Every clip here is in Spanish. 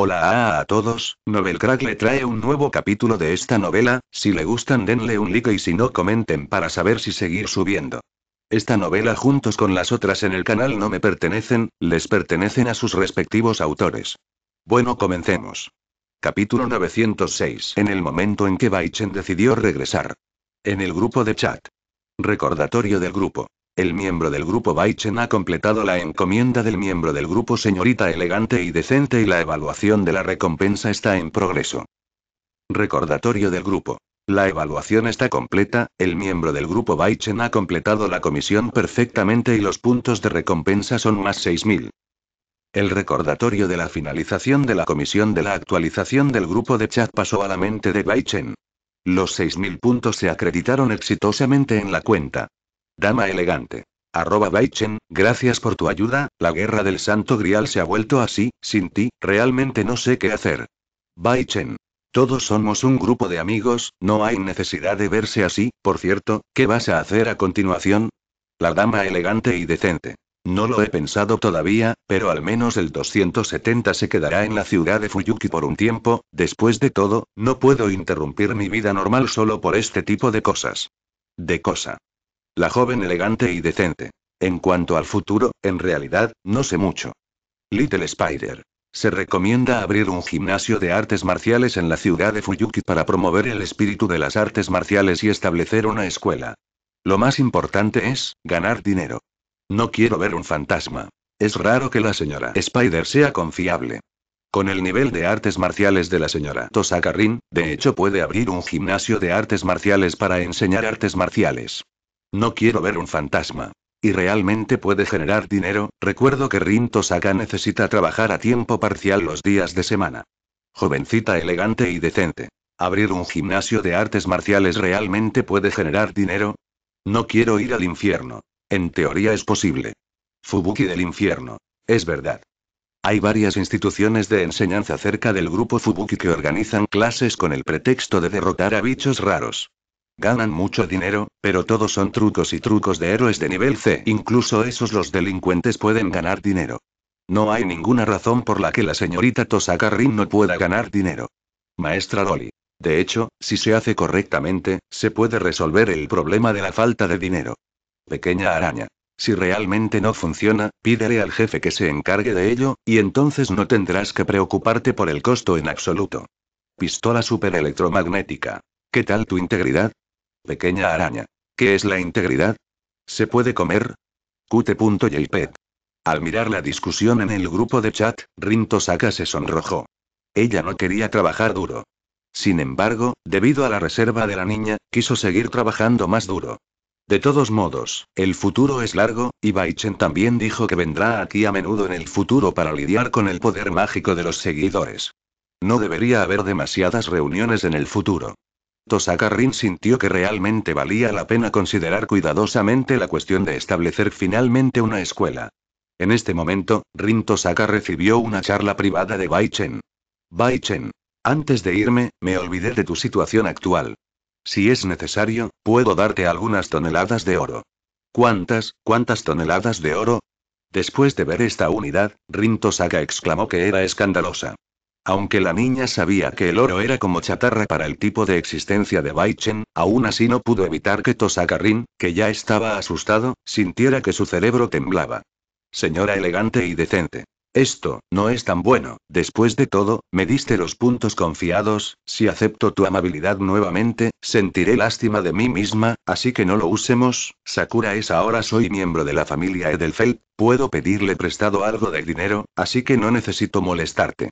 Hola a, todos, Novel Crack le trae un nuevo capítulo de esta novela, si le gustan denle un like y si no comenten para saber si seguir subiendo. Esta novela juntos con las otras en el canal no me pertenecen, les pertenecen a sus respectivos autores. Bueno comencemos. Capítulo 906 En el momento en que Baichen decidió regresar. En el grupo de chat. Recordatorio del grupo. El miembro del grupo Baichen ha completado la encomienda del miembro del grupo Señorita Elegante y Decente y la evaluación de la recompensa está en progreso. Recordatorio del grupo. La evaluación está completa, el miembro del grupo Baichen ha completado la comisión perfectamente y los puntos de recompensa son más 6.000. El recordatorio de la finalización de la comisión de la actualización del grupo de chat pasó a la mente de Baichen. Los 6.000 puntos se acreditaron exitosamente en la cuenta. Dama elegante. Arroba Baichen, gracias por tu ayuda, la guerra del santo grial se ha vuelto así, sin ti, realmente no sé qué hacer. Baichen. Todos somos un grupo de amigos, no hay necesidad de verse así, por cierto, ¿qué vas a hacer a continuación? La dama elegante y decente. No lo he pensado todavía, pero al menos el 270 se quedará en la ciudad de Fuyuki por un tiempo, después de todo, no puedo interrumpir mi vida normal solo por este tipo de cosas. De cosa. La joven elegante y decente. En cuanto al futuro, en realidad, no sé mucho. Little Spider. Se recomienda abrir un gimnasio de artes marciales en la ciudad de Fuyuki para promover el espíritu de las artes marciales y establecer una escuela. Lo más importante es, ganar dinero. No quiero ver un fantasma. Es raro que la señora Spider sea confiable. Con el nivel de artes marciales de la señora Tosaka de hecho puede abrir un gimnasio de artes marciales para enseñar artes marciales. No quiero ver un fantasma. Y realmente puede generar dinero, recuerdo que Rinto Saga necesita trabajar a tiempo parcial los días de semana. Jovencita elegante y decente. Abrir un gimnasio de artes marciales realmente puede generar dinero. No quiero ir al infierno. En teoría es posible. Fubuki del infierno. Es verdad. Hay varias instituciones de enseñanza cerca del grupo Fubuki que organizan clases con el pretexto de derrotar a bichos raros. Ganan mucho dinero, pero todos son trucos y trucos de héroes de nivel C. Incluso esos los delincuentes pueden ganar dinero. No hay ninguna razón por la que la señorita Tosaka Rin no pueda ganar dinero. Maestra Loli. De hecho, si se hace correctamente, se puede resolver el problema de la falta de dinero. Pequeña araña. Si realmente no funciona, pídele al jefe que se encargue de ello, y entonces no tendrás que preocuparte por el costo en absoluto. Pistola superelectromagnética. ¿Qué tal tu integridad? Pequeña araña. ¿Qué es la integridad? ¿Se puede comer? Qt.jpg. Al mirar la discusión en el grupo de chat, Rinto Saka se sonrojó. Ella no quería trabajar duro. Sin embargo, debido a la reserva de la niña, quiso seguir trabajando más duro. De todos modos, el futuro es largo, y Baichen también dijo que vendrá aquí a menudo en el futuro para lidiar con el poder mágico de los seguidores. No debería haber demasiadas reuniones en el futuro. Rin sintió que realmente valía la pena considerar cuidadosamente la cuestión de establecer finalmente una escuela. En este momento, rinto recibió una charla privada de Bai Chen. Bai Chen, antes de irme, me olvidé de tu situación actual. Si es necesario, puedo darte algunas toneladas de oro. ¿Cuántas, cuántas toneladas de oro? Después de ver esta unidad, rinto exclamó que era escandalosa. Aunque la niña sabía que el oro era como chatarra para el tipo de existencia de Baichen, aún así no pudo evitar que Tosakarin, que ya estaba asustado, sintiera que su cerebro temblaba. Señora elegante y decente. Esto, no es tan bueno, después de todo, me diste los puntos confiados, si acepto tu amabilidad nuevamente, sentiré lástima de mí misma, así que no lo usemos, Sakura es ahora soy miembro de la familia Edelfeld, puedo pedirle prestado algo de dinero, así que no necesito molestarte.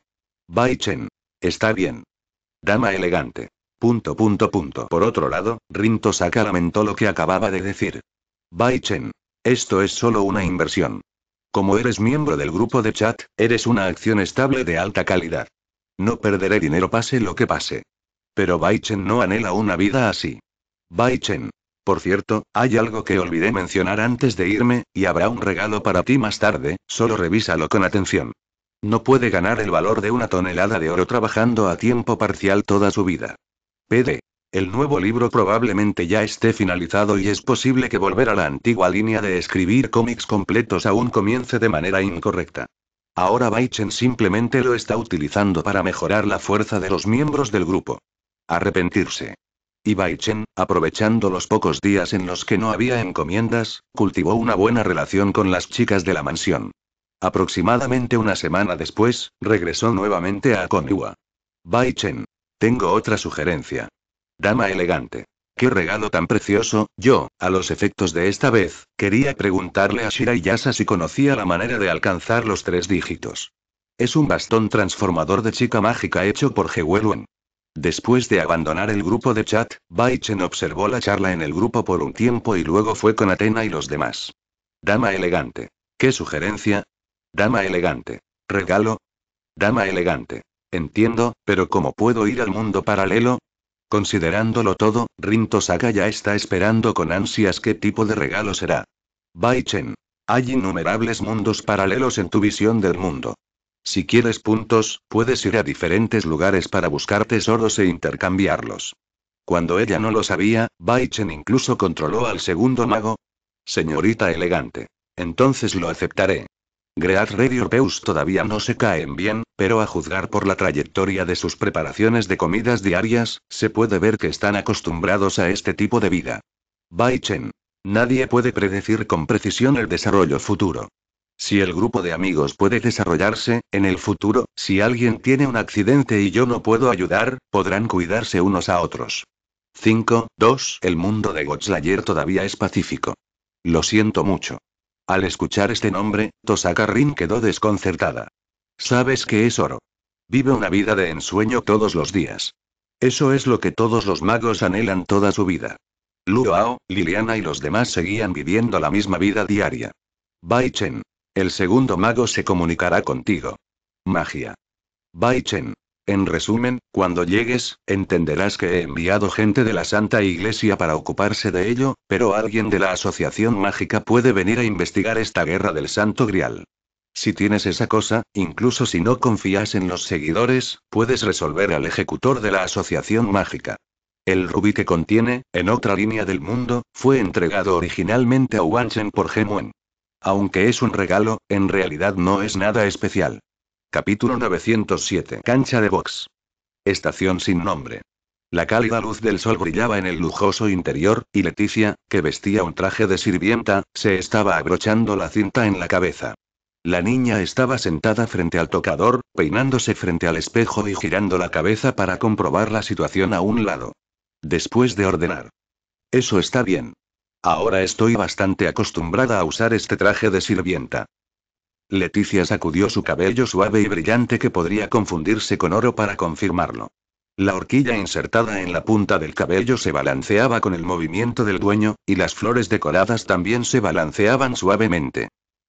Bai Chen. Está bien. Dama elegante. Punto punto punto. Por otro lado, Rinto Saka lamentó lo que acababa de decir. Bai Chen. Esto es solo una inversión. Como eres miembro del grupo de chat, eres una acción estable de alta calidad. No perderé dinero pase lo que pase. Pero Bai Chen no anhela una vida así. Bai Chen. Por cierto, hay algo que olvidé mencionar antes de irme, y habrá un regalo para ti más tarde, solo revísalo con atención. No puede ganar el valor de una tonelada de oro trabajando a tiempo parcial toda su vida. PD. El nuevo libro probablemente ya esté finalizado y es posible que volver a la antigua línea de escribir cómics completos aún comience de manera incorrecta. Ahora Baichen simplemente lo está utilizando para mejorar la fuerza de los miembros del grupo. Arrepentirse. Y Baichen, aprovechando los pocos días en los que no había encomiendas, cultivó una buena relación con las chicas de la mansión. Aproximadamente una semana después, regresó nuevamente a Konua. Bai Chen. Tengo otra sugerencia. Dama elegante. Qué regalo tan precioso, yo, a los efectos de esta vez, quería preguntarle a Shirai Yasa si conocía la manera de alcanzar los tres dígitos. Es un bastón transformador de chica mágica hecho por Hewelwen. Después de abandonar el grupo de chat, Baichen observó la charla en el grupo por un tiempo y luego fue con Atena y los demás. Dama elegante. ¿Qué sugerencia? Dama elegante. Regalo. Dama elegante. Entiendo, pero ¿cómo puedo ir al mundo paralelo? Considerándolo todo, Rinto Saga ya está esperando con ansias qué tipo de regalo será. Bai Chen. Hay innumerables mundos paralelos en tu visión del mundo. Si quieres puntos, puedes ir a diferentes lugares para buscar tesoros e intercambiarlos. Cuando ella no lo sabía, Baichen incluso controló al segundo mago. Señorita elegante. Entonces lo aceptaré. Great Red y todavía no se caen bien, pero a juzgar por la trayectoria de sus preparaciones de comidas diarias, se puede ver que están acostumbrados a este tipo de vida. Bai Chen. Nadie puede predecir con precisión el desarrollo futuro. Si el grupo de amigos puede desarrollarse, en el futuro, si alguien tiene un accidente y yo no puedo ayudar, podrán cuidarse unos a otros. 5. El mundo de Godslayer todavía es pacífico. Lo siento mucho. Al escuchar este nombre, Tosaka Rin quedó desconcertada. Sabes que es oro. Vive una vida de ensueño todos los días. Eso es lo que todos los magos anhelan toda su vida. Ao, Liliana y los demás seguían viviendo la misma vida diaria. Bai Chen. El segundo mago se comunicará contigo. Magia. Bai Chen. En resumen, cuando llegues, entenderás que he enviado gente de la Santa Iglesia para ocuparse de ello, pero alguien de la Asociación Mágica puede venir a investigar esta guerra del Santo Grial. Si tienes esa cosa, incluso si no confías en los seguidores, puedes resolver al ejecutor de la Asociación Mágica. El rubí que contiene, en otra línea del mundo, fue entregado originalmente a Wanchen por Gemuen. Aunque es un regalo, en realidad no es nada especial. Capítulo 907. Cancha de box. Estación sin nombre. La cálida luz del sol brillaba en el lujoso interior, y Leticia, que vestía un traje de sirvienta, se estaba abrochando la cinta en la cabeza. La niña estaba sentada frente al tocador, peinándose frente al espejo y girando la cabeza para comprobar la situación a un lado. Después de ordenar. Eso está bien. Ahora estoy bastante acostumbrada a usar este traje de sirvienta. Leticia sacudió su cabello suave y brillante que podría confundirse con oro para confirmarlo. La horquilla insertada en la punta del cabello se balanceaba con el movimiento del dueño, y las flores decoradas también se balanceaban suavemente.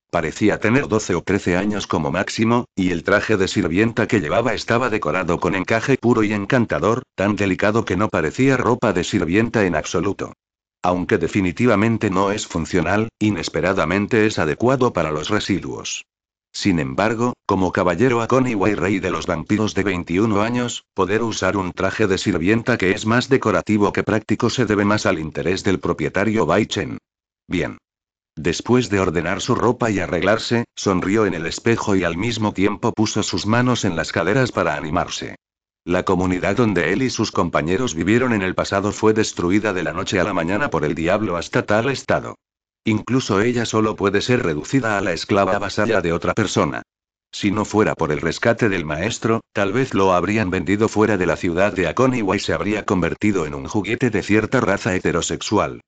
Parecía tener 12 o 13 años como máximo, y el traje de sirvienta que llevaba estaba decorado con encaje puro y encantador, tan delicado que no parecía ropa de sirvienta en absoluto. Aunque definitivamente no es funcional, inesperadamente es adecuado para los residuos. Sin embargo, como caballero Akoniwa y rey de los vampiros de 21 años, poder usar un traje de sirvienta que es más decorativo que práctico se debe más al interés del propietario Bai Chen. Bien. Después de ordenar su ropa y arreglarse, sonrió en el espejo y al mismo tiempo puso sus manos en las caderas para animarse. La comunidad donde él y sus compañeros vivieron en el pasado fue destruida de la noche a la mañana por el diablo hasta tal estado. Incluso ella solo puede ser reducida a la esclava vasalla de otra persona. Si no fuera por el rescate del maestro, tal vez lo habrían vendido fuera de la ciudad de Aconiwa y se habría convertido en un juguete de cierta raza heterosexual.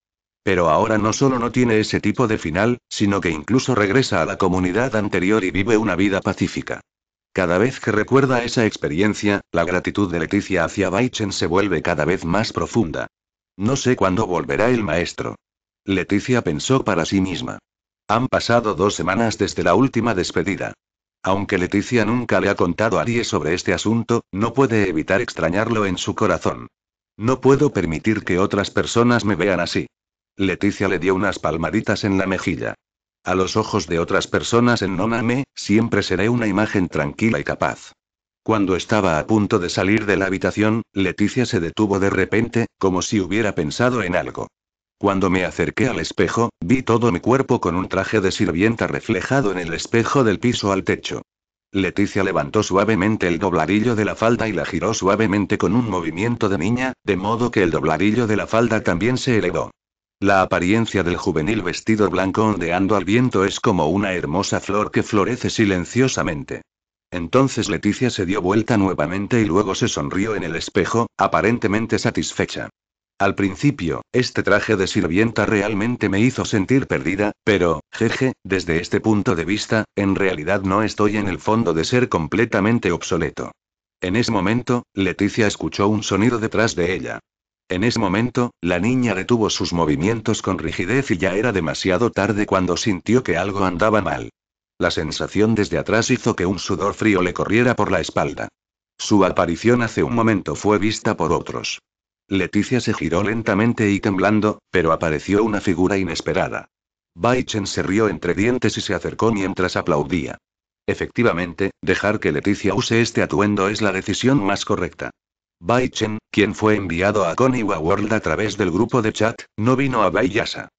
Pero ahora no solo no tiene ese tipo de final, sino que incluso regresa a la comunidad anterior y vive una vida pacífica. Cada vez que recuerda esa experiencia, la gratitud de Leticia hacia Baichen se vuelve cada vez más profunda. No sé cuándo volverá el maestro. Leticia pensó para sí misma. Han pasado dos semanas desde la última despedida. Aunque Leticia nunca le ha contado a nadie sobre este asunto, no puede evitar extrañarlo en su corazón. No puedo permitir que otras personas me vean así. Leticia le dio unas palmaditas en la mejilla. A los ojos de otras personas en Noname, siempre seré una imagen tranquila y capaz. Cuando estaba a punto de salir de la habitación, Leticia se detuvo de repente, como si hubiera pensado en algo. Cuando me acerqué al espejo, vi todo mi cuerpo con un traje de sirvienta reflejado en el espejo del piso al techo. Leticia levantó suavemente el dobladillo de la falda y la giró suavemente con un movimiento de niña, de modo que el dobladillo de la falda también se elevó. La apariencia del juvenil vestido blanco ondeando al viento es como una hermosa flor que florece silenciosamente. Entonces Leticia se dio vuelta nuevamente y luego se sonrió en el espejo, aparentemente satisfecha. Al principio, este traje de sirvienta realmente me hizo sentir perdida, pero, jeje, desde este punto de vista, en realidad no estoy en el fondo de ser completamente obsoleto. En ese momento, Leticia escuchó un sonido detrás de ella. En ese momento, la niña detuvo sus movimientos con rigidez y ya era demasiado tarde cuando sintió que algo andaba mal. La sensación desde atrás hizo que un sudor frío le corriera por la espalda. Su aparición hace un momento fue vista por otros. Leticia se giró lentamente y temblando, pero apareció una figura inesperada. Baichen se rió entre dientes y se acercó mientras aplaudía. Efectivamente, dejar que Leticia use este atuendo es la decisión más correcta. Bai quien fue enviado a Koniwa World a través del grupo de chat, no vino a Baiyasa.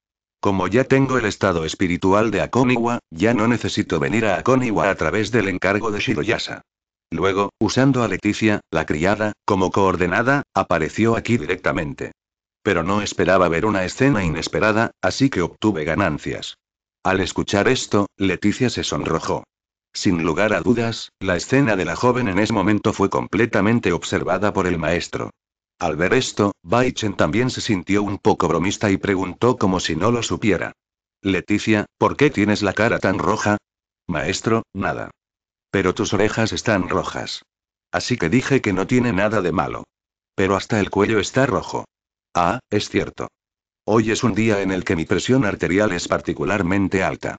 Como ya tengo el estado espiritual de Akoniwa, ya no necesito venir a Akoniwa a través del encargo de Shiroyasa. Luego, usando a Leticia, la criada, como coordenada, apareció aquí directamente. Pero no esperaba ver una escena inesperada, así que obtuve ganancias. Al escuchar esto, Leticia se sonrojó. Sin lugar a dudas, la escena de la joven en ese momento fue completamente observada por el maestro. Al ver esto, Baichen también se sintió un poco bromista y preguntó como si no lo supiera. Leticia, ¿por qué tienes la cara tan roja? Maestro, nada. Pero tus orejas están rojas. Así que dije que no tiene nada de malo. Pero hasta el cuello está rojo. Ah, es cierto. Hoy es un día en el que mi presión arterial es particularmente alta.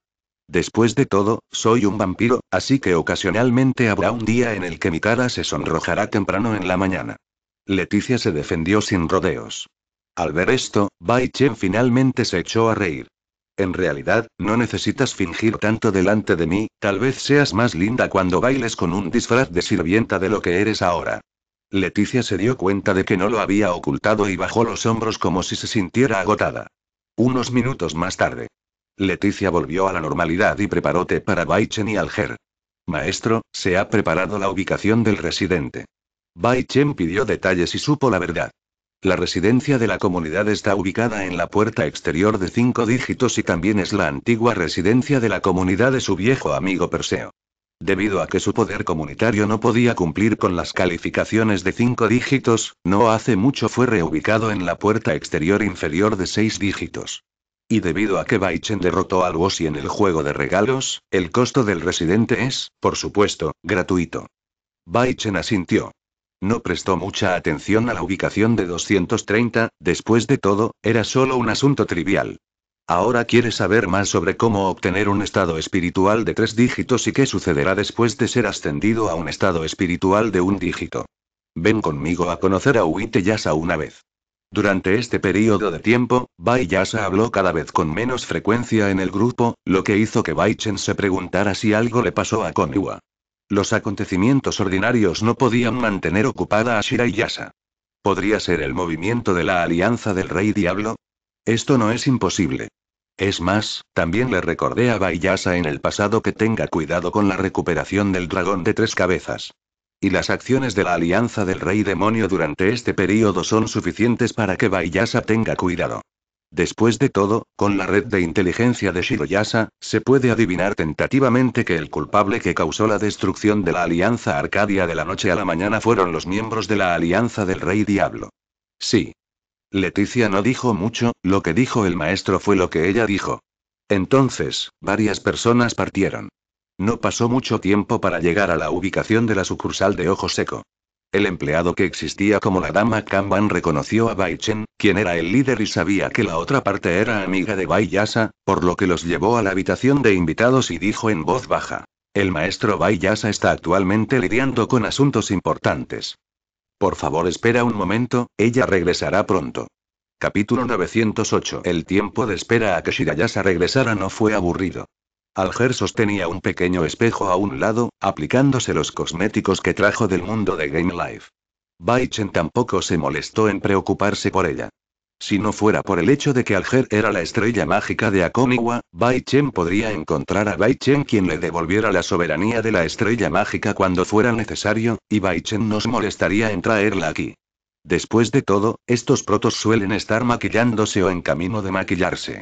Después de todo, soy un vampiro, así que ocasionalmente habrá un día en el que mi cara se sonrojará temprano en la mañana. Leticia se defendió sin rodeos. Al ver esto, Bai Chen finalmente se echó a reír. En realidad, no necesitas fingir tanto delante de mí, tal vez seas más linda cuando bailes con un disfraz de sirvienta de lo que eres ahora. Leticia se dio cuenta de que no lo había ocultado y bajó los hombros como si se sintiera agotada. Unos minutos más tarde. Leticia volvió a la normalidad y preparó té para Baichen y Alger. Maestro, se ha preparado la ubicación del residente. Baichen pidió detalles y supo la verdad. La residencia de la comunidad está ubicada en la puerta exterior de cinco dígitos y también es la antigua residencia de la comunidad de su viejo amigo Perseo. Debido a que su poder comunitario no podía cumplir con las calificaciones de cinco dígitos, no hace mucho fue reubicado en la puerta exterior inferior de seis dígitos. Y debido a que Baichen derrotó a Luosi en el juego de regalos, el costo del residente es, por supuesto, gratuito. Baichen asintió. No prestó mucha atención a la ubicación de 230, después de todo, era solo un asunto trivial. Ahora quiere saber más sobre cómo obtener un estado espiritual de tres dígitos y qué sucederá después de ser ascendido a un estado espiritual de un dígito. Ven conmigo a conocer a Yasa una vez. Durante este periodo de tiempo, Bai Yasa habló cada vez con menos frecuencia en el grupo, lo que hizo que Bai Chen se preguntara si algo le pasó a Konua. Los acontecimientos ordinarios no podían mantener ocupada a Shirai Yasa. ¿Podría ser el movimiento de la alianza del Rey Diablo? Esto no es imposible. Es más, también le recordé a Yasa en el pasado que tenga cuidado con la recuperación del dragón de tres cabezas y las acciones de la alianza del rey demonio durante este periodo son suficientes para que Baiyasa tenga cuidado. Después de todo, con la red de inteligencia de Shiroyasa, se puede adivinar tentativamente que el culpable que causó la destrucción de la Alianza Arcadia de la noche a la mañana fueron los miembros de la Alianza del Rey Diablo. Sí. Leticia no dijo mucho, lo que dijo el maestro fue lo que ella dijo. Entonces, varias personas partieron. No pasó mucho tiempo para llegar a la ubicación de la sucursal de Ojo Seco. El empleado que existía como la dama Kanban reconoció a Bai Chen, quien era el líder y sabía que la otra parte era amiga de Bai Yasa, por lo que los llevó a la habitación de invitados y dijo en voz baja. El maestro Bai Yasa está actualmente lidiando con asuntos importantes. Por favor espera un momento, ella regresará pronto. Capítulo 908 El tiempo de espera a que Shirayasa regresara no fue aburrido. Alger sostenía un pequeño espejo a un lado, aplicándose los cosméticos que trajo del mundo de Game Life. Baichen tampoco se molestó en preocuparse por ella. Si no fuera por el hecho de que Alger era la estrella mágica de Akoniwa, Baichen podría encontrar a Baichen quien le devolviera la soberanía de la estrella mágica cuando fuera necesario, y Baichen no nos molestaría en traerla aquí. Después de todo, estos protos suelen estar maquillándose o en camino de maquillarse.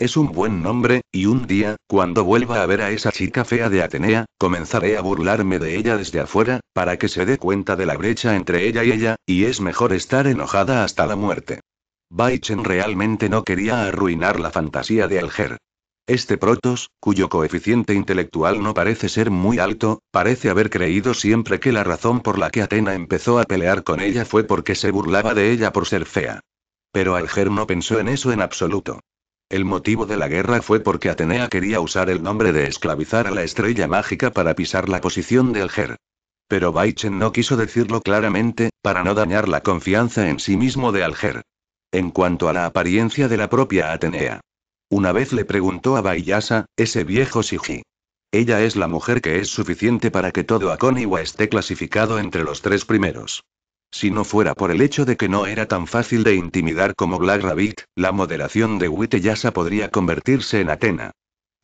Es un buen nombre, y un día, cuando vuelva a ver a esa chica fea de Atenea, comenzaré a burlarme de ella desde afuera, para que se dé cuenta de la brecha entre ella y ella, y es mejor estar enojada hasta la muerte. Baichen realmente no quería arruinar la fantasía de Alger. Este Protos, cuyo coeficiente intelectual no parece ser muy alto, parece haber creído siempre que la razón por la que Atena empezó a pelear con ella fue porque se burlaba de ella por ser fea. Pero Alger no pensó en eso en absoluto. El motivo de la guerra fue porque Atenea quería usar el nombre de esclavizar a la estrella mágica para pisar la posición de Alger. Pero Baichen no quiso decirlo claramente, para no dañar la confianza en sí mismo de Alger. En cuanto a la apariencia de la propia Atenea. Una vez le preguntó a Bayasa, ese viejo Siji. Ella es la mujer que es suficiente para que todo Akoniwa esté clasificado entre los tres primeros. Si no fuera por el hecho de que no era tan fácil de intimidar como Black Rabbit, la moderación de Yasa podría convertirse en Atena.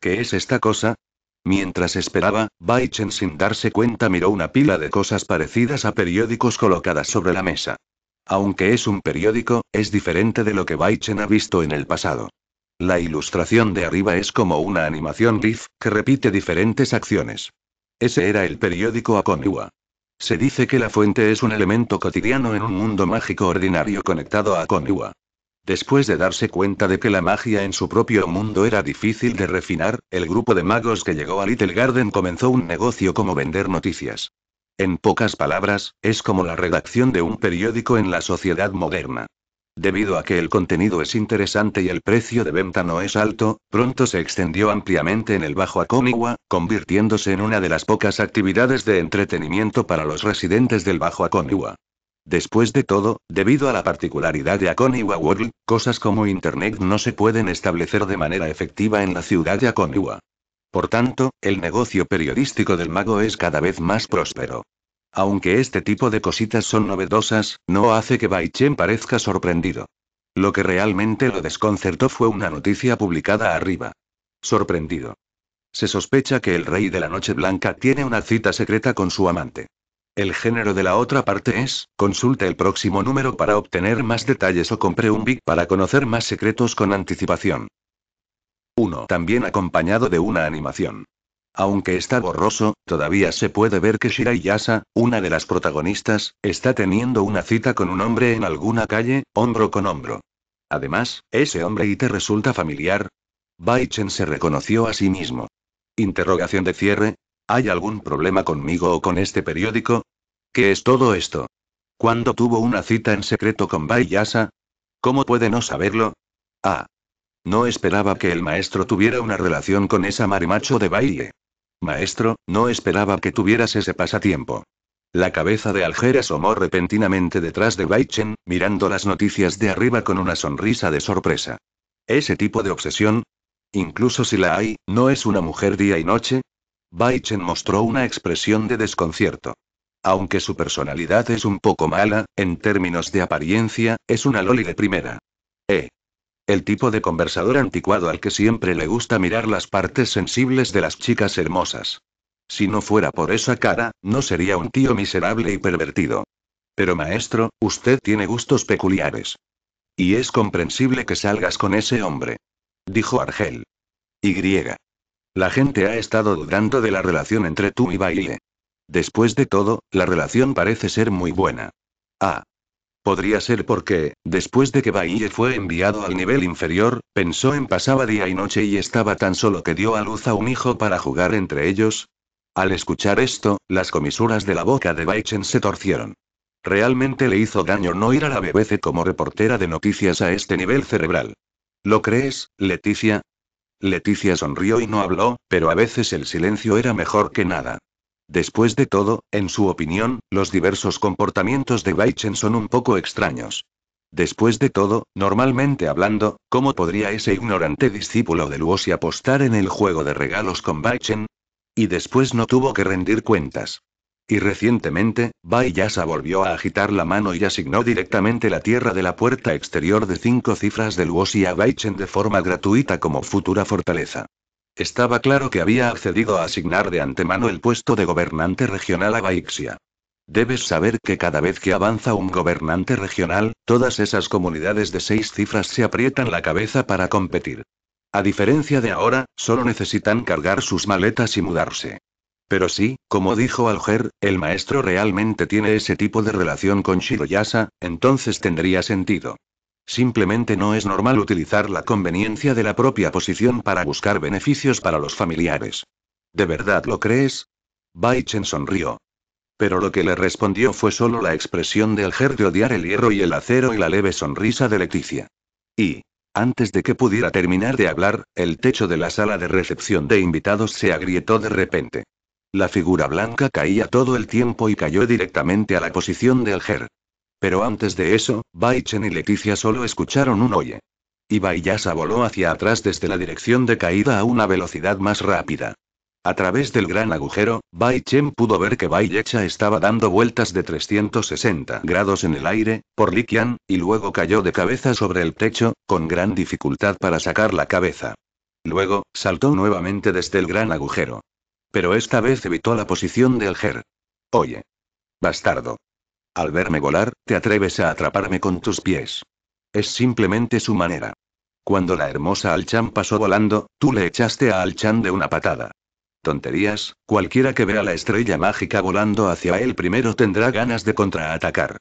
¿Qué es esta cosa? Mientras esperaba, Baichen sin darse cuenta miró una pila de cosas parecidas a periódicos colocadas sobre la mesa. Aunque es un periódico, es diferente de lo que Baichen ha visto en el pasado. La ilustración de arriba es como una animación GIF, que repite diferentes acciones. Ese era el periódico Akonua. Se dice que la fuente es un elemento cotidiano en un mundo mágico ordinario conectado a Koniwa. Después de darse cuenta de que la magia en su propio mundo era difícil de refinar, el grupo de magos que llegó a Little Garden comenzó un negocio como vender noticias. En pocas palabras, es como la redacción de un periódico en la sociedad moderna. Debido a que el contenido es interesante y el precio de venta no es alto, pronto se extendió ampliamente en el Bajo Aconiwa, convirtiéndose en una de las pocas actividades de entretenimiento para los residentes del Bajo Aconiwa. Después de todo, debido a la particularidad de Akoniwa World, cosas como Internet no se pueden establecer de manera efectiva en la ciudad de Aconiwa. Por tanto, el negocio periodístico del mago es cada vez más próspero. Aunque este tipo de cositas son novedosas, no hace que Bai Chen parezca sorprendido. Lo que realmente lo desconcertó fue una noticia publicada arriba. Sorprendido. Se sospecha que el rey de la Noche Blanca tiene una cita secreta con su amante. El género de la otra parte es, consulte el próximo número para obtener más detalles o compre un big para conocer más secretos con anticipación. 1. También acompañado de una animación. Aunque está borroso, todavía se puede ver que Shirai Yasa, una de las protagonistas, está teniendo una cita con un hombre en alguna calle, hombro con hombro. Además, ese hombre y te resulta familiar. Baichen se reconoció a sí mismo. Interrogación de cierre. ¿Hay algún problema conmigo o con este periódico? ¿Qué es todo esto? ¿Cuándo tuvo una cita en secreto con Bai Yasa? ¿Cómo puede no saberlo? Ah. No esperaba que el maestro tuviera una relación con esa marimacho de baile. Maestro, no esperaba que tuvieras ese pasatiempo. La cabeza de Alger asomó repentinamente detrás de Baichen, mirando las noticias de arriba con una sonrisa de sorpresa. ¿Ese tipo de obsesión? Incluso si la hay, ¿no es una mujer día y noche? Baichen mostró una expresión de desconcierto. Aunque su personalidad es un poco mala, en términos de apariencia, es una loli de primera. Eh, el tipo de conversador anticuado al que siempre le gusta mirar las partes sensibles de las chicas hermosas. Si no fuera por esa cara, no sería un tío miserable y pervertido. Pero maestro, usted tiene gustos peculiares. Y es comprensible que salgas con ese hombre. Dijo Argel. Y. La gente ha estado dudando de la relación entre tú y Baile. Después de todo, la relación parece ser muy buena. Ah, Podría ser porque, después de que Baille fue enviado al nivel inferior, pensó en pasaba día y noche y estaba tan solo que dio a luz a un hijo para jugar entre ellos. Al escuchar esto, las comisuras de la boca de Baichen se torcieron. Realmente le hizo daño no ir a la BBC como reportera de noticias a este nivel cerebral. ¿Lo crees, Leticia? Leticia sonrió y no habló, pero a veces el silencio era mejor que nada. Después de todo, en su opinión, los diversos comportamientos de Baichen son un poco extraños. Después de todo, normalmente hablando, ¿cómo podría ese ignorante discípulo de Luosi apostar en el juego de regalos con Baichen? Y después no tuvo que rendir cuentas. Y recientemente, Bai Yasa volvió a agitar la mano y asignó directamente la tierra de la puerta exterior de cinco cifras de Luosi a Baichen de forma gratuita como futura fortaleza. Estaba claro que había accedido a asignar de antemano el puesto de gobernante regional a Baixia. Debes saber que cada vez que avanza un gobernante regional, todas esas comunidades de seis cifras se aprietan la cabeza para competir. A diferencia de ahora, solo necesitan cargar sus maletas y mudarse. Pero sí, como dijo Alger, el maestro realmente tiene ese tipo de relación con Shiroyasa, entonces tendría sentido. Simplemente no es normal utilizar la conveniencia de la propia posición para buscar beneficios para los familiares. ¿De verdad lo crees? Baichen sonrió. Pero lo que le respondió fue solo la expresión de Alger de odiar el hierro y el acero y la leve sonrisa de Leticia. Y, antes de que pudiera terminar de hablar, el techo de la sala de recepción de invitados se agrietó de repente. La figura blanca caía todo el tiempo y cayó directamente a la posición de Alger. Pero antes de eso, Chen y Leticia solo escucharon un oye. Y Yasa voló hacia atrás desde la dirección de caída a una velocidad más rápida. A través del gran agujero, Bai Chen pudo ver que Bai Yecha estaba dando vueltas de 360 grados en el aire, por Likian, y luego cayó de cabeza sobre el techo, con gran dificultad para sacar la cabeza. Luego, saltó nuevamente desde el gran agujero. Pero esta vez evitó la posición del Ger. Oye. Bastardo. Al verme volar, te atreves a atraparme con tus pies. Es simplemente su manera. Cuando la hermosa Alchan pasó volando, tú le echaste a Alchan de una patada. Tonterías, cualquiera que vea la estrella mágica volando hacia él primero tendrá ganas de contraatacar.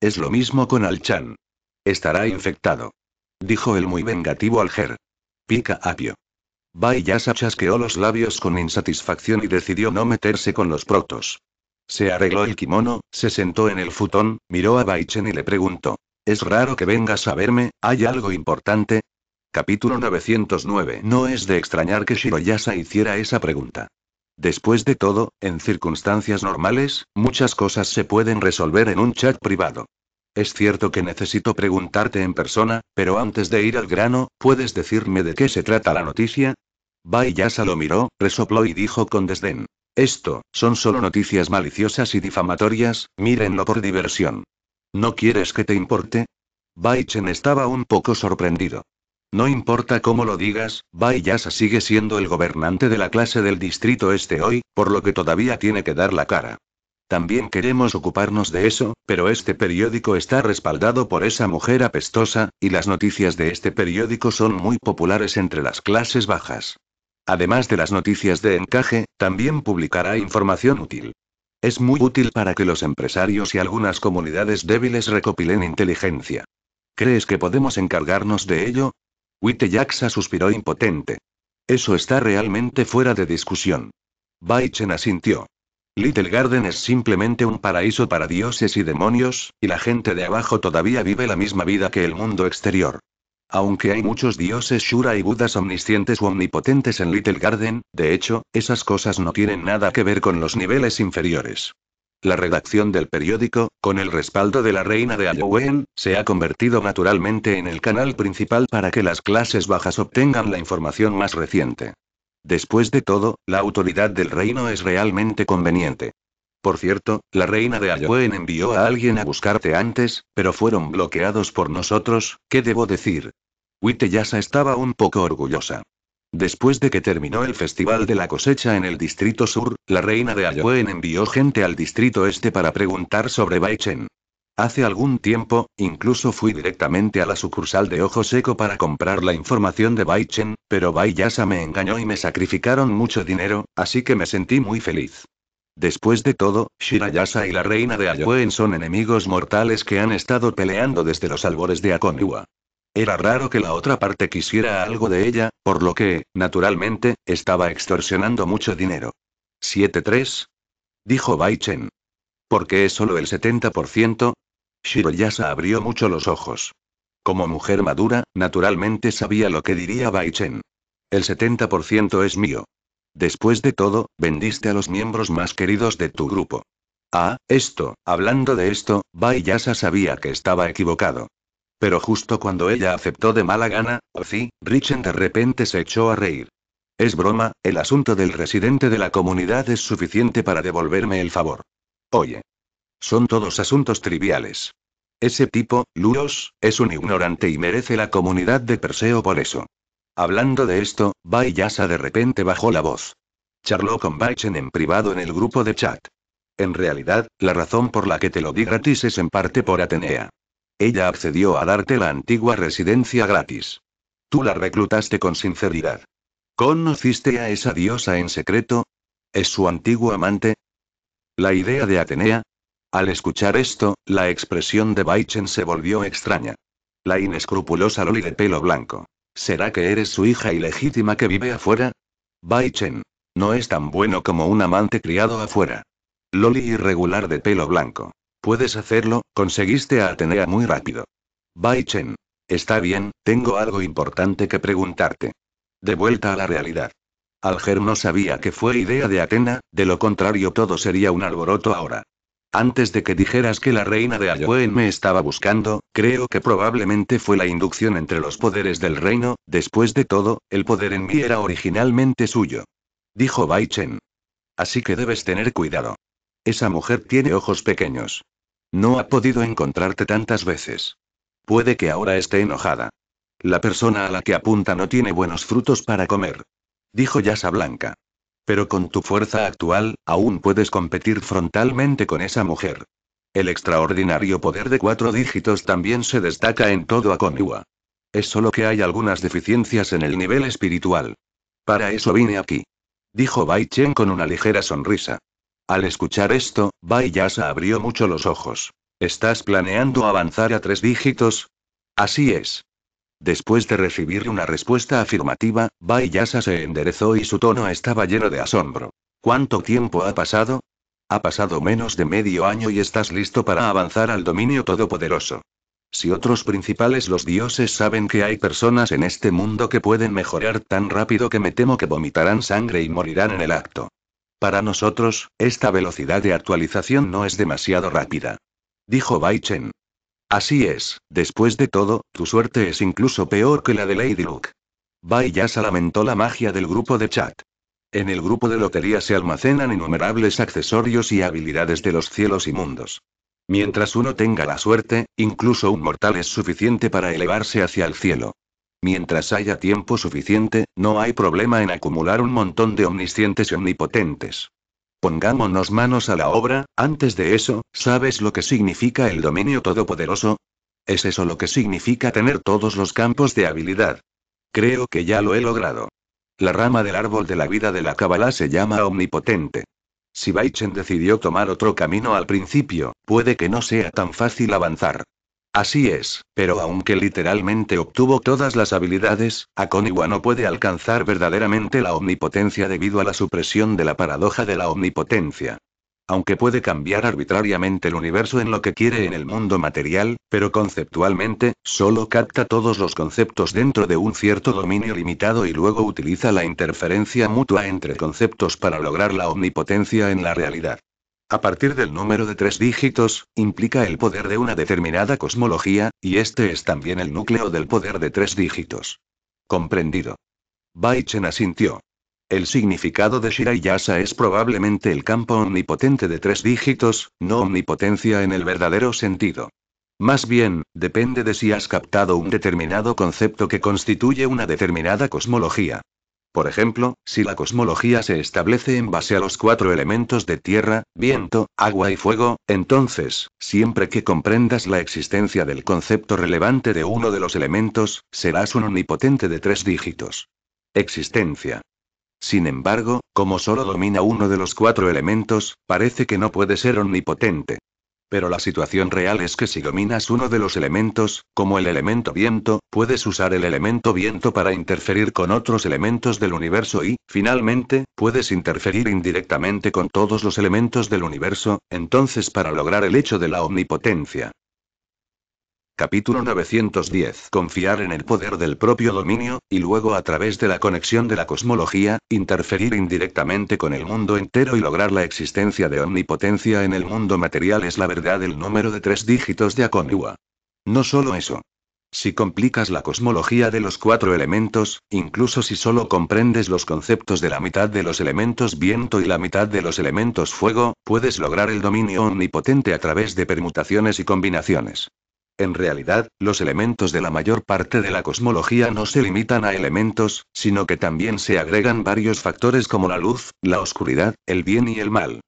Es lo mismo con Alchan. Estará infectado. Dijo el muy vengativo Alger. Pica apio. se chasqueó los labios con insatisfacción y decidió no meterse con los protos. Se arregló el kimono, se sentó en el futón, miró a Baichen y le preguntó. Es raro que vengas a verme, ¿hay algo importante? Capítulo 909 No es de extrañar que Shiroyasa hiciera esa pregunta. Después de todo, en circunstancias normales, muchas cosas se pueden resolver en un chat privado. Es cierto que necesito preguntarte en persona, pero antes de ir al grano, ¿puedes decirme de qué se trata la noticia? Baiyasa lo miró, resopló y dijo con desdén. Esto, son solo noticias maliciosas y difamatorias, mírenlo por diversión. ¿No quieres que te importe? Baichen estaba un poco sorprendido. No importa cómo lo digas, Bai Yasa sigue siendo el gobernante de la clase del distrito este hoy, por lo que todavía tiene que dar la cara. También queremos ocuparnos de eso, pero este periódico está respaldado por esa mujer apestosa, y las noticias de este periódico son muy populares entre las clases bajas. Además de las noticias de encaje, también publicará información útil. Es muy útil para que los empresarios y algunas comunidades débiles recopilen inteligencia. ¿Crees que podemos encargarnos de ello? Witte Jaxa suspiró impotente. Eso está realmente fuera de discusión. Baichen asintió. Little Garden es simplemente un paraíso para dioses y demonios, y la gente de abajo todavía vive la misma vida que el mundo exterior. Aunque hay muchos dioses Shura y Budas omniscientes u omnipotentes en Little Garden, de hecho, esas cosas no tienen nada que ver con los niveles inferiores. La redacción del periódico, con el respaldo de la reina de Allowen, se ha convertido naturalmente en el canal principal para que las clases bajas obtengan la información más reciente. Después de todo, la autoridad del reino es realmente conveniente. Por cierto, la reina de Ayuen envió a alguien a buscarte antes, pero fueron bloqueados por nosotros, ¿qué debo decir? Witeyasa estaba un poco orgullosa. Después de que terminó el Festival de la Cosecha en el Distrito Sur, la reina de Ayuen envió gente al Distrito Este para preguntar sobre Baichen. Hace algún tiempo, incluso fui directamente a la sucursal de Ojo Seco para comprar la información de Baichen, pero Baiyasa me engañó y me sacrificaron mucho dinero, así que me sentí muy feliz. Después de todo, Shirayasa y la reina de Ayoen son enemigos mortales que han estado peleando desde los albores de Akoniwa. Era raro que la otra parte quisiera algo de ella, por lo que, naturalmente, estaba extorsionando mucho dinero. ¿7-3? Dijo Bai Chen. ¿Por qué es solo el 70%? Shiroyasa abrió mucho los ojos. Como mujer madura, naturalmente sabía lo que diría Bai Chen. El 70% es mío. Después de todo, vendiste a los miembros más queridos de tu grupo. Ah, esto, hablando de esto, Yasa sabía que estaba equivocado. Pero justo cuando ella aceptó de mala gana, sí, Richen de repente se echó a reír. Es broma, el asunto del residente de la comunidad es suficiente para devolverme el favor. Oye. Son todos asuntos triviales. Ese tipo, Luros, es un ignorante y merece la comunidad de Perseo por eso. Hablando de esto, Bai Yasa de repente bajó la voz. Charló con Baichen en privado en el grupo de chat. En realidad, la razón por la que te lo di gratis es en parte por Atenea. Ella accedió a darte la antigua residencia gratis. Tú la reclutaste con sinceridad. ¿Conociste a esa diosa en secreto? ¿Es su antiguo amante? La idea de Atenea. Al escuchar esto, la expresión de Baichen se volvió extraña. La inescrupulosa Loli de pelo blanco ¿Será que eres su hija ilegítima que vive afuera? Bai Chen. No es tan bueno como un amante criado afuera. Loli irregular de pelo blanco. Puedes hacerlo, conseguiste a Atenea muy rápido. Bai Chen. Está bien, tengo algo importante que preguntarte. De vuelta a la realidad. Alger no sabía que fue idea de Atena, de lo contrario todo sería un alboroto ahora. Antes de que dijeras que la reina de Ayuen me estaba buscando, creo que probablemente fue la inducción entre los poderes del reino, después de todo, el poder en mí era originalmente suyo. Dijo Bai Chen. Así que debes tener cuidado. Esa mujer tiene ojos pequeños. No ha podido encontrarte tantas veces. Puede que ahora esté enojada. La persona a la que apunta no tiene buenos frutos para comer. Dijo Yasa Blanca. Pero con tu fuerza actual, aún puedes competir frontalmente con esa mujer. El extraordinario poder de cuatro dígitos también se destaca en todo Akoniwa. Es solo que hay algunas deficiencias en el nivel espiritual. Para eso vine aquí. Dijo Bai Chen con una ligera sonrisa. Al escuchar esto, Bai Yasa abrió mucho los ojos. ¿Estás planeando avanzar a tres dígitos? Así es. Después de recibir una respuesta afirmativa, Yasa se enderezó y su tono estaba lleno de asombro. ¿Cuánto tiempo ha pasado? Ha pasado menos de medio año y estás listo para avanzar al dominio todopoderoso. Si otros principales los dioses saben que hay personas en este mundo que pueden mejorar tan rápido que me temo que vomitarán sangre y morirán en el acto. Para nosotros, esta velocidad de actualización no es demasiado rápida. Dijo Bai Chen. Así es, después de todo, tu suerte es incluso peor que la de Lady Luke. Bai ya lamentó la magia del grupo de chat. En el grupo de lotería se almacenan innumerables accesorios y habilidades de los cielos y mundos. Mientras uno tenga la suerte, incluso un mortal es suficiente para elevarse hacia el cielo. Mientras haya tiempo suficiente, no hay problema en acumular un montón de omniscientes y omnipotentes. Pongámonos manos a la obra, antes de eso, ¿sabes lo que significa el dominio todopoderoso? Es eso lo que significa tener todos los campos de habilidad. Creo que ya lo he logrado. La rama del árbol de la vida de la Kabbalah se llama omnipotente. Si Baichen decidió tomar otro camino al principio, puede que no sea tan fácil avanzar. Así es, pero aunque literalmente obtuvo todas las habilidades, Akoniwa no puede alcanzar verdaderamente la omnipotencia debido a la supresión de la paradoja de la omnipotencia. Aunque puede cambiar arbitrariamente el universo en lo que quiere en el mundo material, pero conceptualmente, solo capta todos los conceptos dentro de un cierto dominio limitado y luego utiliza la interferencia mutua entre conceptos para lograr la omnipotencia en la realidad. A partir del número de tres dígitos, implica el poder de una determinada cosmología, y este es también el núcleo del poder de tres dígitos. Comprendido. Baichen asintió. El significado de Shirayasa es probablemente el campo omnipotente de tres dígitos, no omnipotencia en el verdadero sentido. Más bien, depende de si has captado un determinado concepto que constituye una determinada cosmología. Por ejemplo, si la cosmología se establece en base a los cuatro elementos de tierra, viento, agua y fuego, entonces, siempre que comprendas la existencia del concepto relevante de uno de los elementos, serás un omnipotente de tres dígitos. Existencia. Sin embargo, como solo domina uno de los cuatro elementos, parece que no puede ser omnipotente. Pero la situación real es que si dominas uno de los elementos, como el elemento viento, puedes usar el elemento viento para interferir con otros elementos del universo y, finalmente, puedes interferir indirectamente con todos los elementos del universo, entonces para lograr el hecho de la omnipotencia, Capítulo 910. Confiar en el poder del propio dominio, y luego a través de la conexión de la cosmología, interferir indirectamente con el mundo entero y lograr la existencia de omnipotencia en el mundo material es la verdad el número de tres dígitos de Akonua. No solo eso. Si complicas la cosmología de los cuatro elementos, incluso si solo comprendes los conceptos de la mitad de los elementos viento y la mitad de los elementos fuego, puedes lograr el dominio omnipotente a través de permutaciones y combinaciones. En realidad, los elementos de la mayor parte de la cosmología no se limitan a elementos, sino que también se agregan varios factores como la luz, la oscuridad, el bien y el mal.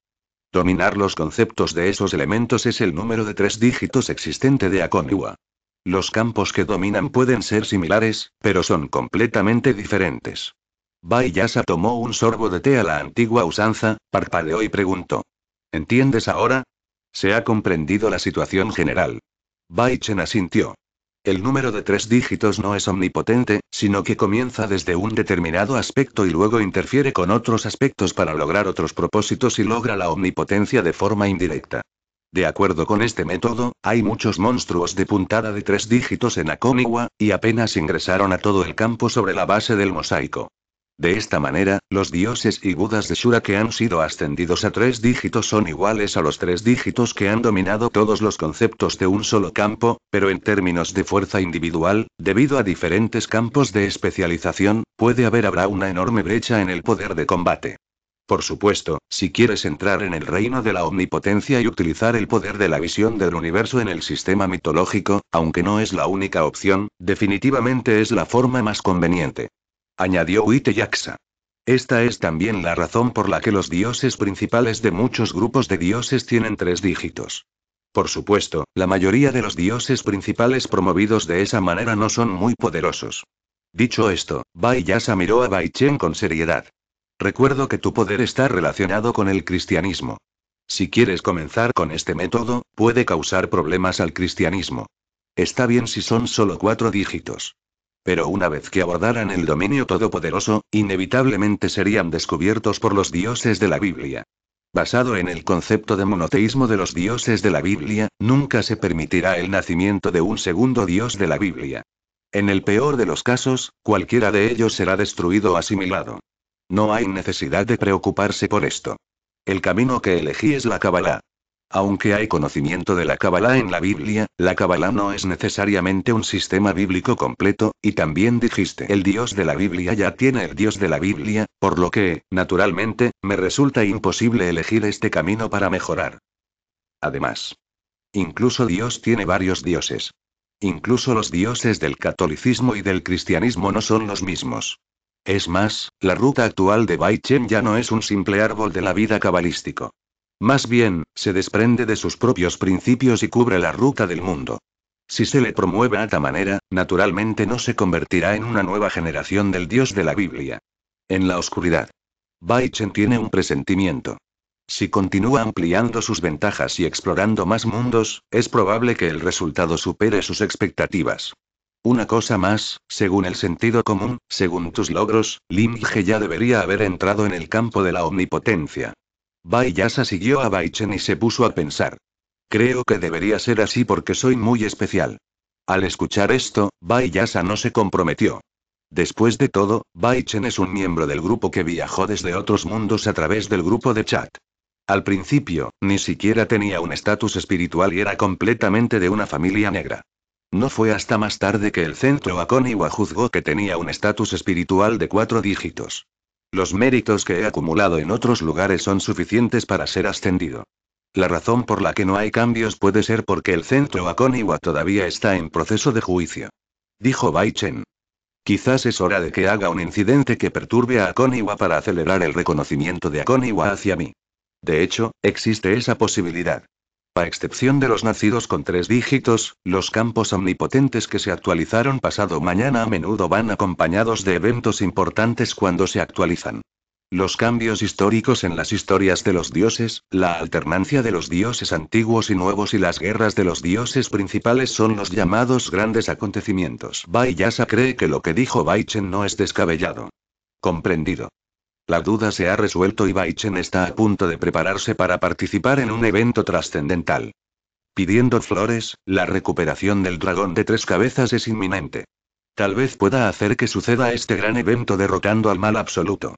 Dominar los conceptos de esos elementos es el número de tres dígitos existente de Akoniwa. Los campos que dominan pueden ser similares, pero son completamente diferentes. Bai tomó un sorbo de té a la antigua usanza, parpadeó y preguntó. ¿Entiendes ahora? Se ha comprendido la situación general. Baichen asintió. El número de tres dígitos no es omnipotente, sino que comienza desde un determinado aspecto y luego interfiere con otros aspectos para lograr otros propósitos y logra la omnipotencia de forma indirecta. De acuerdo con este método, hay muchos monstruos de puntada de tres dígitos en Akoniwa, y apenas ingresaron a todo el campo sobre la base del mosaico. De esta manera, los dioses y budas de Shura que han sido ascendidos a tres dígitos son iguales a los tres dígitos que han dominado todos los conceptos de un solo campo, pero en términos de fuerza individual, debido a diferentes campos de especialización, puede haber habrá una enorme brecha en el poder de combate. Por supuesto, si quieres entrar en el reino de la omnipotencia y utilizar el poder de la visión del universo en el sistema mitológico, aunque no es la única opción, definitivamente es la forma más conveniente añadió Wite Esta es también la razón por la que los dioses principales de muchos grupos de dioses tienen tres dígitos. Por supuesto, la mayoría de los dioses principales promovidos de esa manera no son muy poderosos. Dicho esto, Bai Yasa miró a Bai Chen con seriedad. Recuerdo que tu poder está relacionado con el cristianismo. Si quieres comenzar con este método, puede causar problemas al cristianismo. Está bien si son solo cuatro dígitos. Pero una vez que abordaran el dominio todopoderoso, inevitablemente serían descubiertos por los dioses de la Biblia. Basado en el concepto de monoteísmo de los dioses de la Biblia, nunca se permitirá el nacimiento de un segundo dios de la Biblia. En el peor de los casos, cualquiera de ellos será destruido o asimilado. No hay necesidad de preocuparse por esto. El camino que elegí es la Kabbalah. Aunque hay conocimiento de la Kabbalah en la Biblia, la Kabbalah no es necesariamente un sistema bíblico completo, y también dijiste el Dios de la Biblia ya tiene el Dios de la Biblia, por lo que, naturalmente, me resulta imposible elegir este camino para mejorar. Además, incluso Dios tiene varios dioses. Incluso los dioses del catolicismo y del cristianismo no son los mismos. Es más, la ruta actual de Baichen ya no es un simple árbol de la vida cabalístico. Más bien, se desprende de sus propios principios y cubre la ruta del mundo. Si se le promueve a tal manera, naturalmente no se convertirá en una nueva generación del Dios de la Biblia. En la oscuridad. Baichen tiene un presentimiento. Si continúa ampliando sus ventajas y explorando más mundos, es probable que el resultado supere sus expectativas. Una cosa más, según el sentido común, según tus logros, Limge ya debería haber entrado en el campo de la omnipotencia. Yasa siguió a Baichen y se puso a pensar. Creo que debería ser así porque soy muy especial. Al escuchar esto, Bai Yasa no se comprometió. Después de todo, Bai es un miembro del grupo que viajó desde otros mundos a través del grupo de chat. Al principio, ni siquiera tenía un estatus espiritual y era completamente de una familia negra. No fue hasta más tarde que el centro Akoniwa juzgó que tenía un estatus espiritual de cuatro dígitos. Los méritos que he acumulado en otros lugares son suficientes para ser ascendido. La razón por la que no hay cambios puede ser porque el centro Akoniwa todavía está en proceso de juicio. Dijo Bai Chen. Quizás es hora de que haga un incidente que perturbe a Akoniwa para acelerar el reconocimiento de Akoniwa hacia mí. De hecho, existe esa posibilidad a excepción de los nacidos con tres dígitos, los campos omnipotentes que se actualizaron pasado mañana a menudo van acompañados de eventos importantes cuando se actualizan. Los cambios históricos en las historias de los dioses, la alternancia de los dioses antiguos y nuevos y las guerras de los dioses principales son los llamados grandes acontecimientos. Bai Yasa cree que lo que dijo Baichen no es descabellado. Comprendido. La duda se ha resuelto y Baichen está a punto de prepararse para participar en un evento trascendental. Pidiendo flores, la recuperación del dragón de tres cabezas es inminente. Tal vez pueda hacer que suceda este gran evento derrotando al mal absoluto.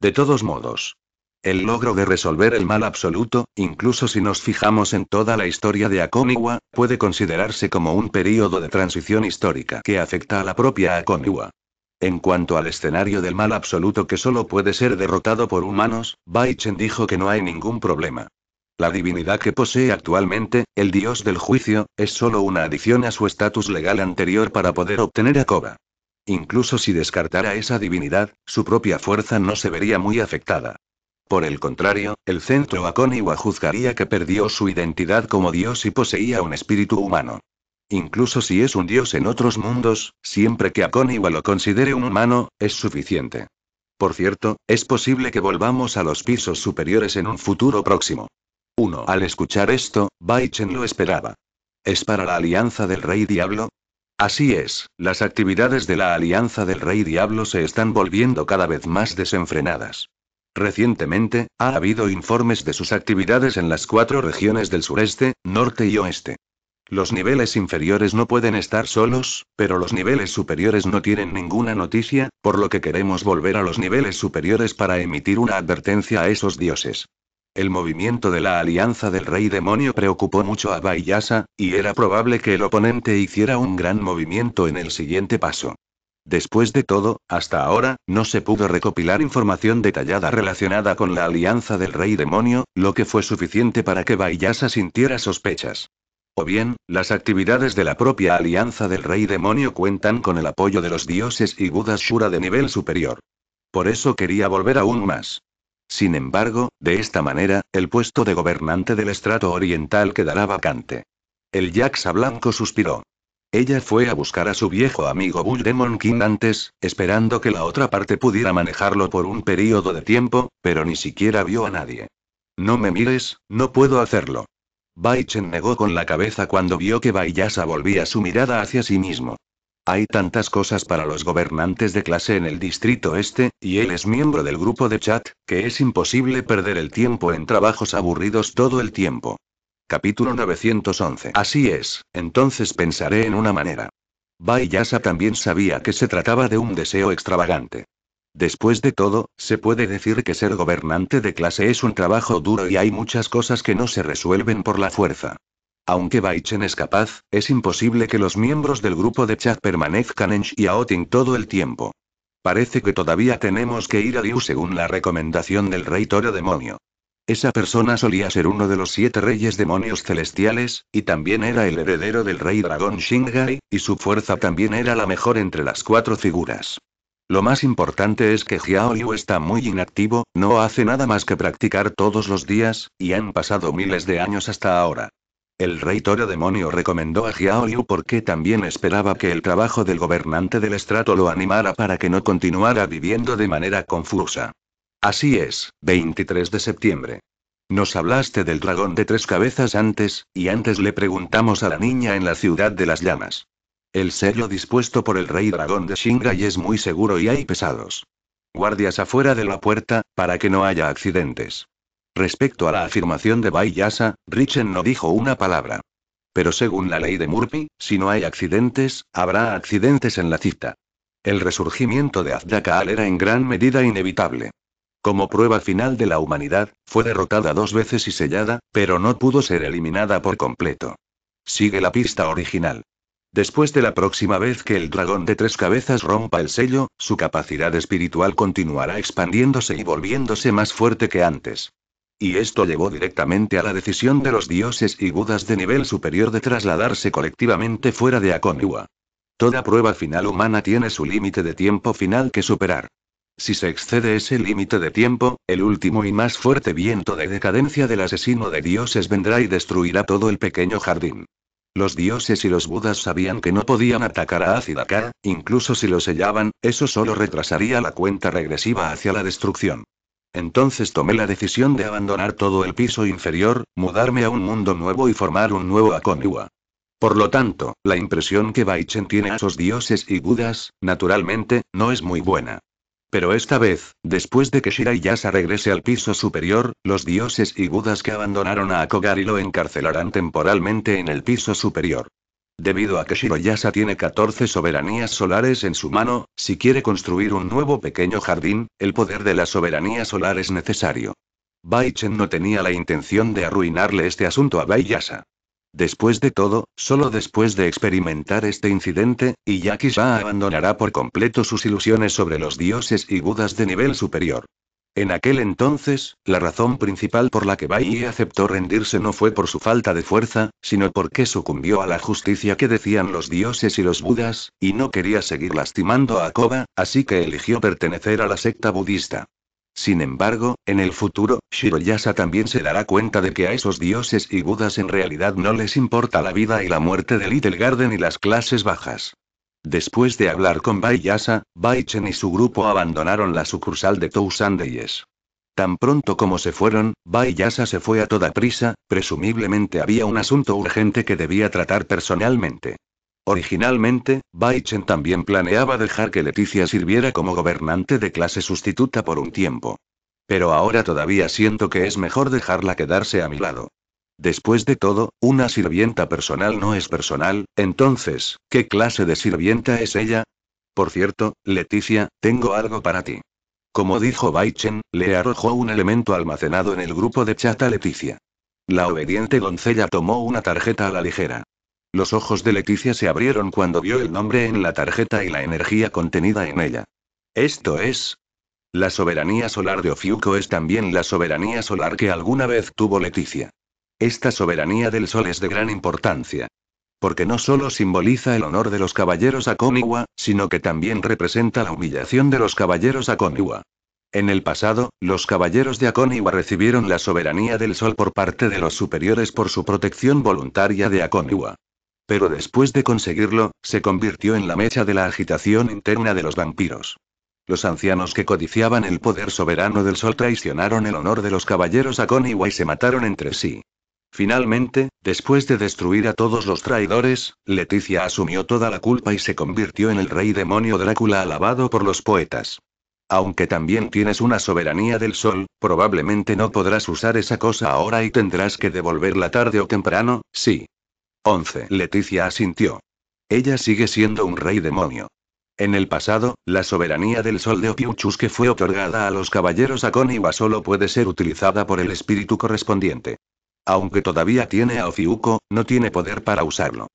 De todos modos, el logro de resolver el mal absoluto, incluso si nos fijamos en toda la historia de Akoniwa, puede considerarse como un período de transición histórica que afecta a la propia Akoniwa. En cuanto al escenario del mal absoluto que solo puede ser derrotado por humanos, Baichen dijo que no hay ningún problema. La divinidad que posee actualmente, el dios del juicio, es solo una adición a su estatus legal anterior para poder obtener a Koba. Incluso si descartara esa divinidad, su propia fuerza no se vería muy afectada. Por el contrario, el centro Akoniwa juzgaría que perdió su identidad como dios y poseía un espíritu humano. Incluso si es un dios en otros mundos, siempre que Akoniwa lo considere un humano, es suficiente. Por cierto, es posible que volvamos a los pisos superiores en un futuro próximo. 1. Al escuchar esto, Baichen lo esperaba. ¿Es para la Alianza del Rey Diablo? Así es, las actividades de la Alianza del Rey Diablo se están volviendo cada vez más desenfrenadas. Recientemente, ha habido informes de sus actividades en las cuatro regiones del sureste, norte y oeste. Los niveles inferiores no pueden estar solos, pero los niveles superiores no tienen ninguna noticia, por lo que queremos volver a los niveles superiores para emitir una advertencia a esos dioses. El movimiento de la alianza del rey demonio preocupó mucho a Bayasa, y era probable que el oponente hiciera un gran movimiento en el siguiente paso. Después de todo, hasta ahora, no se pudo recopilar información detallada relacionada con la alianza del rey demonio, lo que fue suficiente para que Bayasa sintiera sospechas. O bien, las actividades de la propia Alianza del Rey Demonio cuentan con el apoyo de los dioses y Budas Shura de nivel superior. Por eso quería volver aún más. Sin embargo, de esta manera, el puesto de gobernante del estrato oriental quedará vacante. El Jaxa Blanco suspiró. Ella fue a buscar a su viejo amigo Bull Demon King antes, esperando que la otra parte pudiera manejarlo por un período de tiempo, pero ni siquiera vio a nadie. No me mires, no puedo hacerlo. Baichen negó con la cabeza cuando vio que Yasa volvía su mirada hacia sí mismo. Hay tantas cosas para los gobernantes de clase en el distrito este, y él es miembro del grupo de chat, que es imposible perder el tiempo en trabajos aburridos todo el tiempo. Capítulo 911. Así es, entonces pensaré en una manera. Yasa también sabía que se trataba de un deseo extravagante. Después de todo, se puede decir que ser gobernante de clase es un trabajo duro y hay muchas cosas que no se resuelven por la fuerza. Aunque Baichen es capaz, es imposible que los miembros del grupo de Chad permanezcan en Xiaoting todo el tiempo. Parece que todavía tenemos que ir a Liu según la recomendación del rey Toro Demonio. Esa persona solía ser uno de los siete reyes demonios celestiales, y también era el heredero del rey dragón Shingai, y su fuerza también era la mejor entre las cuatro figuras. Lo más importante es que Xiao está muy inactivo, no hace nada más que practicar todos los días, y han pasado miles de años hasta ahora. El rey Toro Demonio recomendó a Xiao porque también esperaba que el trabajo del gobernante del estrato lo animara para que no continuara viviendo de manera confusa. Así es, 23 de septiembre. Nos hablaste del dragón de tres cabezas antes, y antes le preguntamos a la niña en la ciudad de las llamas. El sello dispuesto por el rey dragón de Shingai es muy seguro y hay pesados. Guardias afuera de la puerta, para que no haya accidentes. Respecto a la afirmación de Yasa, Richen no dijo una palabra. Pero según la ley de Murphy, si no hay accidentes, habrá accidentes en la cita. El resurgimiento de Azdakaal era en gran medida inevitable. Como prueba final de la humanidad, fue derrotada dos veces y sellada, pero no pudo ser eliminada por completo. Sigue la pista original. Después de la próxima vez que el dragón de tres cabezas rompa el sello, su capacidad espiritual continuará expandiéndose y volviéndose más fuerte que antes. Y esto llevó directamente a la decisión de los dioses y budas de nivel superior de trasladarse colectivamente fuera de Akoniwa. Toda prueba final humana tiene su límite de tiempo final que superar. Si se excede ese límite de tiempo, el último y más fuerte viento de decadencia del asesino de dioses vendrá y destruirá todo el pequeño jardín. Los dioses y los budas sabían que no podían atacar a Azidakar, incluso si lo sellaban, eso solo retrasaría la cuenta regresiva hacia la destrucción. Entonces tomé la decisión de abandonar todo el piso inferior, mudarme a un mundo nuevo y formar un nuevo Akoniwa. Por lo tanto, la impresión que Baichen tiene a esos dioses y budas, naturalmente, no es muy buena. Pero esta vez, después de que Shiraiyasa Yasa regrese al piso superior, los dioses y budas que abandonaron a Akogari lo encarcelarán temporalmente en el piso superior. Debido a que Shiraiyasa tiene 14 soberanías solares en su mano, si quiere construir un nuevo pequeño jardín, el poder de la soberanía solar es necesario. Baichen no tenía la intención de arruinarle este asunto a Baiyasa. Después de todo, solo después de experimentar este incidente, Iyaki ya abandonará por completo sus ilusiones sobre los dioses y budas de nivel superior. En aquel entonces, la razón principal por la que Bai aceptó rendirse no fue por su falta de fuerza, sino porque sucumbió a la justicia que decían los dioses y los budas, y no quería seguir lastimando a Koba, así que eligió pertenecer a la secta budista. Sin embargo, en el futuro, Shiroyasa también se dará cuenta de que a esos dioses y budas en realidad no les importa la vida y la muerte de Little Garden y las clases bajas. Después de hablar con Bai Yasa, Bai Chen y su grupo abandonaron la sucursal de Tousandeyes. Tan pronto como se fueron, Bai Yasa se fue a toda prisa, presumiblemente había un asunto urgente que debía tratar personalmente. Originalmente, Baichen también planeaba dejar que Leticia sirviera como gobernante de clase sustituta por un tiempo. Pero ahora todavía siento que es mejor dejarla quedarse a mi lado. Después de todo, una sirvienta personal no es personal, entonces, ¿qué clase de sirvienta es ella? Por cierto, Leticia, tengo algo para ti. Como dijo Baichen, le arrojó un elemento almacenado en el grupo de chat a Leticia. La obediente doncella tomó una tarjeta a la ligera. Los ojos de Leticia se abrieron cuando vio el nombre en la tarjeta y la energía contenida en ella. Esto es. La soberanía solar de Ofiuco es también la soberanía solar que alguna vez tuvo Leticia. Esta soberanía del sol es de gran importancia. Porque no solo simboliza el honor de los caballeros a sino que también representa la humillación de los caballeros a En el pasado, los caballeros de Akoniwa recibieron la soberanía del sol por parte de los superiores por su protección voluntaria de Aconiwa. Pero después de conseguirlo, se convirtió en la mecha de la agitación interna de los vampiros. Los ancianos que codiciaban el poder soberano del sol traicionaron el honor de los caballeros a Conigua y se mataron entre sí. Finalmente, después de destruir a todos los traidores, Leticia asumió toda la culpa y se convirtió en el rey demonio Drácula alabado por los poetas. Aunque también tienes una soberanía del sol, probablemente no podrás usar esa cosa ahora y tendrás que devolverla tarde o temprano, sí. 11. Leticia asintió. Ella sigue siendo un rey demonio. En el pasado, la soberanía del sol de Opiuchus que fue otorgada a los caballeros Aconiwa solo puede ser utilizada por el espíritu correspondiente. Aunque todavía tiene a Ofiuco, no tiene poder para usarlo.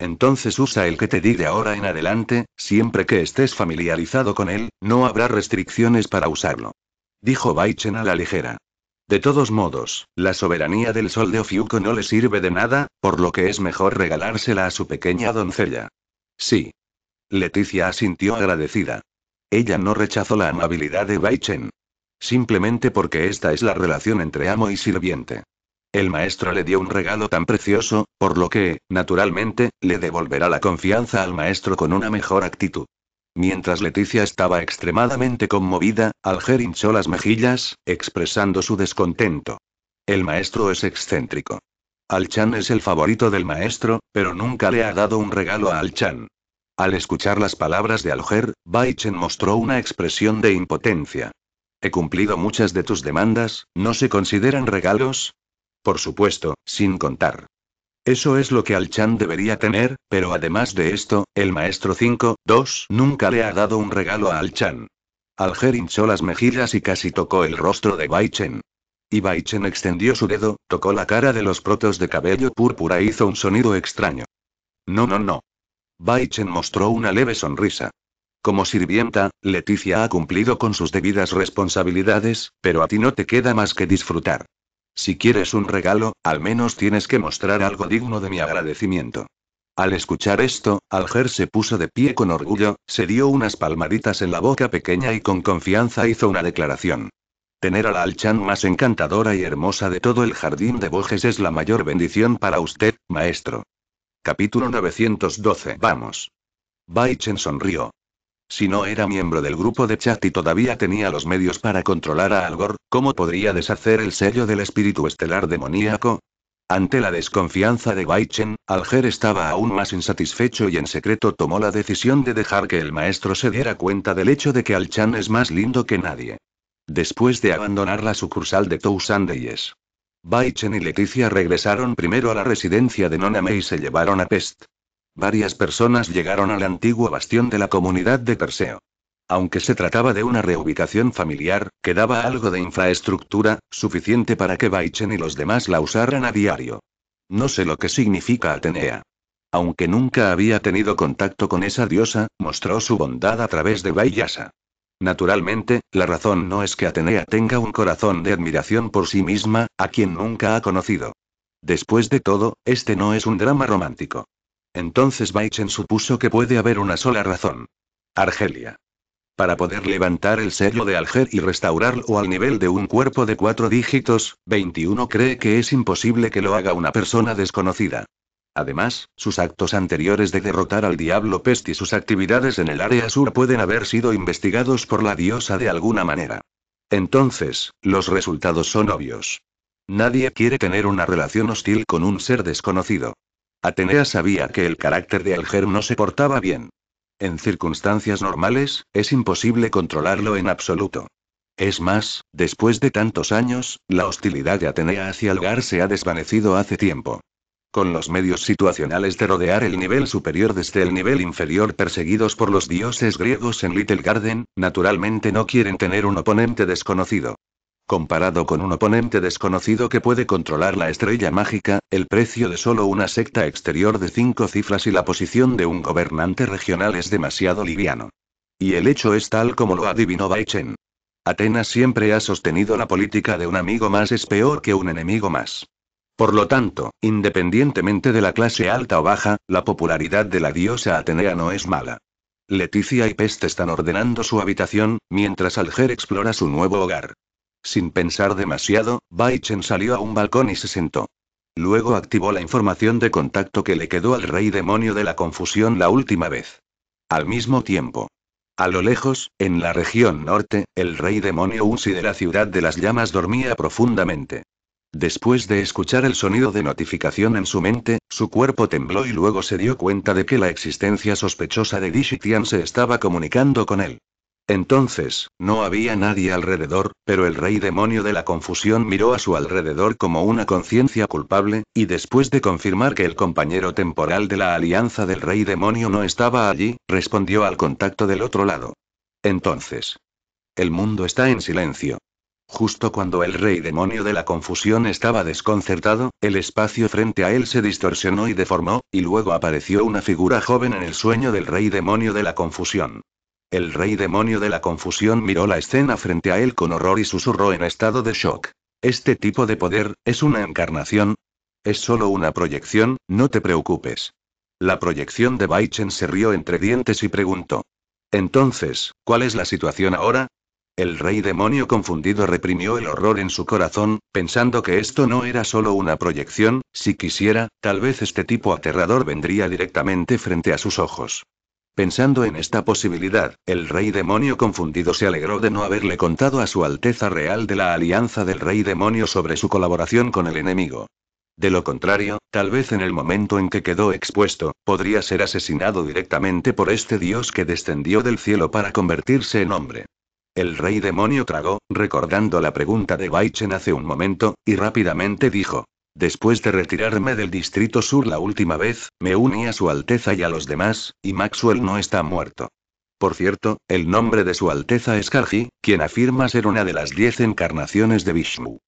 Entonces usa el que te di de ahora en adelante, siempre que estés familiarizado con él, no habrá restricciones para usarlo. Dijo Baichen a la ligera. De todos modos, la soberanía del sol de Ofiuco no le sirve de nada, por lo que es mejor regalársela a su pequeña doncella. Sí. Leticia asintió agradecida. Ella no rechazó la amabilidad de Baichen. Simplemente porque esta es la relación entre amo y sirviente. El maestro le dio un regalo tan precioso, por lo que, naturalmente, le devolverá la confianza al maestro con una mejor actitud. Mientras Leticia estaba extremadamente conmovida, Alger hinchó las mejillas, expresando su descontento. El maestro es excéntrico. Al-Chan es el favorito del maestro, pero nunca le ha dado un regalo a Al-Chan. Al escuchar las palabras de Alger, Baichen mostró una expresión de impotencia. He cumplido muchas de tus demandas, ¿no se consideran regalos? Por supuesto, sin contar. Eso es lo que Al-Chan debería tener, pero además de esto, el maestro 5-2 nunca le ha dado un regalo a Al-Chan. Alger hinchó las mejillas y casi tocó el rostro de Baichen. Y Baichen extendió su dedo, tocó la cara de los protos de cabello púrpura e hizo un sonido extraño. No, no, no. Baichen mostró una leve sonrisa. Como sirvienta, Leticia ha cumplido con sus debidas responsabilidades, pero a ti no te queda más que disfrutar. Si quieres un regalo, al menos tienes que mostrar algo digno de mi agradecimiento. Al escuchar esto, Alger se puso de pie con orgullo, se dio unas palmaditas en la boca pequeña y con confianza hizo una declaración. Tener a la Alchan más encantadora y hermosa de todo el jardín de Bojes es la mayor bendición para usted, maestro. Capítulo 912. Vamos. Baichen sonrió. Si no era miembro del grupo de chat y todavía tenía los medios para controlar a Algor, ¿cómo podría deshacer el sello del espíritu estelar demoníaco? Ante la desconfianza de Baichen, Alger estaba aún más insatisfecho y en secreto tomó la decisión de dejar que el maestro se diera cuenta del hecho de que Al Chan es más lindo que nadie. Después de abandonar la sucursal de Tousandeyes, Baichen y Leticia regresaron primero a la residencia de Noname y se llevaron a Pest. Varias personas llegaron al antiguo bastión de la comunidad de Perseo. Aunque se trataba de una reubicación familiar, quedaba algo de infraestructura, suficiente para que Baichen y los demás la usaran a diario. No sé lo que significa Atenea. Aunque nunca había tenido contacto con esa diosa, mostró su bondad a través de Bayasa. Naturalmente, la razón no es que Atenea tenga un corazón de admiración por sí misma, a quien nunca ha conocido. Después de todo, este no es un drama romántico. Entonces Baichen supuso que puede haber una sola razón. Argelia. Para poder levantar el sello de Alger y restaurarlo al nivel de un cuerpo de cuatro dígitos, 21 cree que es imposible que lo haga una persona desconocida. Además, sus actos anteriores de derrotar al diablo Pest y sus actividades en el área sur pueden haber sido investigados por la diosa de alguna manera. Entonces, los resultados son obvios. Nadie quiere tener una relación hostil con un ser desconocido. Atenea sabía que el carácter de Alger no se portaba bien. En circunstancias normales, es imposible controlarlo en absoluto. Es más, después de tantos años, la hostilidad de Atenea hacia Algar se ha desvanecido hace tiempo. Con los medios situacionales de rodear el nivel superior desde el nivel inferior perseguidos por los dioses griegos en Little Garden, naturalmente no quieren tener un oponente desconocido. Comparado con un oponente desconocido que puede controlar la estrella mágica, el precio de solo una secta exterior de cinco cifras y la posición de un gobernante regional es demasiado liviano. Y el hecho es tal como lo adivinó Baichen. Atenas siempre ha sostenido la política de un amigo más es peor que un enemigo más. Por lo tanto, independientemente de la clase alta o baja, la popularidad de la diosa Atenea no es mala. Leticia y Pest están ordenando su habitación, mientras Alger explora su nuevo hogar. Sin pensar demasiado, Baichen salió a un balcón y se sentó. Luego activó la información de contacto que le quedó al rey demonio de la confusión la última vez. Al mismo tiempo. A lo lejos, en la región norte, el rey demonio Uzi de la ciudad de las llamas dormía profundamente. Después de escuchar el sonido de notificación en su mente, su cuerpo tembló y luego se dio cuenta de que la existencia sospechosa de Dishitian se estaba comunicando con él. Entonces, no había nadie alrededor, pero el rey demonio de la confusión miró a su alrededor como una conciencia culpable, y después de confirmar que el compañero temporal de la alianza del rey demonio no estaba allí, respondió al contacto del otro lado. Entonces. El mundo está en silencio. Justo cuando el rey demonio de la confusión estaba desconcertado, el espacio frente a él se distorsionó y deformó, y luego apareció una figura joven en el sueño del rey demonio de la confusión. El rey demonio de la confusión miró la escena frente a él con horror y susurró en estado de shock. Este tipo de poder, ¿es una encarnación? Es solo una proyección, no te preocupes. La proyección de Baichen se rió entre dientes y preguntó. Entonces, ¿cuál es la situación ahora? El rey demonio confundido reprimió el horror en su corazón, pensando que esto no era solo una proyección, si quisiera, tal vez este tipo aterrador vendría directamente frente a sus ojos. Pensando en esta posibilidad, el rey demonio confundido se alegró de no haberle contado a su Alteza Real de la alianza del rey demonio sobre su colaboración con el enemigo. De lo contrario, tal vez en el momento en que quedó expuesto, podría ser asesinado directamente por este dios que descendió del cielo para convertirse en hombre. El rey demonio tragó, recordando la pregunta de Baichen hace un momento, y rápidamente dijo, Después de retirarme del Distrito Sur la última vez, me uní a Su Alteza y a los demás, y Maxwell no está muerto. Por cierto, el nombre de Su Alteza es Karji, quien afirma ser una de las diez encarnaciones de Vishnu.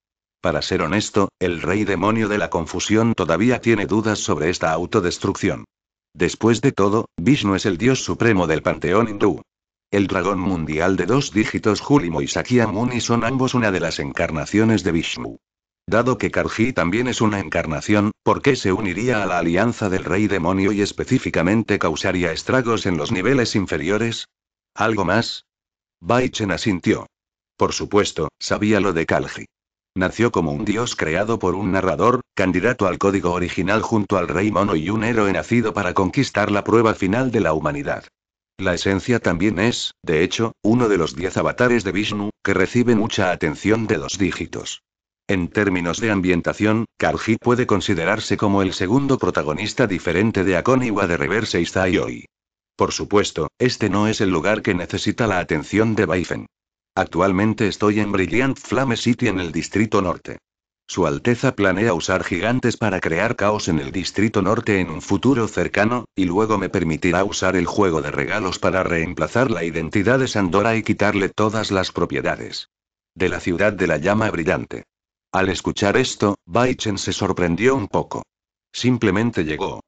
Para ser honesto, el rey demonio de la confusión todavía tiene dudas sobre esta autodestrucción. Después de todo, Vishnu es el dios supremo del panteón hindú. El dragón mundial de dos dígitos Julimo y Muni, son ambos una de las encarnaciones de Vishnu. Dado que Kalji también es una encarnación, ¿por qué se uniría a la alianza del rey demonio y específicamente causaría estragos en los niveles inferiores? ¿Algo más? Baichen asintió. Por supuesto, sabía lo de Kalji. Nació como un dios creado por un narrador, candidato al código original junto al rey mono y un héroe nacido para conquistar la prueba final de la humanidad. La esencia también es, de hecho, uno de los diez avatares de Vishnu, que recibe mucha atención de los dígitos. En términos de ambientación, Karji puede considerarse como el segundo protagonista diferente de Akoniwa de Reverse y hoy. Por supuesto, este no es el lugar que necesita la atención de Baifen. Actualmente estoy en Brilliant Flame City en el Distrito Norte. Su Alteza planea usar gigantes para crear caos en el Distrito Norte en un futuro cercano, y luego me permitirá usar el juego de regalos para reemplazar la identidad de Sandora y quitarle todas las propiedades. De la ciudad de la llama brillante. Al escuchar esto, Baichen se sorprendió un poco. Simplemente llegó.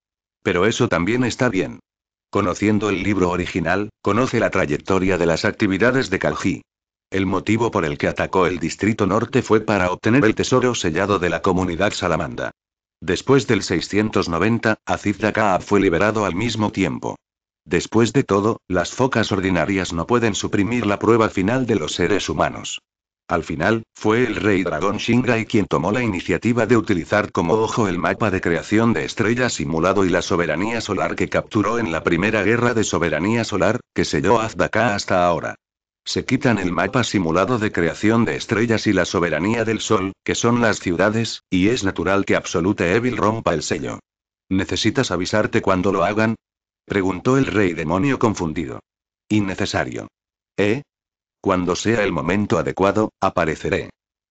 Pero eso también está bien. Conociendo el libro original, conoce la trayectoria de las actividades de Kalji. El motivo por el que atacó el Distrito Norte fue para obtener el tesoro sellado de la comunidad salamanda. Después del 690, Aziz fue liberado al mismo tiempo. Después de todo, las focas ordinarias no pueden suprimir la prueba final de los seres humanos. Al final, fue el rey dragón Shingai quien tomó la iniciativa de utilizar como ojo el mapa de creación de estrellas simulado y la soberanía solar que capturó en la primera guerra de soberanía solar, que selló Azdaka hasta ahora. Se quitan el mapa simulado de creación de estrellas y la soberanía del sol, que son las ciudades, y es natural que Absolute Evil rompa el sello. ¿Necesitas avisarte cuando lo hagan? Preguntó el rey demonio confundido. Innecesario. ¿Eh? Cuando sea el momento adecuado, apareceré.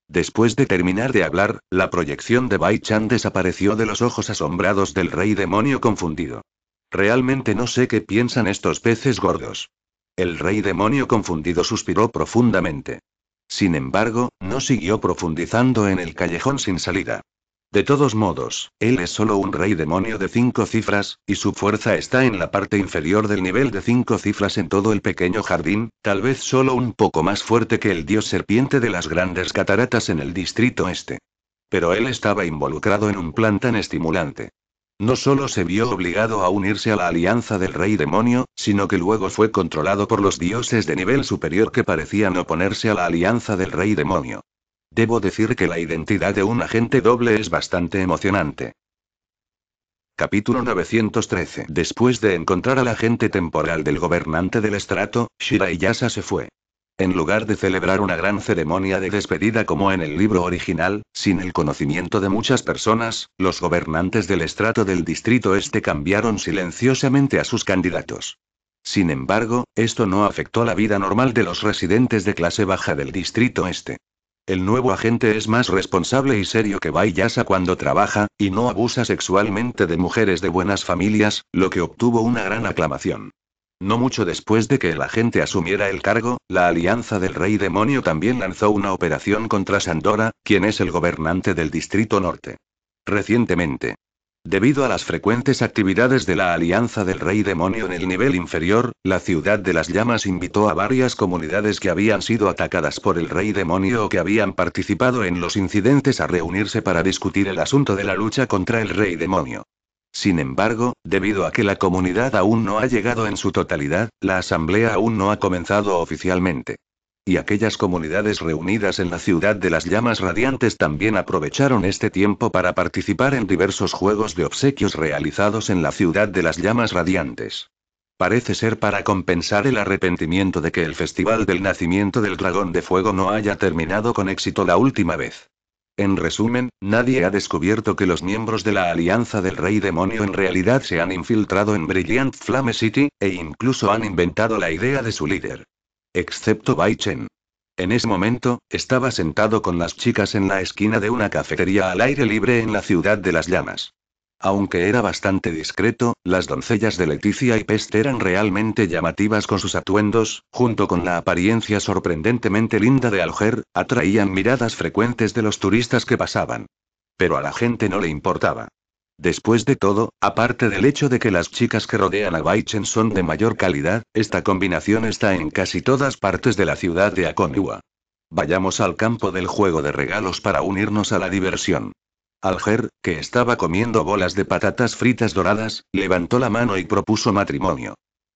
Después de terminar de hablar, la proyección de Bai Chan desapareció de los ojos asombrados del rey demonio confundido. Realmente no sé qué piensan estos peces gordos. El rey demonio confundido suspiró profundamente. Sin embargo, no siguió profundizando en el callejón sin salida. De todos modos, él es solo un rey demonio de cinco cifras, y su fuerza está en la parte inferior del nivel de cinco cifras en todo el pequeño jardín, tal vez solo un poco más fuerte que el dios serpiente de las grandes cataratas en el distrito este. Pero él estaba involucrado en un plan tan estimulante. No solo se vio obligado a unirse a la alianza del rey demonio, sino que luego fue controlado por los dioses de nivel superior que parecían oponerse a la alianza del rey demonio. Debo decir que la identidad de un agente doble es bastante emocionante. Capítulo 913 Después de encontrar al agente temporal del gobernante del estrato, Yasa se fue. En lugar de celebrar una gran ceremonia de despedida como en el libro original, sin el conocimiento de muchas personas, los gobernantes del estrato del distrito este cambiaron silenciosamente a sus candidatos. Sin embargo, esto no afectó la vida normal de los residentes de clase baja del distrito este. El nuevo agente es más responsable y serio que Bayasa cuando trabaja, y no abusa sexualmente de mujeres de buenas familias, lo que obtuvo una gran aclamación. No mucho después de que el agente asumiera el cargo, la Alianza del Rey Demonio también lanzó una operación contra Sandora, quien es el gobernante del Distrito Norte. Recientemente, Debido a las frecuentes actividades de la Alianza del Rey Demonio en el nivel inferior, la ciudad de las llamas invitó a varias comunidades que habían sido atacadas por el Rey Demonio o que habían participado en los incidentes a reunirse para discutir el asunto de la lucha contra el Rey Demonio. Sin embargo, debido a que la comunidad aún no ha llegado en su totalidad, la asamblea aún no ha comenzado oficialmente y aquellas comunidades reunidas en la ciudad de las llamas radiantes también aprovecharon este tiempo para participar en diversos juegos de obsequios realizados en la ciudad de las llamas radiantes. Parece ser para compensar el arrepentimiento de que el Festival del Nacimiento del Dragón de Fuego no haya terminado con éxito la última vez. En resumen, nadie ha descubierto que los miembros de la Alianza del Rey Demonio en realidad se han infiltrado en Brilliant Flame City, e incluso han inventado la idea de su líder. Excepto Bai Chen. En ese momento, estaba sentado con las chicas en la esquina de una cafetería al aire libre en la ciudad de las llamas. Aunque era bastante discreto, las doncellas de Leticia y Pest eran realmente llamativas con sus atuendos, junto con la apariencia sorprendentemente linda de Alger, atraían miradas frecuentes de los turistas que pasaban. Pero a la gente no le importaba. Después de todo, aparte del hecho de que las chicas que rodean a Baichen son de mayor calidad, esta combinación está en casi todas partes de la ciudad de Akoniwa. Vayamos al campo del juego de regalos para unirnos a la diversión. Alger, que estaba comiendo bolas de patatas fritas doradas, levantó la mano y propuso matrimonio.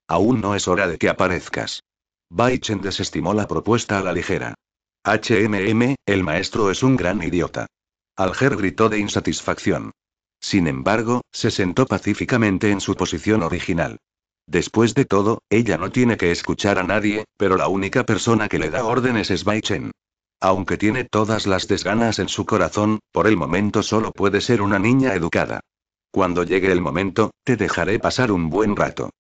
Aún no es hora de que aparezcas. Baichen desestimó la propuesta a la ligera. HMM, el maestro es un gran idiota. Alger gritó de insatisfacción. Sin embargo, se sentó pacíficamente en su posición original. Después de todo, ella no tiene que escuchar a nadie, pero la única persona que le da órdenes es Bai Aunque tiene todas las desganas en su corazón, por el momento solo puede ser una niña educada. Cuando llegue el momento, te dejaré pasar un buen rato.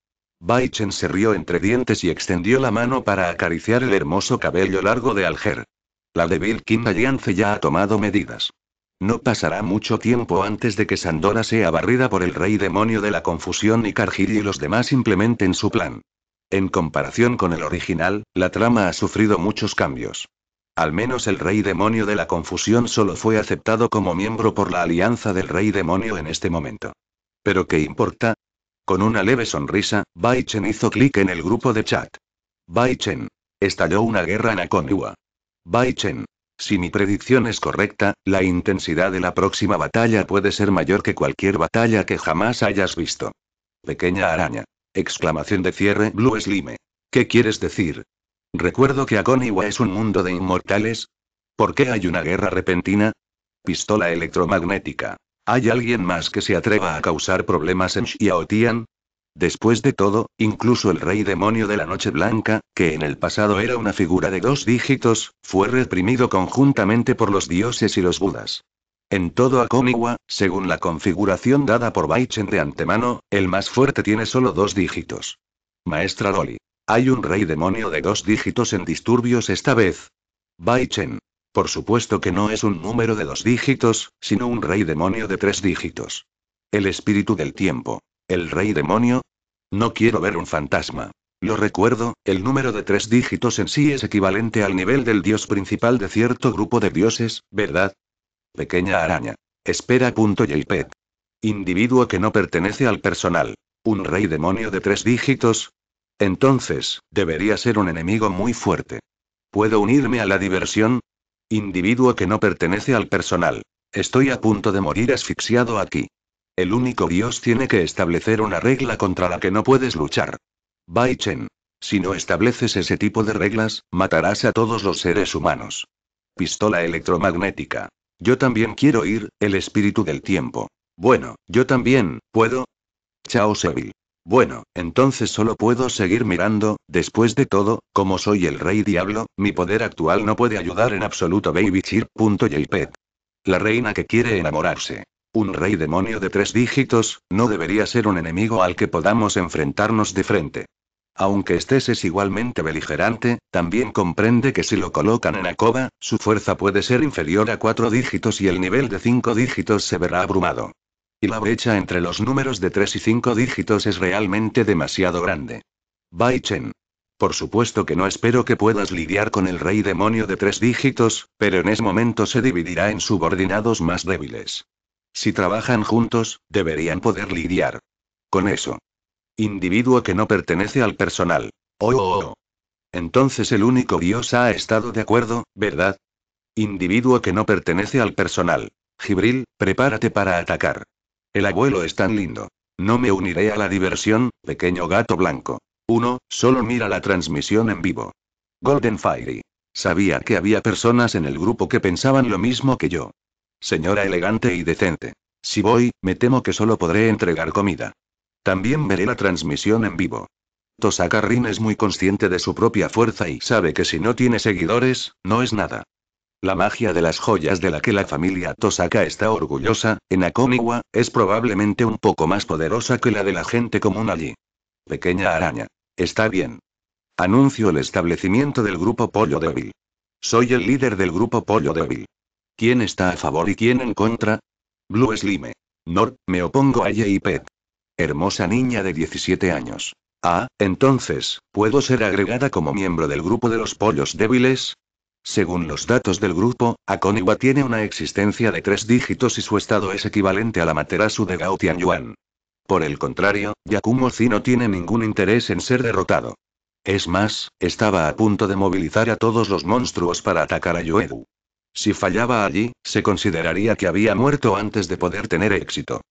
Bai Chen se rió entre dientes y extendió la mano para acariciar el hermoso cabello largo de Alger. La débil Kim Alliance ya ha tomado medidas. No pasará mucho tiempo antes de que Sandora sea barrida por el rey demonio de la confusión y Cargill y los demás implementen su plan. En comparación con el original, la trama ha sufrido muchos cambios. Al menos el rey demonio de la confusión solo fue aceptado como miembro por la alianza del rey demonio en este momento. ¿Pero qué importa? Con una leve sonrisa, Baichen hizo clic en el grupo de chat. Baichen. Estalló una guerra en Akonua. Baichen. Si mi predicción es correcta, la intensidad de la próxima batalla puede ser mayor que cualquier batalla que jamás hayas visto. Pequeña araña. Exclamación de cierre Blue Slime. ¿Qué quieres decir? Recuerdo que Agoniwa es un mundo de inmortales. ¿Por qué hay una guerra repentina? Pistola electromagnética. ¿Hay alguien más que se atreva a causar problemas en Xiaotian? Después de todo, incluso el rey demonio de la Noche Blanca, que en el pasado era una figura de dos dígitos, fue reprimido conjuntamente por los dioses y los budas. En todo Akoniwa, según la configuración dada por Baichen de antemano, el más fuerte tiene solo dos dígitos. Maestra Loli. Hay un rey demonio de dos dígitos en disturbios esta vez. Baichen. Por supuesto que no es un número de dos dígitos, sino un rey demonio de tres dígitos. El espíritu del tiempo. ¿El rey demonio? No quiero ver un fantasma. Lo recuerdo, el número de tres dígitos en sí es equivalente al nivel del dios principal de cierto grupo de dioses, ¿verdad? Pequeña araña. Espera. pet Individuo que no pertenece al personal. ¿Un rey demonio de tres dígitos? Entonces, debería ser un enemigo muy fuerte. ¿Puedo unirme a la diversión? Individuo que no pertenece al personal. Estoy a punto de morir asfixiado aquí. El único dios tiene que establecer una regla contra la que no puedes luchar. Bai Chen. Si no estableces ese tipo de reglas, matarás a todos los seres humanos. Pistola electromagnética. Yo también quiero ir, el espíritu del tiempo. Bueno, yo también, ¿puedo? Chao Sevil. Bueno, entonces solo puedo seguir mirando, después de todo, como soy el rey diablo, mi poder actual no puede ayudar en absoluto baby e La reina que quiere enamorarse. Un rey demonio de tres dígitos, no debería ser un enemigo al que podamos enfrentarnos de frente. Aunque Estés es igualmente beligerante, también comprende que si lo colocan en Acoba, su fuerza puede ser inferior a cuatro dígitos y el nivel de cinco dígitos se verá abrumado. Y la brecha entre los números de tres y cinco dígitos es realmente demasiado grande. Bai Chen. Por supuesto que no espero que puedas lidiar con el rey demonio de tres dígitos, pero en ese momento se dividirá en subordinados más débiles. Si trabajan juntos, deberían poder lidiar. Con eso. Individuo que no pertenece al personal. Oh, oh, oh, Entonces el único dios ha estado de acuerdo, ¿verdad? Individuo que no pertenece al personal. Gibril, prepárate para atacar. El abuelo es tan lindo. No me uniré a la diversión, pequeño gato blanco. Uno, solo mira la transmisión en vivo. Golden Fairy. Sabía que había personas en el grupo que pensaban lo mismo que yo señora elegante y decente. Si voy, me temo que solo podré entregar comida. También veré la transmisión en vivo. Tosaka Rin es muy consciente de su propia fuerza y sabe que si no tiene seguidores, no es nada. La magia de las joyas de la que la familia Tosaka está orgullosa, en Akoniwa, es probablemente un poco más poderosa que la de la gente común allí. Pequeña araña. Está bien. Anuncio el establecimiento del grupo Pollo Débil. Soy el líder del grupo Pollo Débil. ¿Quién está a favor y quién en contra? Blue Slime. Nor, me opongo a J-Pet. Hermosa niña de 17 años. Ah, entonces, ¿puedo ser agregada como miembro del grupo de los pollos débiles? Según los datos del grupo, Akoniwa tiene una existencia de tres dígitos y su estado es equivalente a la Materasu de Gaotian Yuan. Por el contrario, Yakumo Zi no tiene ningún interés en ser derrotado. Es más, estaba a punto de movilizar a todos los monstruos para atacar a Yoedu. Si fallaba allí, se consideraría que había muerto antes de poder tener éxito.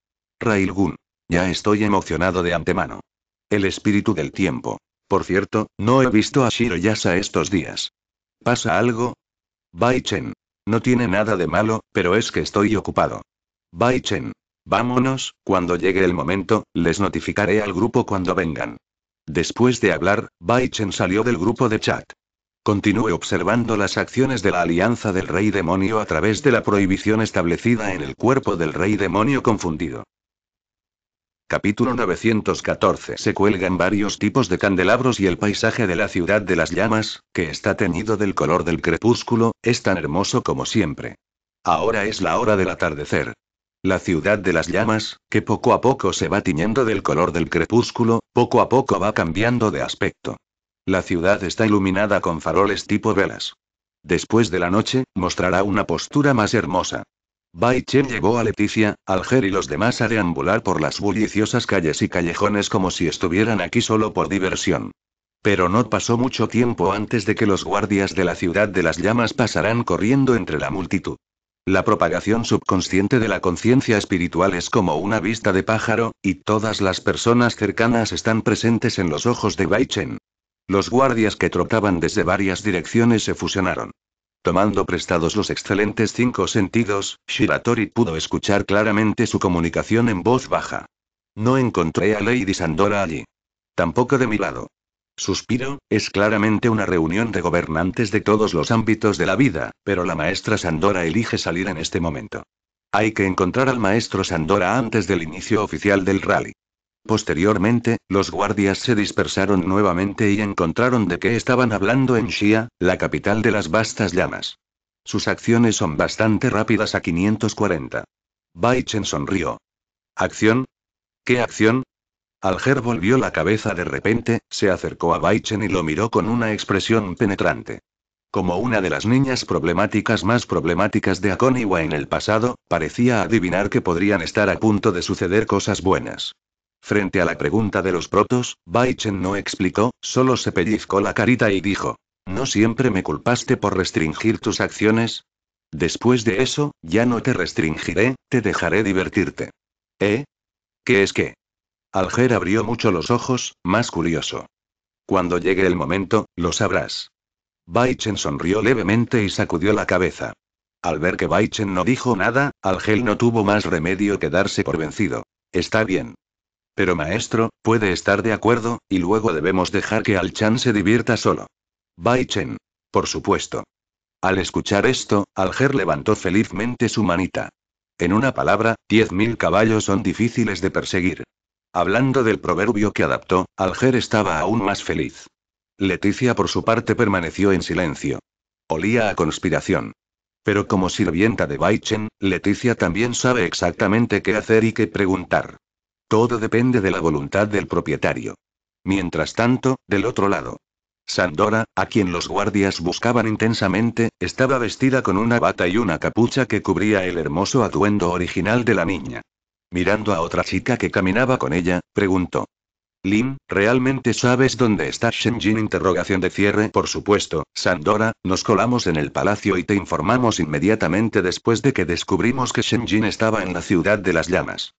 Railgun. Ya estoy emocionado de antemano. El espíritu del tiempo. Por cierto, no he visto a Shiroyasa estos días. ¿Pasa algo? Baichen. No tiene nada de malo, pero es que estoy ocupado. Baichen. Vámonos, cuando llegue el momento, les notificaré al grupo cuando vengan. Después de hablar, Baichen salió del grupo de chat. Continúe observando las acciones de la alianza del rey demonio a través de la prohibición establecida en el cuerpo del rey demonio confundido. Capítulo 914 Se cuelgan varios tipos de candelabros y el paisaje de la ciudad de las llamas, que está teñido del color del crepúsculo, es tan hermoso como siempre. Ahora es la hora del atardecer. La ciudad de las llamas, que poco a poco se va tiñendo del color del crepúsculo, poco a poco va cambiando de aspecto. La ciudad está iluminada con faroles tipo velas. Después de la noche, mostrará una postura más hermosa. Bai Chen llevó a Leticia, Alger y los demás a deambular por las bulliciosas calles y callejones como si estuvieran aquí solo por diversión. Pero no pasó mucho tiempo antes de que los guardias de la ciudad de las llamas pasaran corriendo entre la multitud. La propagación subconsciente de la conciencia espiritual es como una vista de pájaro, y todas las personas cercanas están presentes en los ojos de Bai Chen. Los guardias que trotaban desde varias direcciones se fusionaron. Tomando prestados los excelentes cinco sentidos, Shiratori pudo escuchar claramente su comunicación en voz baja. No encontré a Lady Sandora allí. Tampoco de mi lado. Suspiro, es claramente una reunión de gobernantes de todos los ámbitos de la vida, pero la maestra Sandora elige salir en este momento. Hay que encontrar al maestro Sandora antes del inicio oficial del rally. Posteriormente, los guardias se dispersaron nuevamente y encontraron de qué estaban hablando en Shia, la capital de las vastas llamas. Sus acciones son bastante rápidas a 540. Baichen sonrió. ¿Acción? ¿Qué acción? Alger volvió la cabeza de repente, se acercó a Baichen y lo miró con una expresión penetrante. Como una de las niñas problemáticas más problemáticas de Akoniwa en el pasado, parecía adivinar que podrían estar a punto de suceder cosas buenas. Frente a la pregunta de los protos, Baichen no explicó, solo se pellizcó la carita y dijo, ¿no siempre me culpaste por restringir tus acciones? Después de eso, ya no te restringiré, te dejaré divertirte. ¿Eh? ¿Qué es qué? Alger abrió mucho los ojos, más curioso. Cuando llegue el momento, lo sabrás. Baichen sonrió levemente y sacudió la cabeza. Al ver que Baichen no dijo nada, Algel no tuvo más remedio que darse por vencido. Está bien. Pero maestro, puede estar de acuerdo, y luego debemos dejar que Al-chan se divierta solo. Bai Por supuesto. Al escuchar esto, Alger levantó felizmente su manita. En una palabra, diez mil caballos son difíciles de perseguir. Hablando del proverbio que adaptó, Alger estaba aún más feliz. Leticia por su parte permaneció en silencio. Olía a conspiración. Pero como sirvienta de Baichen, Leticia también sabe exactamente qué hacer y qué preguntar. Todo depende de la voluntad del propietario. Mientras tanto, del otro lado. Sandora, a quien los guardias buscaban intensamente, estaba vestida con una bata y una capucha que cubría el hermoso atuendo original de la niña. Mirando a otra chica que caminaba con ella, preguntó. Lin, ¿realmente sabes dónde está Shenjin? Interrogación de cierre. Por supuesto, Sandora, nos colamos en el palacio y te informamos inmediatamente después de que descubrimos que Shenjin estaba en la ciudad de las llamas.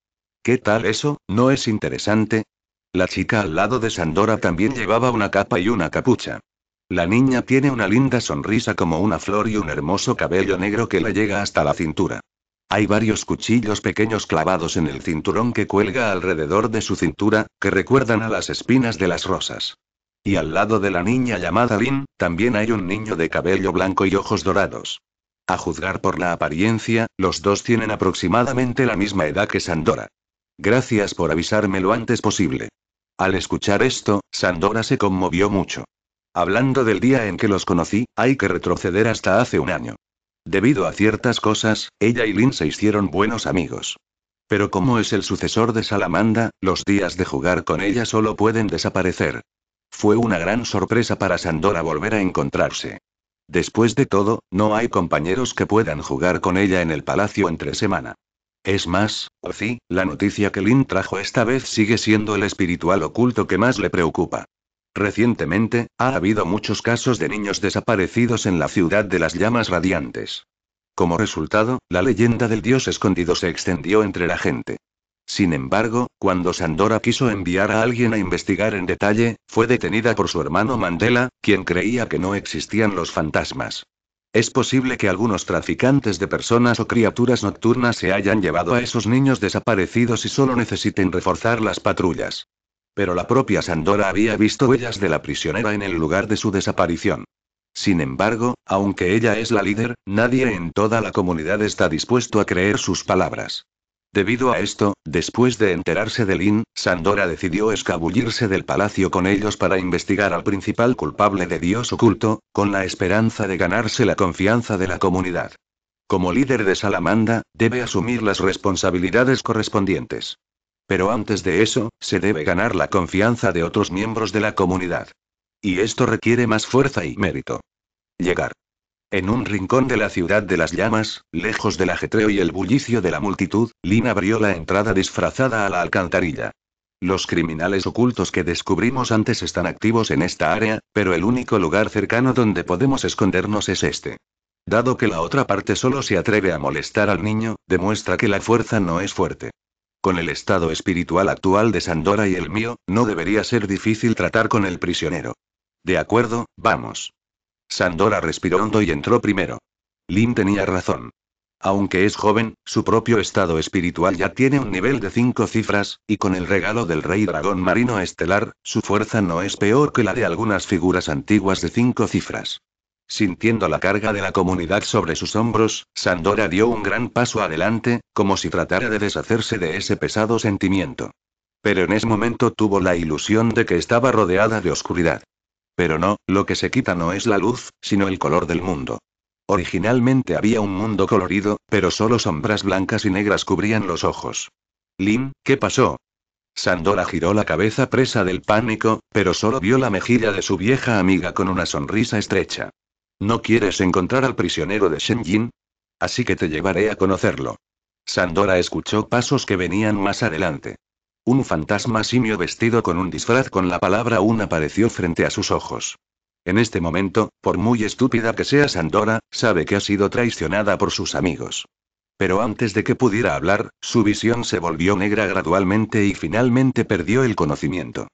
¿Qué tal eso? ¿No es interesante? La chica al lado de Sandora también llevaba una capa y una capucha. La niña tiene una linda sonrisa como una flor y un hermoso cabello negro que le llega hasta la cintura. Hay varios cuchillos pequeños clavados en el cinturón que cuelga alrededor de su cintura, que recuerdan a las espinas de las rosas. Y al lado de la niña llamada Lin también hay un niño de cabello blanco y ojos dorados. A juzgar por la apariencia, los dos tienen aproximadamente la misma edad que Sandora. Gracias por avisarme lo antes posible. Al escuchar esto, Sandora se conmovió mucho. Hablando del día en que los conocí, hay que retroceder hasta hace un año. Debido a ciertas cosas, ella y Lin se hicieron buenos amigos. Pero como es el sucesor de Salamanda, los días de jugar con ella solo pueden desaparecer. Fue una gran sorpresa para Sandora volver a encontrarse. Después de todo, no hay compañeros que puedan jugar con ella en el palacio entre semana. Es más, sí, la noticia que Lynn trajo esta vez sigue siendo el espiritual oculto que más le preocupa. Recientemente, ha habido muchos casos de niños desaparecidos en la ciudad de las llamas radiantes. Como resultado, la leyenda del dios escondido se extendió entre la gente. Sin embargo, cuando Sandora quiso enviar a alguien a investigar en detalle, fue detenida por su hermano Mandela, quien creía que no existían los fantasmas. Es posible que algunos traficantes de personas o criaturas nocturnas se hayan llevado a esos niños desaparecidos y solo necesiten reforzar las patrullas. Pero la propia Sandora había visto huellas de la prisionera en el lugar de su desaparición. Sin embargo, aunque ella es la líder, nadie en toda la comunidad está dispuesto a creer sus palabras. Debido a esto, después de enterarse de Lin, Sandora decidió escabullirse del palacio con ellos para investigar al principal culpable de Dios oculto, con la esperanza de ganarse la confianza de la comunidad. Como líder de Salamanda, debe asumir las responsabilidades correspondientes. Pero antes de eso, se debe ganar la confianza de otros miembros de la comunidad. Y esto requiere más fuerza y mérito. Llegar en un rincón de la ciudad de las llamas, lejos del ajetreo y el bullicio de la multitud, Lynn abrió la entrada disfrazada a la alcantarilla. Los criminales ocultos que descubrimos antes están activos en esta área, pero el único lugar cercano donde podemos escondernos es este. Dado que la otra parte solo se atreve a molestar al niño, demuestra que la fuerza no es fuerte. Con el estado espiritual actual de Sandora y el mío, no debería ser difícil tratar con el prisionero. De acuerdo, vamos. Sandora respiró hondo y entró primero. Lin tenía razón. Aunque es joven, su propio estado espiritual ya tiene un nivel de cinco cifras, y con el regalo del rey dragón marino estelar, su fuerza no es peor que la de algunas figuras antiguas de cinco cifras. Sintiendo la carga de la comunidad sobre sus hombros, Sandora dio un gran paso adelante, como si tratara de deshacerse de ese pesado sentimiento. Pero en ese momento tuvo la ilusión de que estaba rodeada de oscuridad. Pero no, lo que se quita no es la luz, sino el color del mundo. Originalmente había un mundo colorido, pero solo sombras blancas y negras cubrían los ojos. Lin, ¿qué pasó? Sandora giró la cabeza presa del pánico, pero solo vio la mejilla de su vieja amiga con una sonrisa estrecha. ¿No quieres encontrar al prisionero de Shenjin? Así que te llevaré a conocerlo. Sandora escuchó pasos que venían más adelante. Un fantasma simio vestido con un disfraz con la palabra un apareció frente a sus ojos. En este momento, por muy estúpida que sea Sandora, sabe que ha sido traicionada por sus amigos. Pero antes de que pudiera hablar, su visión se volvió negra gradualmente y finalmente perdió el conocimiento.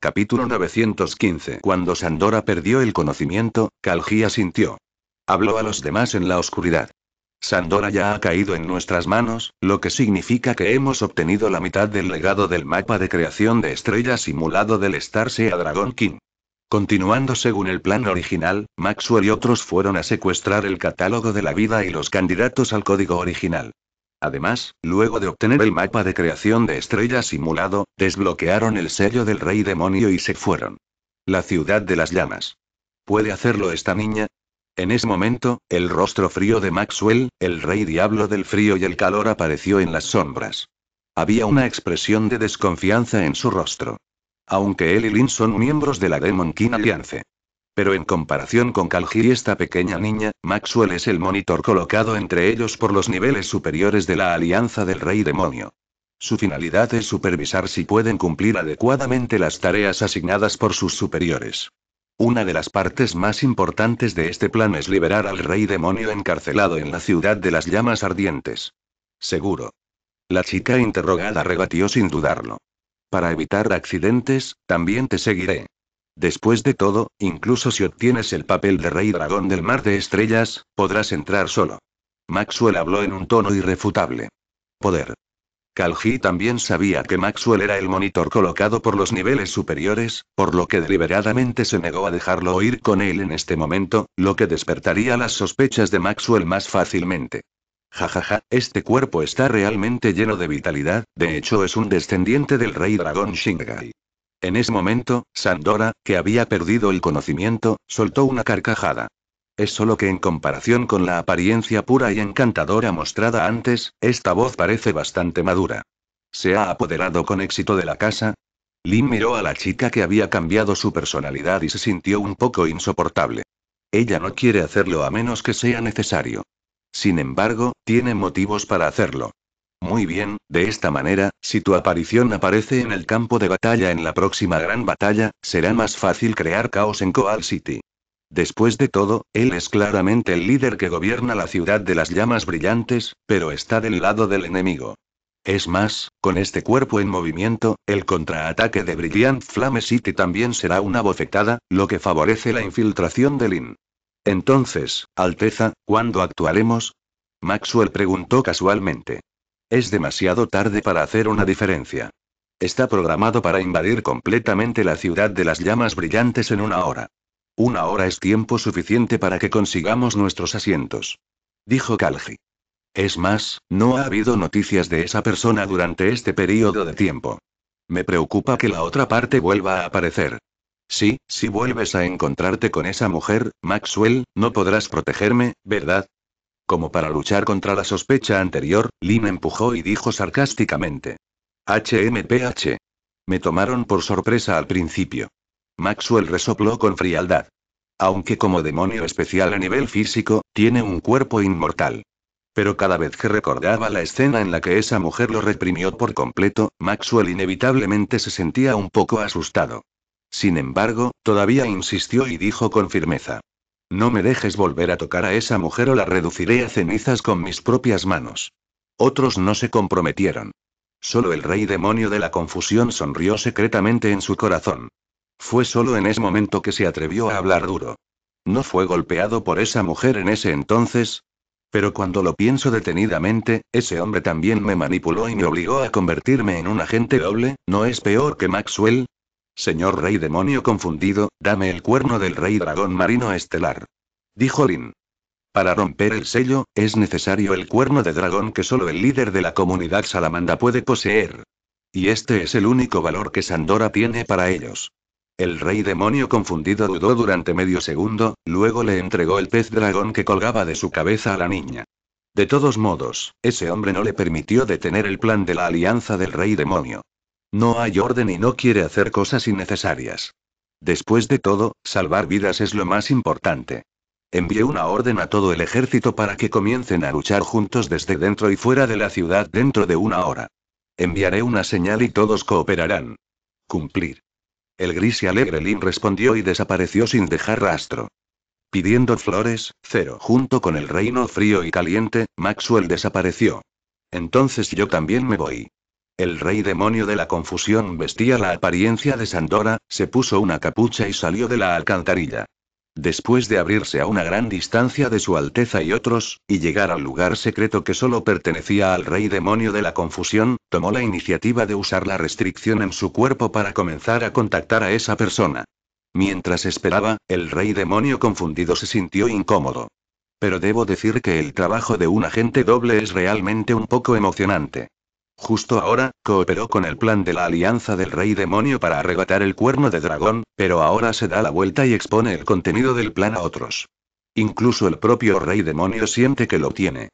Capítulo 915 Cuando Sandora perdió el conocimiento, Calgia sintió. Habló a los demás en la oscuridad. Sandora ya ha caído en nuestras manos, lo que significa que hemos obtenido la mitad del legado del mapa de creación de estrella simulado del Star Sea Dragon King. Continuando según el plan original, Maxwell y otros fueron a secuestrar el catálogo de la vida y los candidatos al código original. Además, luego de obtener el mapa de creación de estrella simulado, desbloquearon el sello del rey demonio y se fueron. La ciudad de las llamas. ¿Puede hacerlo esta niña? En ese momento, el rostro frío de Maxwell, el rey diablo del frío y el calor apareció en las sombras. Había una expresión de desconfianza en su rostro. Aunque él y Lynn son miembros de la Demon King Alliance. Pero en comparación con Calgir y esta pequeña niña, Maxwell es el monitor colocado entre ellos por los niveles superiores de la Alianza del Rey Demonio. Su finalidad es supervisar si pueden cumplir adecuadamente las tareas asignadas por sus superiores. Una de las partes más importantes de este plan es liberar al rey demonio encarcelado en la ciudad de las llamas ardientes. Seguro. La chica interrogada rebatió sin dudarlo. Para evitar accidentes, también te seguiré. Después de todo, incluso si obtienes el papel de rey dragón del mar de estrellas, podrás entrar solo. Maxwell habló en un tono irrefutable. Poder. Kalji también sabía que Maxwell era el monitor colocado por los niveles superiores, por lo que deliberadamente se negó a dejarlo oír con él en este momento, lo que despertaría las sospechas de Maxwell más fácilmente. Jajaja, ja, ja, este cuerpo está realmente lleno de vitalidad, de hecho es un descendiente del rey dragón Shingai. En ese momento, Sandora, que había perdido el conocimiento, soltó una carcajada. Es solo que en comparación con la apariencia pura y encantadora mostrada antes, esta voz parece bastante madura. ¿Se ha apoderado con éxito de la casa? Lin miró a la chica que había cambiado su personalidad y se sintió un poco insoportable. Ella no quiere hacerlo a menos que sea necesario. Sin embargo, tiene motivos para hacerlo. Muy bien, de esta manera, si tu aparición aparece en el campo de batalla en la próxima gran batalla, será más fácil crear caos en Coal City. Después de todo, él es claramente el líder que gobierna la ciudad de las llamas brillantes, pero está del lado del enemigo. Es más, con este cuerpo en movimiento, el contraataque de Brilliant Flame City también será una bofetada, lo que favorece la infiltración de Lin. Entonces, Alteza, ¿cuándo actuaremos? Maxwell preguntó casualmente. Es demasiado tarde para hacer una diferencia. Está programado para invadir completamente la ciudad de las llamas brillantes en una hora. Una hora es tiempo suficiente para que consigamos nuestros asientos. Dijo Kalji. Es más, no ha habido noticias de esa persona durante este periodo de tiempo. Me preocupa que la otra parte vuelva a aparecer. Sí, si vuelves a encontrarte con esa mujer, Maxwell, no podrás protegerme, ¿verdad? Como para luchar contra la sospecha anterior, Lynn empujó y dijo sarcásticamente. HMPH. Me tomaron por sorpresa al principio. Maxwell resopló con frialdad. Aunque como demonio especial a nivel físico, tiene un cuerpo inmortal. Pero cada vez que recordaba la escena en la que esa mujer lo reprimió por completo, Maxwell inevitablemente se sentía un poco asustado. Sin embargo, todavía insistió y dijo con firmeza. No me dejes volver a tocar a esa mujer o la reduciré a cenizas con mis propias manos. Otros no se comprometieron. Solo el rey demonio de la confusión sonrió secretamente en su corazón. Fue solo en ese momento que se atrevió a hablar duro. ¿No fue golpeado por esa mujer en ese entonces? Pero cuando lo pienso detenidamente, ese hombre también me manipuló y me obligó a convertirme en un agente doble, ¿no es peor que Maxwell? Señor rey demonio confundido, dame el cuerno del rey dragón marino estelar. Dijo Lin. Para romper el sello, es necesario el cuerno de dragón que solo el líder de la comunidad salamanda puede poseer. Y este es el único valor que Sandora tiene para ellos. El rey demonio confundido dudó durante medio segundo, luego le entregó el pez dragón que colgaba de su cabeza a la niña. De todos modos, ese hombre no le permitió detener el plan de la alianza del rey demonio. No hay orden y no quiere hacer cosas innecesarias. Después de todo, salvar vidas es lo más importante. Envié una orden a todo el ejército para que comiencen a luchar juntos desde dentro y fuera de la ciudad dentro de una hora. Enviaré una señal y todos cooperarán. Cumplir. El gris y alegre Lin respondió y desapareció sin dejar rastro. Pidiendo flores, cero. Junto con el reino frío y caliente, Maxwell desapareció. Entonces yo también me voy. El rey demonio de la confusión vestía la apariencia de Sandora, se puso una capucha y salió de la alcantarilla. Después de abrirse a una gran distancia de su Alteza y otros, y llegar al lugar secreto que solo pertenecía al rey demonio de la confusión, tomó la iniciativa de usar la restricción en su cuerpo para comenzar a contactar a esa persona. Mientras esperaba, el rey demonio confundido se sintió incómodo. Pero debo decir que el trabajo de un agente doble es realmente un poco emocionante. Justo ahora, cooperó con el plan de la Alianza del Rey Demonio para arrebatar el cuerno de dragón, pero ahora se da la vuelta y expone el contenido del plan a otros. Incluso el propio Rey Demonio siente que lo tiene.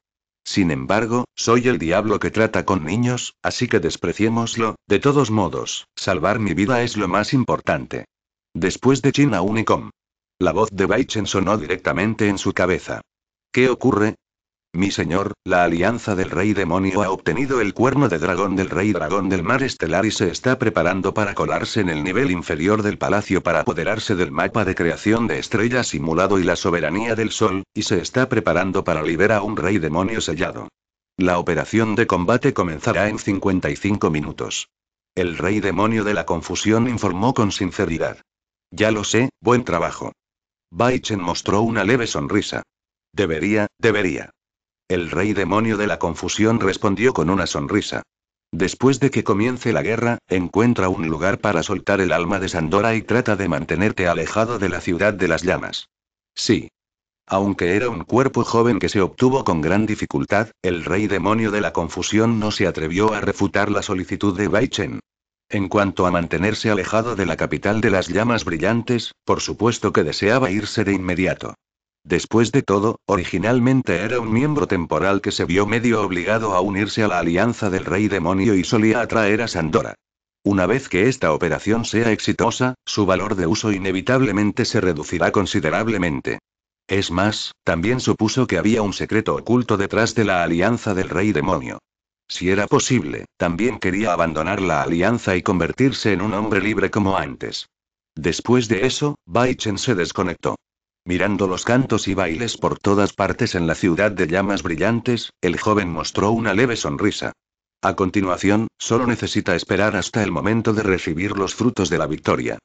Sin embargo, soy el diablo que trata con niños, así que despreciémoslo, de todos modos, salvar mi vida es lo más importante. Después de China Unicom. La voz de Baichen sonó directamente en su cabeza. ¿Qué ocurre? Mi señor, la alianza del rey demonio ha obtenido el cuerno de dragón del rey dragón del mar estelar y se está preparando para colarse en el nivel inferior del palacio para apoderarse del mapa de creación de estrellas simulado y la soberanía del sol, y se está preparando para liberar a un rey demonio sellado. La operación de combate comenzará en 55 minutos. El rey demonio de la confusión informó con sinceridad. Ya lo sé, buen trabajo. Baichen mostró una leve sonrisa. Debería, debería. El rey demonio de la confusión respondió con una sonrisa. Después de que comience la guerra, encuentra un lugar para soltar el alma de Sandora y trata de mantenerte alejado de la ciudad de las llamas. Sí. Aunque era un cuerpo joven que se obtuvo con gran dificultad, el rey demonio de la confusión no se atrevió a refutar la solicitud de Baichen. En cuanto a mantenerse alejado de la capital de las llamas brillantes, por supuesto que deseaba irse de inmediato. Después de todo, originalmente era un miembro temporal que se vio medio obligado a unirse a la alianza del rey demonio y solía atraer a Sandora. Una vez que esta operación sea exitosa, su valor de uso inevitablemente se reducirá considerablemente. Es más, también supuso que había un secreto oculto detrás de la alianza del rey demonio. Si era posible, también quería abandonar la alianza y convertirse en un hombre libre como antes. Después de eso, Baichen se desconectó. Mirando los cantos y bailes por todas partes en la ciudad de llamas brillantes, el joven mostró una leve sonrisa. A continuación, solo necesita esperar hasta el momento de recibir los frutos de la victoria.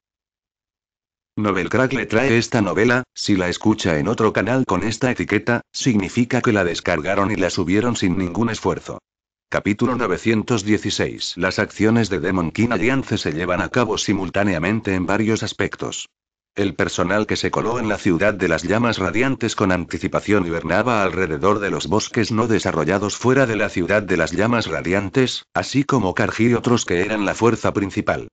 Novelcrack le trae esta novela, si la escucha en otro canal con esta etiqueta, significa que la descargaron y la subieron sin ningún esfuerzo. Capítulo 916 Las acciones de Demon King Aliance se llevan a cabo simultáneamente en varios aspectos. El personal que se coló en la ciudad de las llamas radiantes con anticipación hibernaba alrededor de los bosques no desarrollados fuera de la ciudad de las llamas radiantes, así como Kargi y otros que eran la fuerza principal.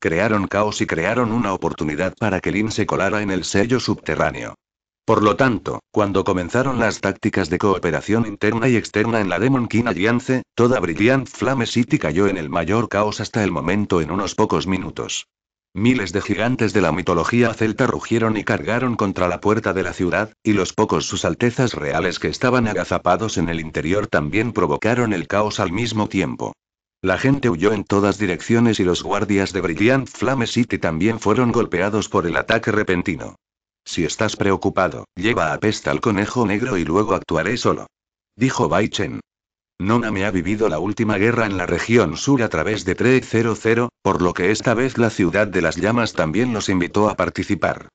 Crearon caos y crearon una oportunidad para que Lin se colara en el sello subterráneo. Por lo tanto, cuando comenzaron las tácticas de cooperación interna y externa en la Demon King Alliance, toda Brilliant Flame City cayó en el mayor caos hasta el momento en unos pocos minutos. Miles de gigantes de la mitología celta rugieron y cargaron contra la puerta de la ciudad, y los pocos sus altezas reales que estaban agazapados en el interior también provocaron el caos al mismo tiempo. La gente huyó en todas direcciones y los guardias de Brilliant Flame City también fueron golpeados por el ataque repentino. Si estás preocupado, lleva a pesta al conejo negro y luego actuaré solo. Dijo Bai Chen. Noname ha vivido la última guerra en la región sur a través de 300, por lo que esta vez la ciudad de las llamas también los invitó a participar.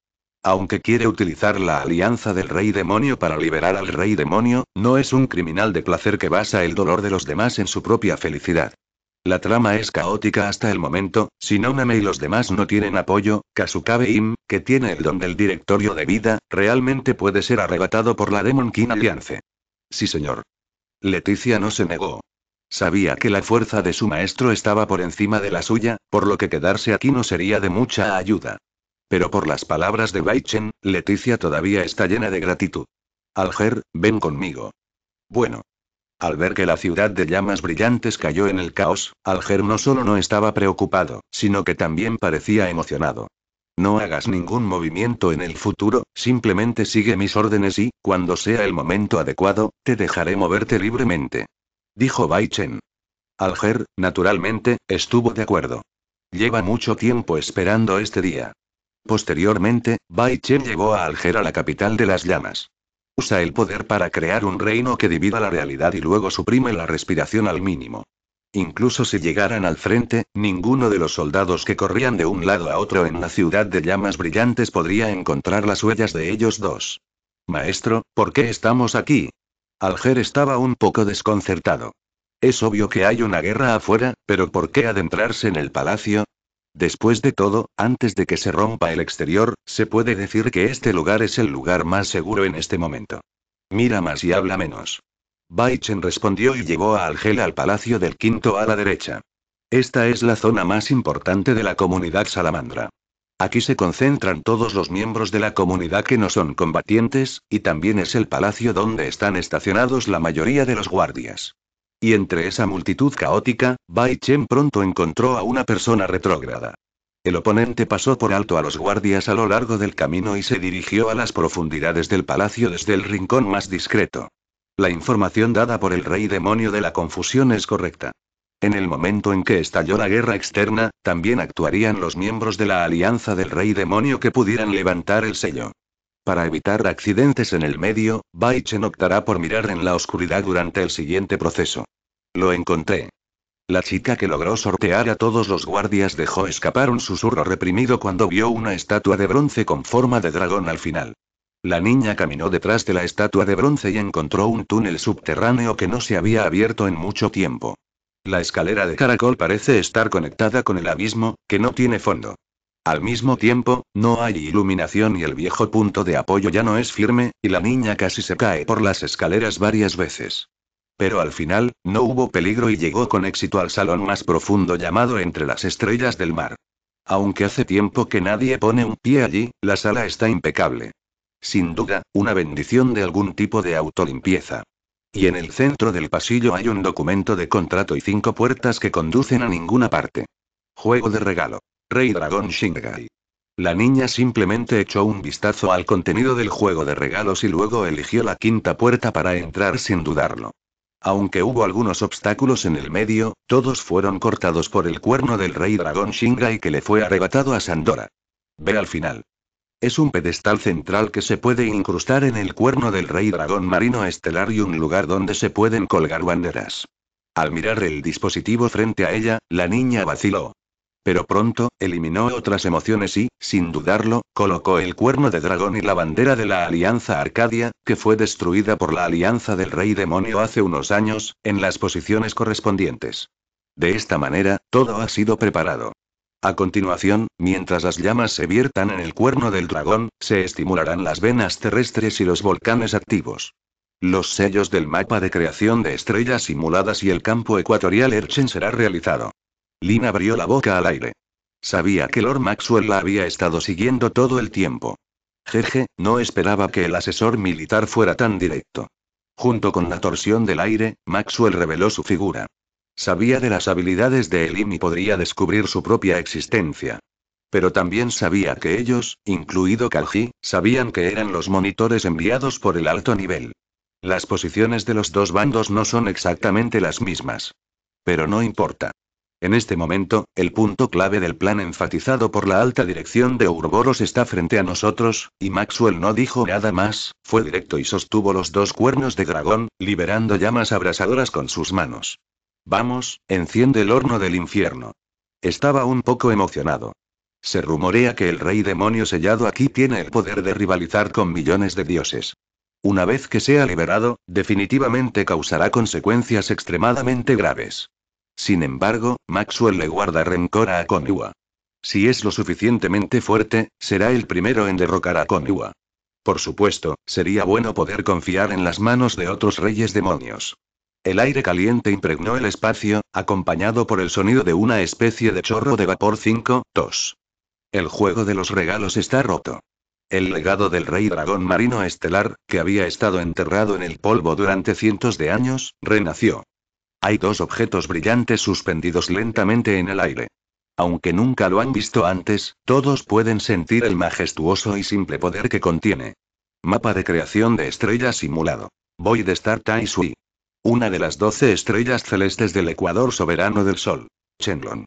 Aunque quiere utilizar la alianza del rey demonio para liberar al rey demonio, no es un criminal de placer que basa el dolor de los demás en su propia felicidad. La trama es caótica hasta el momento, si Noname y los demás no tienen apoyo, Kasukabe Im, que tiene el don del directorio de vida, realmente puede ser arrebatado por la Demon King Sí señor. Leticia no se negó. Sabía que la fuerza de su maestro estaba por encima de la suya, por lo que quedarse aquí no sería de mucha ayuda. Pero por las palabras de Baichen, Leticia todavía está llena de gratitud. Alger, ven conmigo. Bueno. Al ver que la ciudad de llamas brillantes cayó en el caos, Alger no solo no estaba preocupado, sino que también parecía emocionado. No hagas ningún movimiento en el futuro, simplemente sigue mis órdenes y, cuando sea el momento adecuado, te dejaré moverte libremente. Dijo Bai Chen. Alger, naturalmente, estuvo de acuerdo. Lleva mucho tiempo esperando este día. Posteriormente, Bai Chen llevó a Alger a la capital de las llamas. Usa el poder para crear un reino que divida la realidad y luego suprime la respiración al mínimo. Incluso si llegaran al frente, ninguno de los soldados que corrían de un lado a otro en la ciudad de llamas brillantes podría encontrar las huellas de ellos dos. Maestro, ¿por qué estamos aquí? Alger estaba un poco desconcertado. Es obvio que hay una guerra afuera, pero ¿por qué adentrarse en el palacio? Después de todo, antes de que se rompa el exterior, se puede decir que este lugar es el lugar más seguro en este momento. Mira más y habla menos. Baichen respondió y llevó a Algel al palacio del quinto a la derecha. Esta es la zona más importante de la comunidad salamandra. Aquí se concentran todos los miembros de la comunidad que no son combatientes, y también es el palacio donde están estacionados la mayoría de los guardias. Y entre esa multitud caótica, Bai Chen pronto encontró a una persona retrógrada. El oponente pasó por alto a los guardias a lo largo del camino y se dirigió a las profundidades del palacio desde el rincón más discreto. La información dada por el rey demonio de la confusión es correcta. En el momento en que estalló la guerra externa, también actuarían los miembros de la alianza del rey demonio que pudieran levantar el sello. Para evitar accidentes en el medio, Baichen optará por mirar en la oscuridad durante el siguiente proceso. Lo encontré. La chica que logró sortear a todos los guardias dejó escapar un susurro reprimido cuando vio una estatua de bronce con forma de dragón al final. La niña caminó detrás de la estatua de bronce y encontró un túnel subterráneo que no se había abierto en mucho tiempo. La escalera de caracol parece estar conectada con el abismo, que no tiene fondo. Al mismo tiempo, no hay iluminación y el viejo punto de apoyo ya no es firme, y la niña casi se cae por las escaleras varias veces. Pero al final, no hubo peligro y llegó con éxito al salón más profundo llamado Entre las Estrellas del Mar. Aunque hace tiempo que nadie pone un pie allí, la sala está impecable. Sin duda, una bendición de algún tipo de autolimpieza. Y en el centro del pasillo hay un documento de contrato y cinco puertas que conducen a ninguna parte. Juego de regalo. Rey Dragón Shingai. La niña simplemente echó un vistazo al contenido del juego de regalos y luego eligió la quinta puerta para entrar sin dudarlo. Aunque hubo algunos obstáculos en el medio, todos fueron cortados por el cuerno del rey dragón Shingai que le fue arrebatado a Sandora. Ve al final. Es un pedestal central que se puede incrustar en el cuerno del rey dragón marino estelar y un lugar donde se pueden colgar banderas. Al mirar el dispositivo frente a ella, la niña vaciló. Pero pronto, eliminó otras emociones y, sin dudarlo, colocó el cuerno de dragón y la bandera de la Alianza Arcadia, que fue destruida por la Alianza del Rey Demonio hace unos años, en las posiciones correspondientes. De esta manera, todo ha sido preparado. A continuación, mientras las llamas se viertan en el cuerno del dragón, se estimularán las venas terrestres y los volcanes activos. Los sellos del mapa de creación de estrellas simuladas y el campo ecuatorial Erchen será realizado. Lynn abrió la boca al aire. Sabía que Lord Maxwell la había estado siguiendo todo el tiempo. Jeje, no esperaba que el asesor militar fuera tan directo. Junto con la torsión del aire, Maxwell reveló su figura. Sabía de las habilidades de Elim y podría descubrir su propia existencia. Pero también sabía que ellos, incluido Kalji, sabían que eran los monitores enviados por el alto nivel. Las posiciones de los dos bandos no son exactamente las mismas. Pero no importa. En este momento, el punto clave del plan enfatizado por la alta dirección de Urboros está frente a nosotros, y Maxwell no dijo nada más, fue directo y sostuvo los dos cuernos de dragón, liberando llamas abrasadoras con sus manos. Vamos, enciende el horno del infierno. Estaba un poco emocionado. Se rumorea que el rey demonio sellado aquí tiene el poder de rivalizar con millones de dioses. Una vez que sea liberado, definitivamente causará consecuencias extremadamente graves. Sin embargo, Maxwell le guarda rencor a Condua. Si es lo suficientemente fuerte, será el primero en derrocar a Condua. Por supuesto, sería bueno poder confiar en las manos de otros reyes demonios. El aire caliente impregnó el espacio, acompañado por el sonido de una especie de chorro de vapor 5, 2. El juego de los regalos está roto. El legado del rey dragón marino estelar, que había estado enterrado en el polvo durante cientos de años, renació. Hay dos objetos brillantes suspendidos lentamente en el aire. Aunque nunca lo han visto antes, todos pueden sentir el majestuoso y simple poder que contiene. Mapa de creación de estrella simulado. Void Star Tai Sui. Una de las doce estrellas celestes del ecuador soberano del Sol. Chenlon.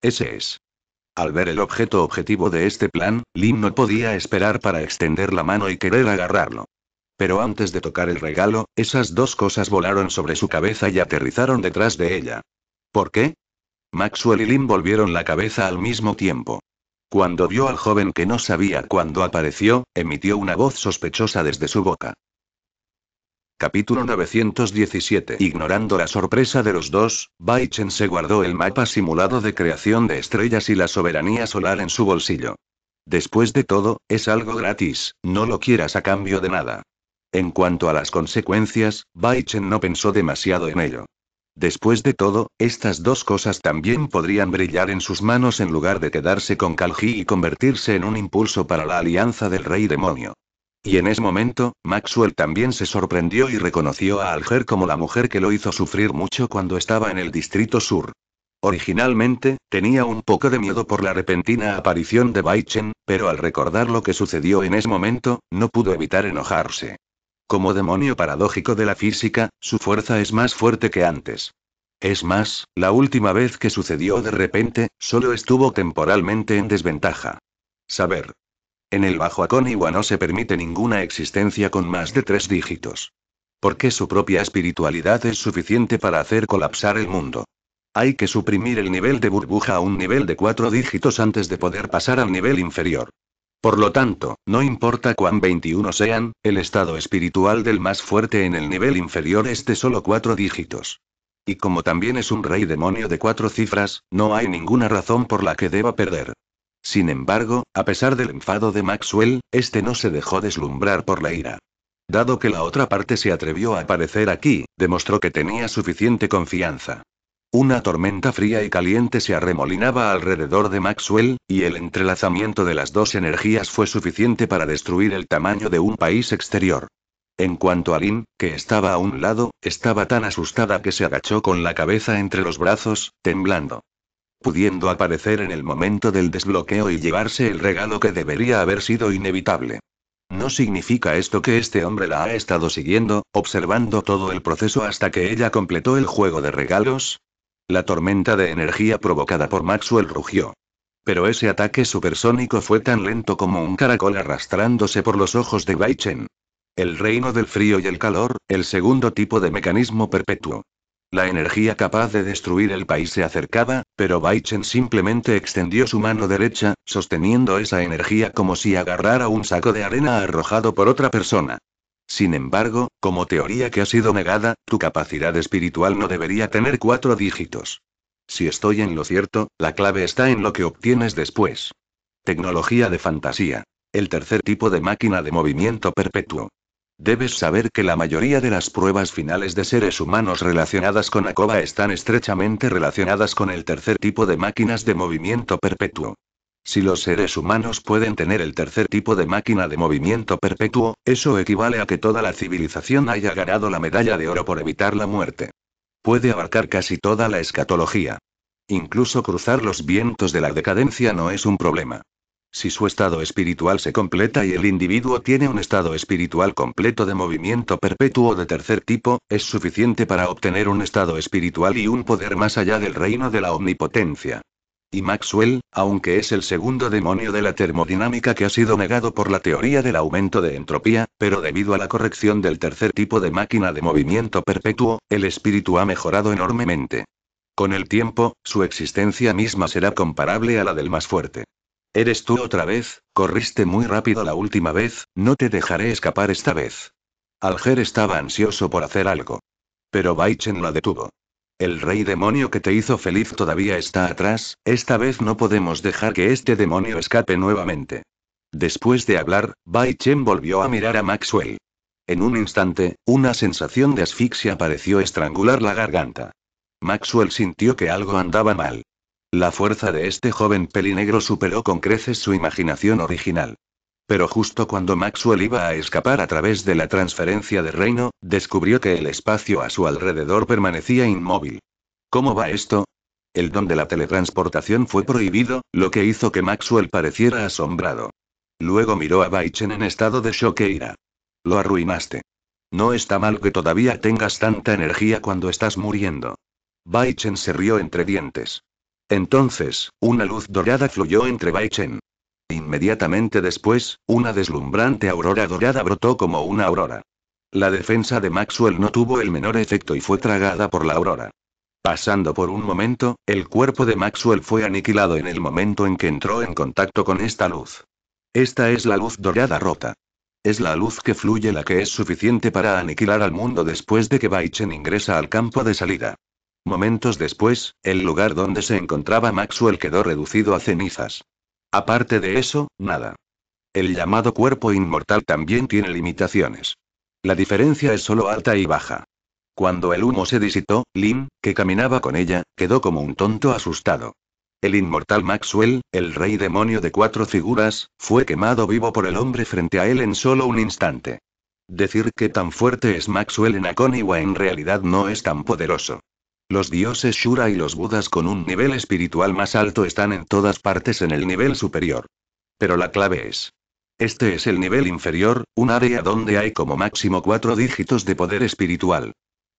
Ese es. Al ver el objeto objetivo de este plan, Lin no podía esperar para extender la mano y querer agarrarlo. Pero antes de tocar el regalo, esas dos cosas volaron sobre su cabeza y aterrizaron detrás de ella. ¿Por qué? Maxwell y Lin volvieron la cabeza al mismo tiempo. Cuando vio al joven que no sabía cuándo apareció, emitió una voz sospechosa desde su boca. Capítulo 917 Ignorando la sorpresa de los dos, Baichen se guardó el mapa simulado de creación de estrellas y la soberanía solar en su bolsillo. Después de todo, es algo gratis, no lo quieras a cambio de nada. En cuanto a las consecuencias, Baichen no pensó demasiado en ello. Después de todo, estas dos cosas también podrían brillar en sus manos en lugar de quedarse con Kalji y convertirse en un impulso para la alianza del rey demonio. Y en ese momento, Maxwell también se sorprendió y reconoció a Alger como la mujer que lo hizo sufrir mucho cuando estaba en el Distrito Sur. Originalmente, tenía un poco de miedo por la repentina aparición de Bai pero al recordar lo que sucedió en ese momento, no pudo evitar enojarse. Como demonio paradójico de la física, su fuerza es más fuerte que antes. Es más, la última vez que sucedió de repente, solo estuvo temporalmente en desventaja. Saber, en el Bajo Aconiwa no se permite ninguna existencia con más de tres dígitos. Porque su propia espiritualidad es suficiente para hacer colapsar el mundo. Hay que suprimir el nivel de burbuja a un nivel de cuatro dígitos antes de poder pasar al nivel inferior. Por lo tanto, no importa cuán 21 sean, el estado espiritual del más fuerte en el nivel inferior es de solo cuatro dígitos. Y como también es un rey demonio de cuatro cifras, no hay ninguna razón por la que deba perder. Sin embargo, a pesar del enfado de Maxwell, este no se dejó deslumbrar por la ira. Dado que la otra parte se atrevió a aparecer aquí, demostró que tenía suficiente confianza. Una tormenta fría y caliente se arremolinaba alrededor de Maxwell, y el entrelazamiento de las dos energías fue suficiente para destruir el tamaño de un país exterior. En cuanto a Lynn, que estaba a un lado, estaba tan asustada que se agachó con la cabeza entre los brazos, temblando pudiendo aparecer en el momento del desbloqueo y llevarse el regalo que debería haber sido inevitable. No significa esto que este hombre la ha estado siguiendo, observando todo el proceso hasta que ella completó el juego de regalos. La tormenta de energía provocada por Maxwell rugió. Pero ese ataque supersónico fue tan lento como un caracol arrastrándose por los ojos de Baichen. El reino del frío y el calor, el segundo tipo de mecanismo perpetuo. La energía capaz de destruir el país se acercaba, pero Baichen simplemente extendió su mano derecha, sosteniendo esa energía como si agarrara un saco de arena arrojado por otra persona. Sin embargo, como teoría que ha sido negada, tu capacidad espiritual no debería tener cuatro dígitos. Si estoy en lo cierto, la clave está en lo que obtienes después. Tecnología de fantasía. El tercer tipo de máquina de movimiento perpetuo. Debes saber que la mayoría de las pruebas finales de seres humanos relacionadas con ACOBA están estrechamente relacionadas con el tercer tipo de máquinas de movimiento perpetuo. Si los seres humanos pueden tener el tercer tipo de máquina de movimiento perpetuo, eso equivale a que toda la civilización haya ganado la medalla de oro por evitar la muerte. Puede abarcar casi toda la escatología. Incluso cruzar los vientos de la decadencia no es un problema. Si su estado espiritual se completa y el individuo tiene un estado espiritual completo de movimiento perpetuo de tercer tipo, es suficiente para obtener un estado espiritual y un poder más allá del reino de la omnipotencia. Y Maxwell, aunque es el segundo demonio de la termodinámica que ha sido negado por la teoría del aumento de entropía, pero debido a la corrección del tercer tipo de máquina de movimiento perpetuo, el espíritu ha mejorado enormemente. Con el tiempo, su existencia misma será comparable a la del más fuerte. Eres tú otra vez, corriste muy rápido la última vez, no te dejaré escapar esta vez. Alger estaba ansioso por hacer algo. Pero Baichen la detuvo. El rey demonio que te hizo feliz todavía está atrás, esta vez no podemos dejar que este demonio escape nuevamente. Después de hablar, Baichen volvió a mirar a Maxwell. En un instante, una sensación de asfixia pareció estrangular la garganta. Maxwell sintió que algo andaba mal. La fuerza de este joven pelinegro superó con creces su imaginación original. Pero justo cuando Maxwell iba a escapar a través de la transferencia de reino, descubrió que el espacio a su alrededor permanecía inmóvil. ¿Cómo va esto? El don de la teletransportación fue prohibido, lo que hizo que Maxwell pareciera asombrado. Luego miró a Baichen en estado de shock e ira. Lo arruinaste. No está mal que todavía tengas tanta energía cuando estás muriendo. Baichen se rió entre dientes. Entonces, una luz dorada fluyó entre Baichen. Inmediatamente después, una deslumbrante aurora dorada brotó como una aurora. La defensa de Maxwell no tuvo el menor efecto y fue tragada por la aurora. Pasando por un momento, el cuerpo de Maxwell fue aniquilado en el momento en que entró en contacto con esta luz. Esta es la luz dorada rota. Es la luz que fluye la que es suficiente para aniquilar al mundo después de que Baichen ingresa al campo de salida. Momentos después, el lugar donde se encontraba Maxwell quedó reducido a cenizas. Aparte de eso, nada. El llamado cuerpo inmortal también tiene limitaciones. La diferencia es solo alta y baja. Cuando el humo se disitó, Lin, que caminaba con ella, quedó como un tonto asustado. El inmortal Maxwell, el rey demonio de cuatro figuras, fue quemado vivo por el hombre frente a él en solo un instante. Decir que tan fuerte es Maxwell en Aconiwa en realidad no es tan poderoso. Los dioses Shura y los Budas con un nivel espiritual más alto están en todas partes en el nivel superior. Pero la clave es. Este es el nivel inferior, un área donde hay como máximo cuatro dígitos de poder espiritual.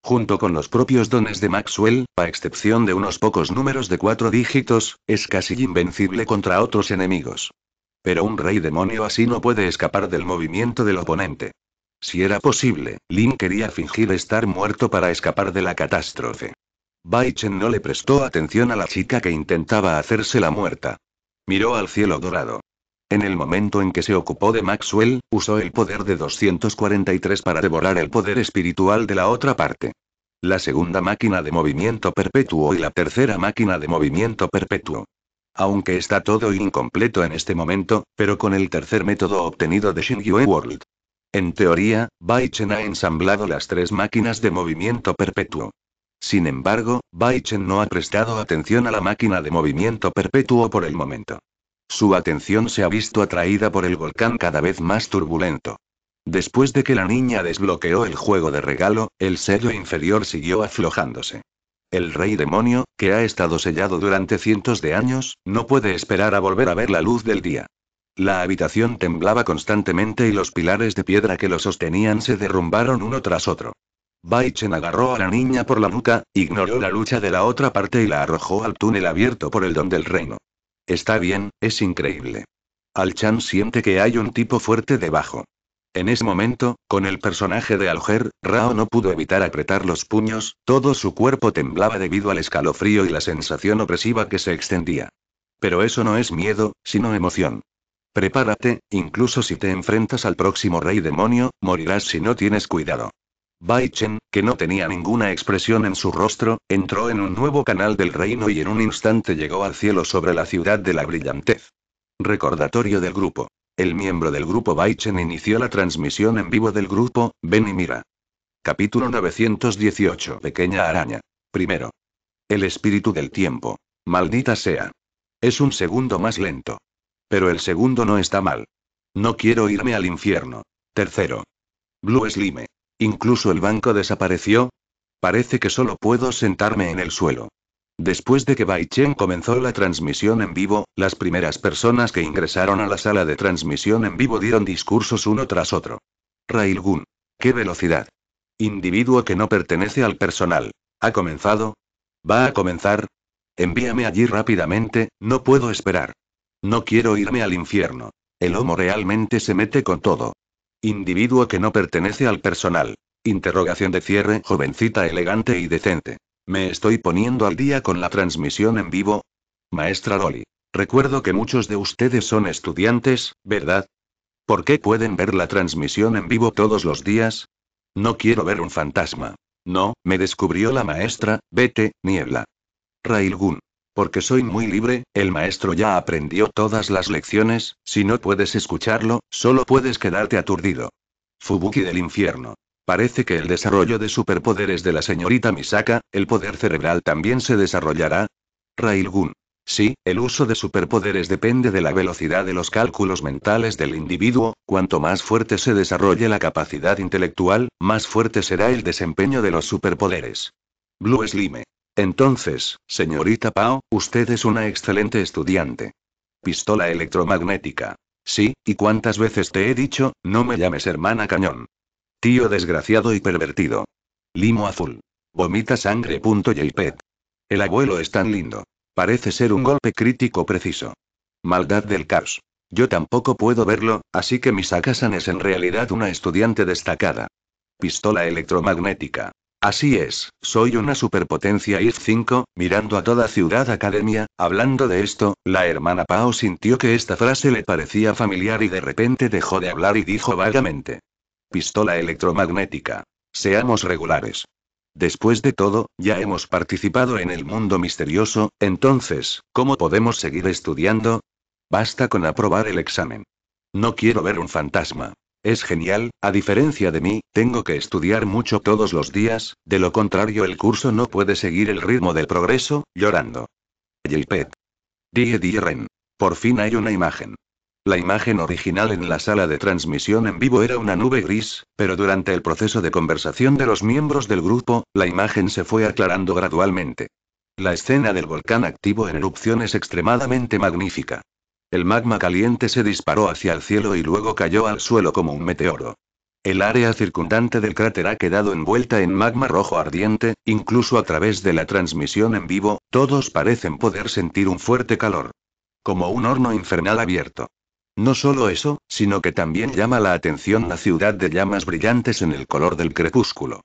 Junto con los propios dones de Maxwell, a excepción de unos pocos números de cuatro dígitos, es casi invencible contra otros enemigos. Pero un rey demonio así no puede escapar del movimiento del oponente. Si era posible, Lin quería fingir estar muerto para escapar de la catástrofe. Baichen no le prestó atención a la chica que intentaba hacerse la muerta. Miró al cielo dorado. En el momento en que se ocupó de Maxwell, usó el poder de 243 para devorar el poder espiritual de la otra parte. La segunda máquina de movimiento perpetuo y la tercera máquina de movimiento perpetuo. Aunque está todo incompleto en este momento, pero con el tercer método obtenido de Shingyue World. En teoría, Baichen ha ensamblado las tres máquinas de movimiento perpetuo. Sin embargo, Baichen no ha prestado atención a la máquina de movimiento perpetuo por el momento. Su atención se ha visto atraída por el volcán cada vez más turbulento. Después de que la niña desbloqueó el juego de regalo, el sello inferior siguió aflojándose. El rey demonio, que ha estado sellado durante cientos de años, no puede esperar a volver a ver la luz del día. La habitación temblaba constantemente y los pilares de piedra que lo sostenían se derrumbaron uno tras otro. Baichen agarró a la niña por la nuca, ignoró la lucha de la otra parte y la arrojó al túnel abierto por el don del reino. Está bien, es increíble. Al-Chan siente que hay un tipo fuerte debajo. En ese momento, con el personaje de Alger, Rao no pudo evitar apretar los puños, todo su cuerpo temblaba debido al escalofrío y la sensación opresiva que se extendía. Pero eso no es miedo, sino emoción. Prepárate, incluso si te enfrentas al próximo rey demonio, morirás si no tienes cuidado. Baichen, que no tenía ninguna expresión en su rostro, entró en un nuevo canal del reino y en un instante llegó al cielo sobre la ciudad de la brillantez. Recordatorio del grupo. El miembro del grupo Baichen inició la transmisión en vivo del grupo, ven y mira. Capítulo 918 Pequeña araña. Primero. El espíritu del tiempo. Maldita sea. Es un segundo más lento. Pero el segundo no está mal. No quiero irme al infierno. Tercero. Blue Slime. Incluso el banco desapareció. Parece que solo puedo sentarme en el suelo. Después de que Baicheng comenzó la transmisión en vivo, las primeras personas que ingresaron a la sala de transmisión en vivo dieron discursos uno tras otro. Railgun. ¡Qué velocidad! Individuo que no pertenece al personal. ¿Ha comenzado? ¿Va a comenzar? Envíame allí rápidamente, no puedo esperar. No quiero irme al infierno. El homo realmente se mete con todo. Individuo que no pertenece al personal. Interrogación de cierre, jovencita elegante y decente. ¿Me estoy poniendo al día con la transmisión en vivo? Maestra Loli. Recuerdo que muchos de ustedes son estudiantes, ¿verdad? ¿Por qué pueden ver la transmisión en vivo todos los días? No quiero ver un fantasma. No, me descubrió la maestra, vete, niebla. Railgun. Porque soy muy libre, el maestro ya aprendió todas las lecciones, si no puedes escucharlo, solo puedes quedarte aturdido. Fubuki del infierno. Parece que el desarrollo de superpoderes de la señorita Misaka, el poder cerebral también se desarrollará. Railgun. Sí, el uso de superpoderes depende de la velocidad de los cálculos mentales del individuo, cuanto más fuerte se desarrolle la capacidad intelectual, más fuerte será el desempeño de los superpoderes. Blue Slime. Entonces, señorita Pao, usted es una excelente estudiante. Pistola electromagnética. Sí, y cuántas veces te he dicho, no me llames hermana cañón. Tío desgraciado y pervertido. Limo azul. Vomita sangre. E El abuelo es tan lindo. Parece ser un golpe crítico preciso. Maldad del caos. Yo tampoco puedo verlo, así que Sakasan es en realidad una estudiante destacada. Pistola electromagnética. Así es, soy una superpotencia IF5, mirando a toda Ciudad Academia, hablando de esto, la hermana Pao sintió que esta frase le parecía familiar y de repente dejó de hablar y dijo vagamente. Pistola electromagnética. Seamos regulares. Después de todo, ya hemos participado en el mundo misterioso, entonces, ¿cómo podemos seguir estudiando? Basta con aprobar el examen. No quiero ver un fantasma. Es genial, a diferencia de mí, tengo que estudiar mucho todos los días, de lo contrario el curso no puede seguir el ritmo del progreso, llorando. PET. Die Die Ren. Por fin hay una imagen. La imagen original en la sala de transmisión en vivo era una nube gris, pero durante el proceso de conversación de los miembros del grupo, la imagen se fue aclarando gradualmente. La escena del volcán activo en erupción es extremadamente magnífica. El magma caliente se disparó hacia el cielo y luego cayó al suelo como un meteoro. El área circundante del cráter ha quedado envuelta en magma rojo ardiente, incluso a través de la transmisión en vivo, todos parecen poder sentir un fuerte calor. Como un horno infernal abierto. No solo eso, sino que también llama la atención la ciudad de llamas brillantes en el color del crepúsculo.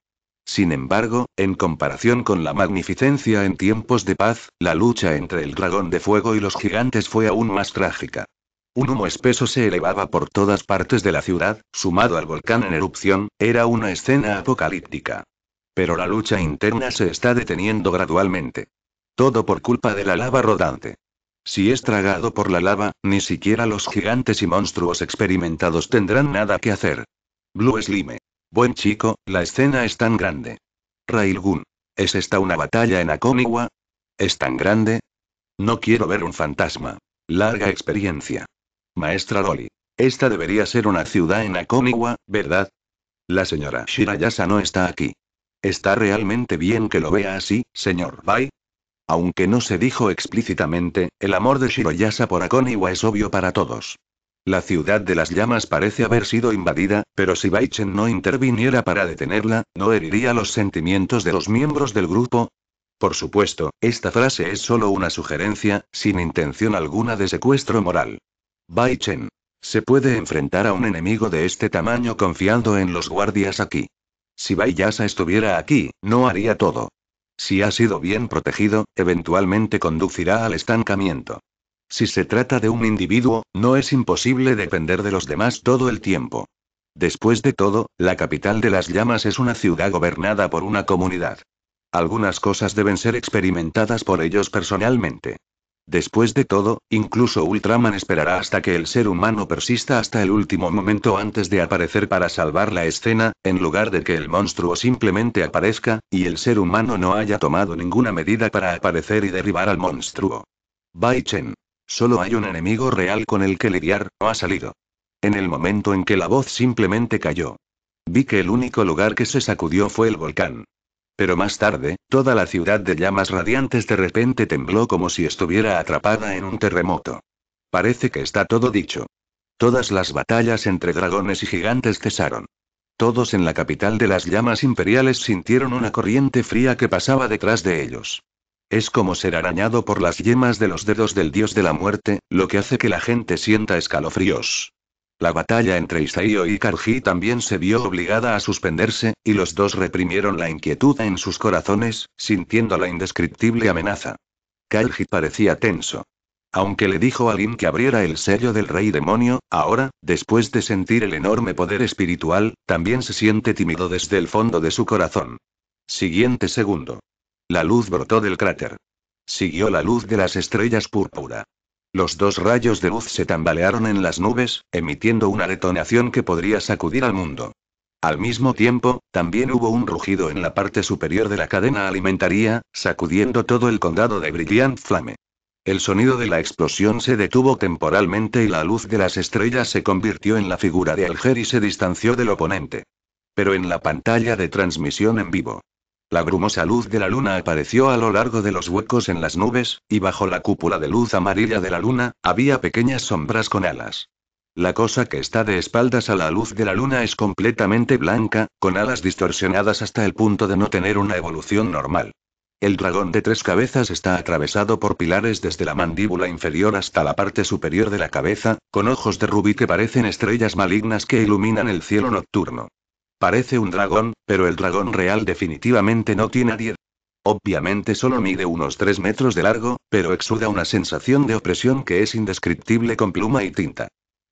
Sin embargo, en comparación con la magnificencia en tiempos de paz, la lucha entre el dragón de fuego y los gigantes fue aún más trágica. Un humo espeso se elevaba por todas partes de la ciudad, sumado al volcán en erupción, era una escena apocalíptica. Pero la lucha interna se está deteniendo gradualmente. Todo por culpa de la lava rodante. Si es tragado por la lava, ni siquiera los gigantes y monstruos experimentados tendrán nada que hacer. Blue Slime. Buen chico, la escena es tan grande. Railgun. ¿Es esta una batalla en Akoniwa? ¿Es tan grande? No quiero ver un fantasma. Larga experiencia. Maestra Loli, Esta debería ser una ciudad en Akoniwa, ¿verdad? La señora Shirayasa no está aquí. Está realmente bien que lo vea así, señor Bai. Aunque no se dijo explícitamente, el amor de Shirayasa por Akoniwa es obvio para todos. La ciudad de las llamas parece haber sido invadida, pero si Baichen no interviniera para detenerla, ¿no heriría los sentimientos de los miembros del grupo? Por supuesto, esta frase es solo una sugerencia, sin intención alguna de secuestro moral. Baichen. Se puede enfrentar a un enemigo de este tamaño confiando en los guardias aquí. Si Bayasa estuviera aquí, no haría todo. Si ha sido bien protegido, eventualmente conducirá al estancamiento. Si se trata de un individuo, no es imposible depender de los demás todo el tiempo. Después de todo, la capital de las llamas es una ciudad gobernada por una comunidad. Algunas cosas deben ser experimentadas por ellos personalmente. Después de todo, incluso Ultraman esperará hasta que el ser humano persista hasta el último momento antes de aparecer para salvar la escena, en lugar de que el monstruo simplemente aparezca, y el ser humano no haya tomado ninguna medida para aparecer y derribar al monstruo. Baichen. Solo hay un enemigo real con el que lidiar, no ha salido. En el momento en que la voz simplemente cayó. Vi que el único lugar que se sacudió fue el volcán. Pero más tarde, toda la ciudad de llamas radiantes de repente tembló como si estuviera atrapada en un terremoto. Parece que está todo dicho. Todas las batallas entre dragones y gigantes cesaron. Todos en la capital de las llamas imperiales sintieron una corriente fría que pasaba detrás de ellos. Es como ser arañado por las yemas de los dedos del dios de la muerte, lo que hace que la gente sienta escalofríos. La batalla entre Isaío y Karji también se vio obligada a suspenderse, y los dos reprimieron la inquietud en sus corazones, sintiendo la indescriptible amenaza. Karji parecía tenso. Aunque le dijo a Lin que abriera el sello del rey demonio, ahora, después de sentir el enorme poder espiritual, también se siente tímido desde el fondo de su corazón. Siguiente segundo. La luz brotó del cráter. Siguió la luz de las estrellas púrpura. Los dos rayos de luz se tambalearon en las nubes, emitiendo una detonación que podría sacudir al mundo. Al mismo tiempo, también hubo un rugido en la parte superior de la cadena alimentaria, sacudiendo todo el condado de Brilliant Flame. El sonido de la explosión se detuvo temporalmente y la luz de las estrellas se convirtió en la figura de Alger y se distanció del oponente. Pero en la pantalla de transmisión en vivo, la grumosa luz de la luna apareció a lo largo de los huecos en las nubes, y bajo la cúpula de luz amarilla de la luna, había pequeñas sombras con alas. La cosa que está de espaldas a la luz de la luna es completamente blanca, con alas distorsionadas hasta el punto de no tener una evolución normal. El dragón de tres cabezas está atravesado por pilares desde la mandíbula inferior hasta la parte superior de la cabeza, con ojos de rubí que parecen estrellas malignas que iluminan el cielo nocturno. Parece un dragón, pero el dragón real definitivamente no tiene 10. Obviamente solo mide unos 3 metros de largo, pero exuda una sensación de opresión que es indescriptible con pluma y tinta.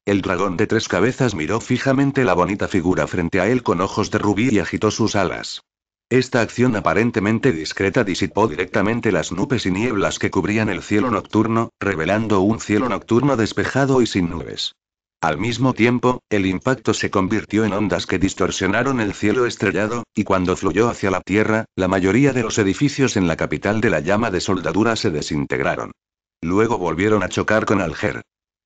El dragón de tres cabezas miró fijamente la bonita figura frente a él con ojos de rubí y agitó sus alas. Esta acción aparentemente discreta disipó directamente las nubes y nieblas que cubrían el cielo nocturno, revelando un cielo nocturno despejado y sin nubes. Al mismo tiempo, el impacto se convirtió en ondas que distorsionaron el cielo estrellado, y cuando fluyó hacia la tierra, la mayoría de los edificios en la capital de la llama de soldadura se desintegraron. Luego volvieron a chocar con Alger.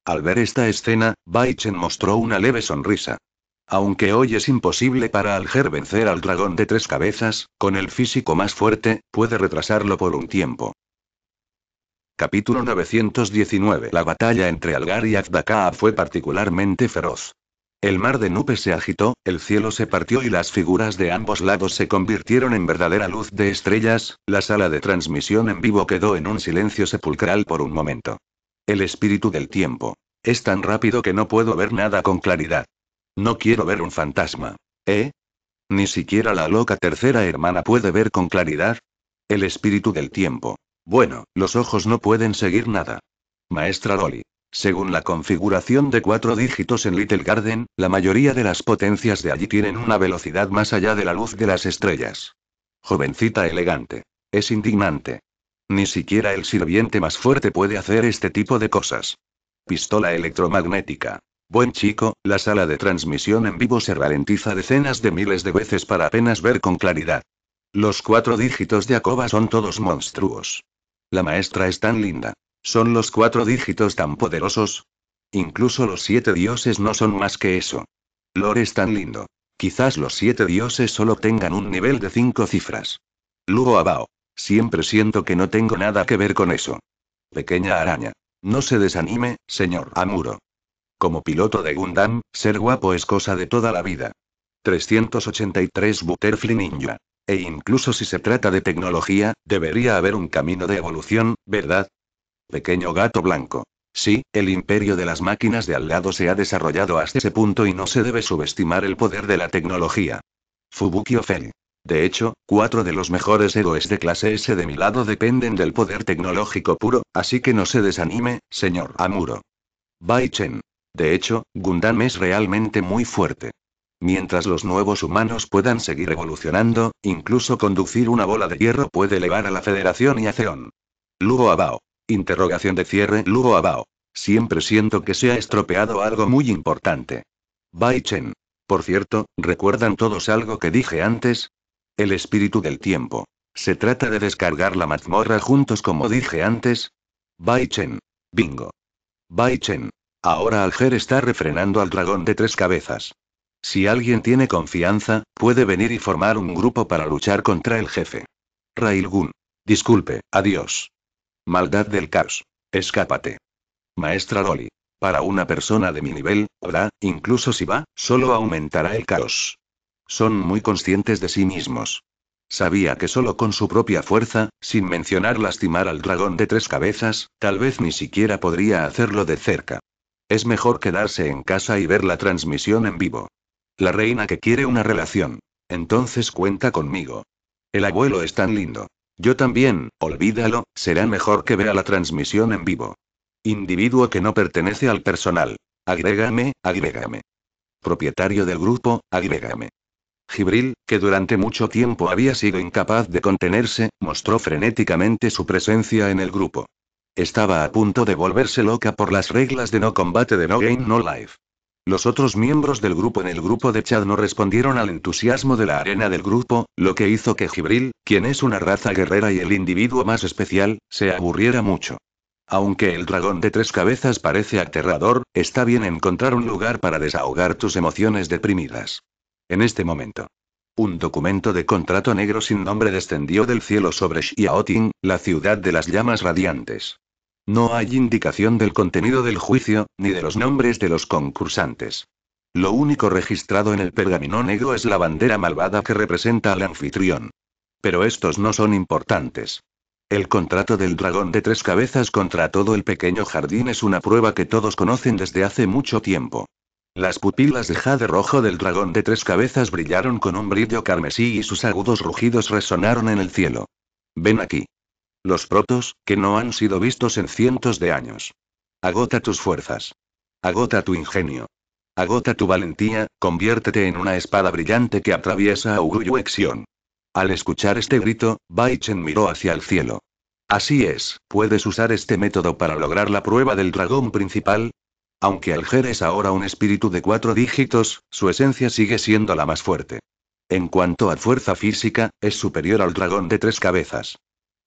Al ver esta escena, Baichen mostró una leve sonrisa. Aunque hoy es imposible para Alger vencer al dragón de tres cabezas, con el físico más fuerte, puede retrasarlo por un tiempo. Capítulo 919 La batalla entre Algar y Azdakaa fue particularmente feroz. El mar de Nupe se agitó, el cielo se partió y las figuras de ambos lados se convirtieron en verdadera luz de estrellas, la sala de transmisión en vivo quedó en un silencio sepulcral por un momento. El espíritu del tiempo. Es tan rápido que no puedo ver nada con claridad. No quiero ver un fantasma. ¿Eh? Ni siquiera la loca tercera hermana puede ver con claridad. El espíritu del tiempo. Bueno, los ojos no pueden seguir nada. Maestra Loli. Según la configuración de cuatro dígitos en Little Garden, la mayoría de las potencias de allí tienen una velocidad más allá de la luz de las estrellas. Jovencita elegante. Es indignante. Ni siquiera el sirviente más fuerte puede hacer este tipo de cosas. Pistola electromagnética. Buen chico, la sala de transmisión en vivo se ralentiza decenas de miles de veces para apenas ver con claridad. Los cuatro dígitos de Acoba son todos monstruos. La maestra es tan linda. Son los cuatro dígitos tan poderosos. Incluso los siete dioses no son más que eso. Lore es tan lindo. Quizás los siete dioses solo tengan un nivel de cinco cifras. Lugo Abao. Siempre siento que no tengo nada que ver con eso. Pequeña araña. No se desanime, señor Amuro. Como piloto de Gundam, ser guapo es cosa de toda la vida. 383 Butterfly Ninja. E incluso si se trata de tecnología, debería haber un camino de evolución, ¿verdad? Pequeño gato blanco. Sí, el imperio de las máquinas de al lado se ha desarrollado hasta ese punto y no se debe subestimar el poder de la tecnología. Fubuki Ofen. De hecho, cuatro de los mejores héroes de clase S de mi lado dependen del poder tecnológico puro, así que no se desanime, señor Amuro. Bai De hecho, Gundam es realmente muy fuerte. Mientras los nuevos humanos puedan seguir evolucionando, incluso conducir una bola de hierro puede elevar a la Federación y a Zeon. Lugo Abao. Interrogación de cierre Lugo Abao. Siempre siento que se ha estropeado algo muy importante. Bai Chen. Por cierto, ¿recuerdan todos algo que dije antes? El espíritu del tiempo. ¿Se trata de descargar la mazmorra juntos como dije antes? Bai Chen. Bingo. Bai Chen. Ahora Alger está refrenando al dragón de tres cabezas. Si alguien tiene confianza, puede venir y formar un grupo para luchar contra el jefe. Railgun. Disculpe, adiós. Maldad del caos. Escápate. Maestra Loli, Para una persona de mi nivel, ahora, incluso si va, solo aumentará el caos. Son muy conscientes de sí mismos. Sabía que solo con su propia fuerza, sin mencionar lastimar al dragón de tres cabezas, tal vez ni siquiera podría hacerlo de cerca. Es mejor quedarse en casa y ver la transmisión en vivo. La reina que quiere una relación. Entonces cuenta conmigo. El abuelo es tan lindo. Yo también, olvídalo, será mejor que vea la transmisión en vivo. Individuo que no pertenece al personal. Agrégame, agrégame. Propietario del grupo, agrégame. Gibril, que durante mucho tiempo había sido incapaz de contenerse, mostró frenéticamente su presencia en el grupo. Estaba a punto de volverse loca por las reglas de no combate de No Game No Life. Los otros miembros del grupo en el grupo de Chad no respondieron al entusiasmo de la arena del grupo, lo que hizo que Gibril, quien es una raza guerrera y el individuo más especial, se aburriera mucho. Aunque el dragón de tres cabezas parece aterrador, está bien encontrar un lugar para desahogar tus emociones deprimidas. En este momento. Un documento de contrato negro sin nombre descendió del cielo sobre Xiaoting, la ciudad de las llamas radiantes. No hay indicación del contenido del juicio, ni de los nombres de los concursantes. Lo único registrado en el pergamino negro es la bandera malvada que representa al anfitrión. Pero estos no son importantes. El contrato del dragón de tres cabezas contra todo el pequeño jardín es una prueba que todos conocen desde hace mucho tiempo. Las pupilas de jade rojo del dragón de tres cabezas brillaron con un brillo carmesí y sus agudos rugidos resonaron en el cielo. Ven aquí. Los protos, que no han sido vistos en cientos de años. Agota tus fuerzas. Agota tu ingenio. Agota tu valentía, conviértete en una espada brillante que atraviesa a Uguyu Al escuchar este grito, Baichen miró hacia el cielo. Así es, puedes usar este método para lograr la prueba del dragón principal. Aunque Alger es ahora un espíritu de cuatro dígitos, su esencia sigue siendo la más fuerte. En cuanto a fuerza física, es superior al dragón de tres cabezas.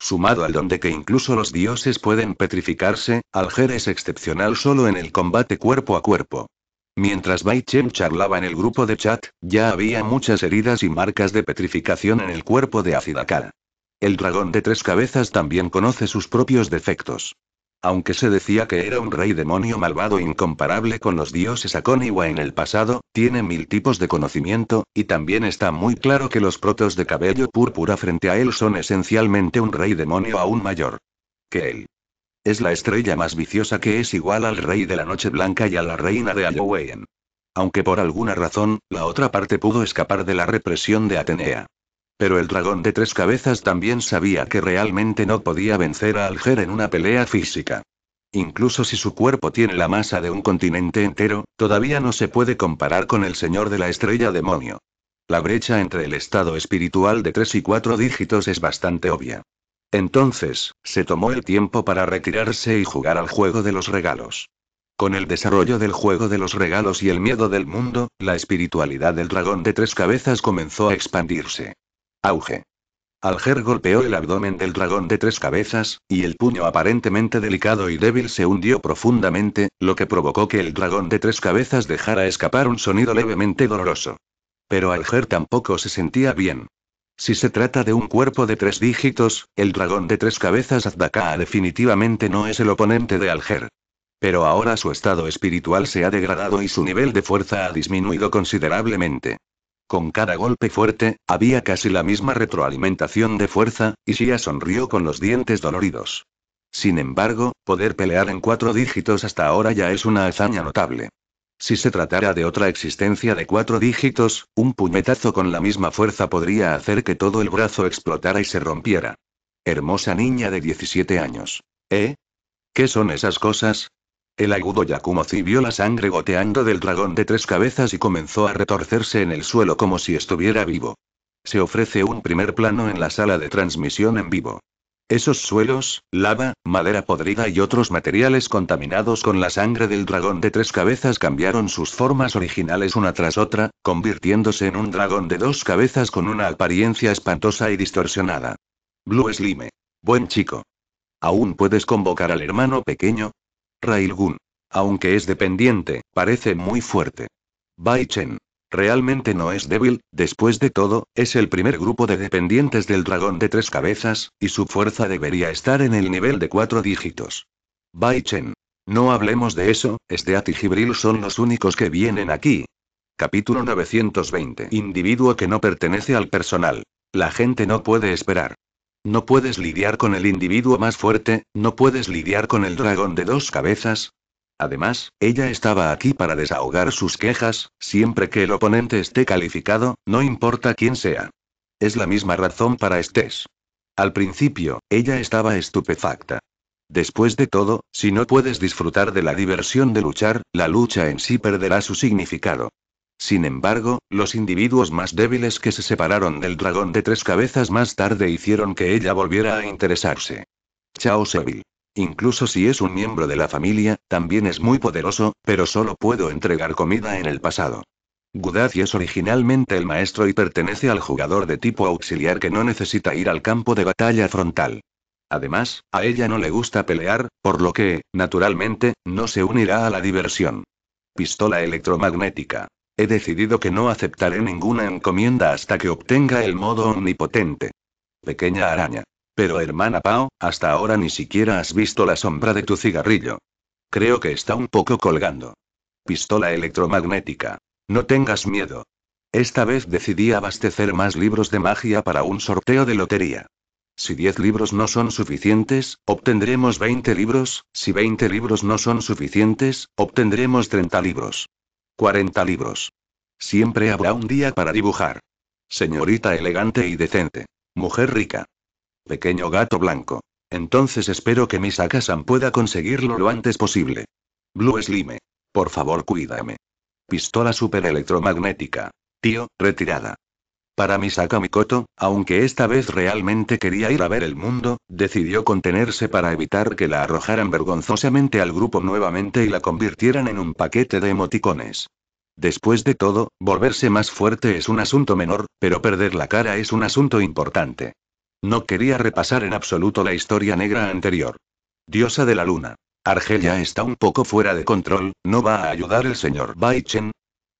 Sumado al don de que incluso los dioses pueden petrificarse, Alger es excepcional solo en el combate cuerpo a cuerpo. Mientras Bai charlaba en el grupo de chat, ya había muchas heridas y marcas de petrificación en el cuerpo de Acidal. El dragón de tres cabezas también conoce sus propios defectos. Aunque se decía que era un rey demonio malvado incomparable con los dioses Akoniwa en el pasado, tiene mil tipos de conocimiento, y también está muy claro que los protos de cabello púrpura frente a él son esencialmente un rey demonio aún mayor que él. Es la estrella más viciosa que es igual al rey de la noche blanca y a la reina de Allowayen. Aunque por alguna razón, la otra parte pudo escapar de la represión de Atenea. Pero el dragón de tres cabezas también sabía que realmente no podía vencer a Alger en una pelea física. Incluso si su cuerpo tiene la masa de un continente entero, todavía no se puede comparar con el señor de la estrella demonio. La brecha entre el estado espiritual de tres y cuatro dígitos es bastante obvia. Entonces, se tomó el tiempo para retirarse y jugar al juego de los regalos. Con el desarrollo del juego de los regalos y el miedo del mundo, la espiritualidad del dragón de tres cabezas comenzó a expandirse. Auge. Alger golpeó el abdomen del dragón de tres cabezas, y el puño aparentemente delicado y débil se hundió profundamente, lo que provocó que el dragón de tres cabezas dejara escapar un sonido levemente doloroso. Pero Alger tampoco se sentía bien. Si se trata de un cuerpo de tres dígitos, el dragón de tres cabezas Azdaka definitivamente no es el oponente de Alger. Pero ahora su estado espiritual se ha degradado y su nivel de fuerza ha disminuido considerablemente. Con cada golpe fuerte, había casi la misma retroalimentación de fuerza, y Shia sonrió con los dientes doloridos. Sin embargo, poder pelear en cuatro dígitos hasta ahora ya es una hazaña notable. Si se tratara de otra existencia de cuatro dígitos, un puñetazo con la misma fuerza podría hacer que todo el brazo explotara y se rompiera. Hermosa niña de 17 años. ¿Eh? ¿Qué son esas cosas? El agudo Yakumozi vio la sangre goteando del dragón de tres cabezas y comenzó a retorcerse en el suelo como si estuviera vivo. Se ofrece un primer plano en la sala de transmisión en vivo. Esos suelos, lava, madera podrida y otros materiales contaminados con la sangre del dragón de tres cabezas cambiaron sus formas originales una tras otra, convirtiéndose en un dragón de dos cabezas con una apariencia espantosa y distorsionada. Blue Slime. Buen chico. ¿Aún puedes convocar al hermano pequeño? Railgun. Aunque es dependiente, parece muy fuerte. Baichen. Realmente no es débil, después de todo, es el primer grupo de dependientes del dragón de tres cabezas, y su fuerza debería estar en el nivel de cuatro dígitos. Baichen. No hablemos de eso, Esteat y Gibril son los únicos que vienen aquí. Capítulo 920. Individuo que no pertenece al personal. La gente no puede esperar. No puedes lidiar con el individuo más fuerte, no puedes lidiar con el dragón de dos cabezas. Además, ella estaba aquí para desahogar sus quejas, siempre que el oponente esté calificado, no importa quién sea. Es la misma razón para Estés. Al principio, ella estaba estupefacta. Después de todo, si no puedes disfrutar de la diversión de luchar, la lucha en sí perderá su significado. Sin embargo, los individuos más débiles que se separaron del dragón de tres cabezas más tarde hicieron que ella volviera a interesarse. Chao Seville. Incluso si es un miembro de la familia, también es muy poderoso, pero solo puedo entregar comida en el pasado. Gudazi es originalmente el maestro y pertenece al jugador de tipo auxiliar que no necesita ir al campo de batalla frontal. Además, a ella no le gusta pelear, por lo que, naturalmente, no se unirá a la diversión. Pistola electromagnética. He decidido que no aceptaré ninguna encomienda hasta que obtenga el modo omnipotente. Pequeña araña. Pero hermana Pao, hasta ahora ni siquiera has visto la sombra de tu cigarrillo. Creo que está un poco colgando. Pistola electromagnética. No tengas miedo. Esta vez decidí abastecer más libros de magia para un sorteo de lotería. Si 10 libros no son suficientes, obtendremos 20 libros, si 20 libros no son suficientes, obtendremos 30 libros. 40 libros. Siempre habrá un día para dibujar. Señorita elegante y decente. Mujer rica. Pequeño gato blanco. Entonces espero que mi Sakasan pueda conseguirlo lo antes posible. Blue Slime. Por favor, cuídame. Pistola superelectromagnética. Tío, retirada. Para Misaka Mikoto, aunque esta vez realmente quería ir a ver el mundo, decidió contenerse para evitar que la arrojaran vergonzosamente al grupo nuevamente y la convirtieran en un paquete de emoticones. Después de todo, volverse más fuerte es un asunto menor, pero perder la cara es un asunto importante. No quería repasar en absoluto la historia negra anterior. Diosa de la luna. Argelia está un poco fuera de control, ¿no va a ayudar el señor Baichen?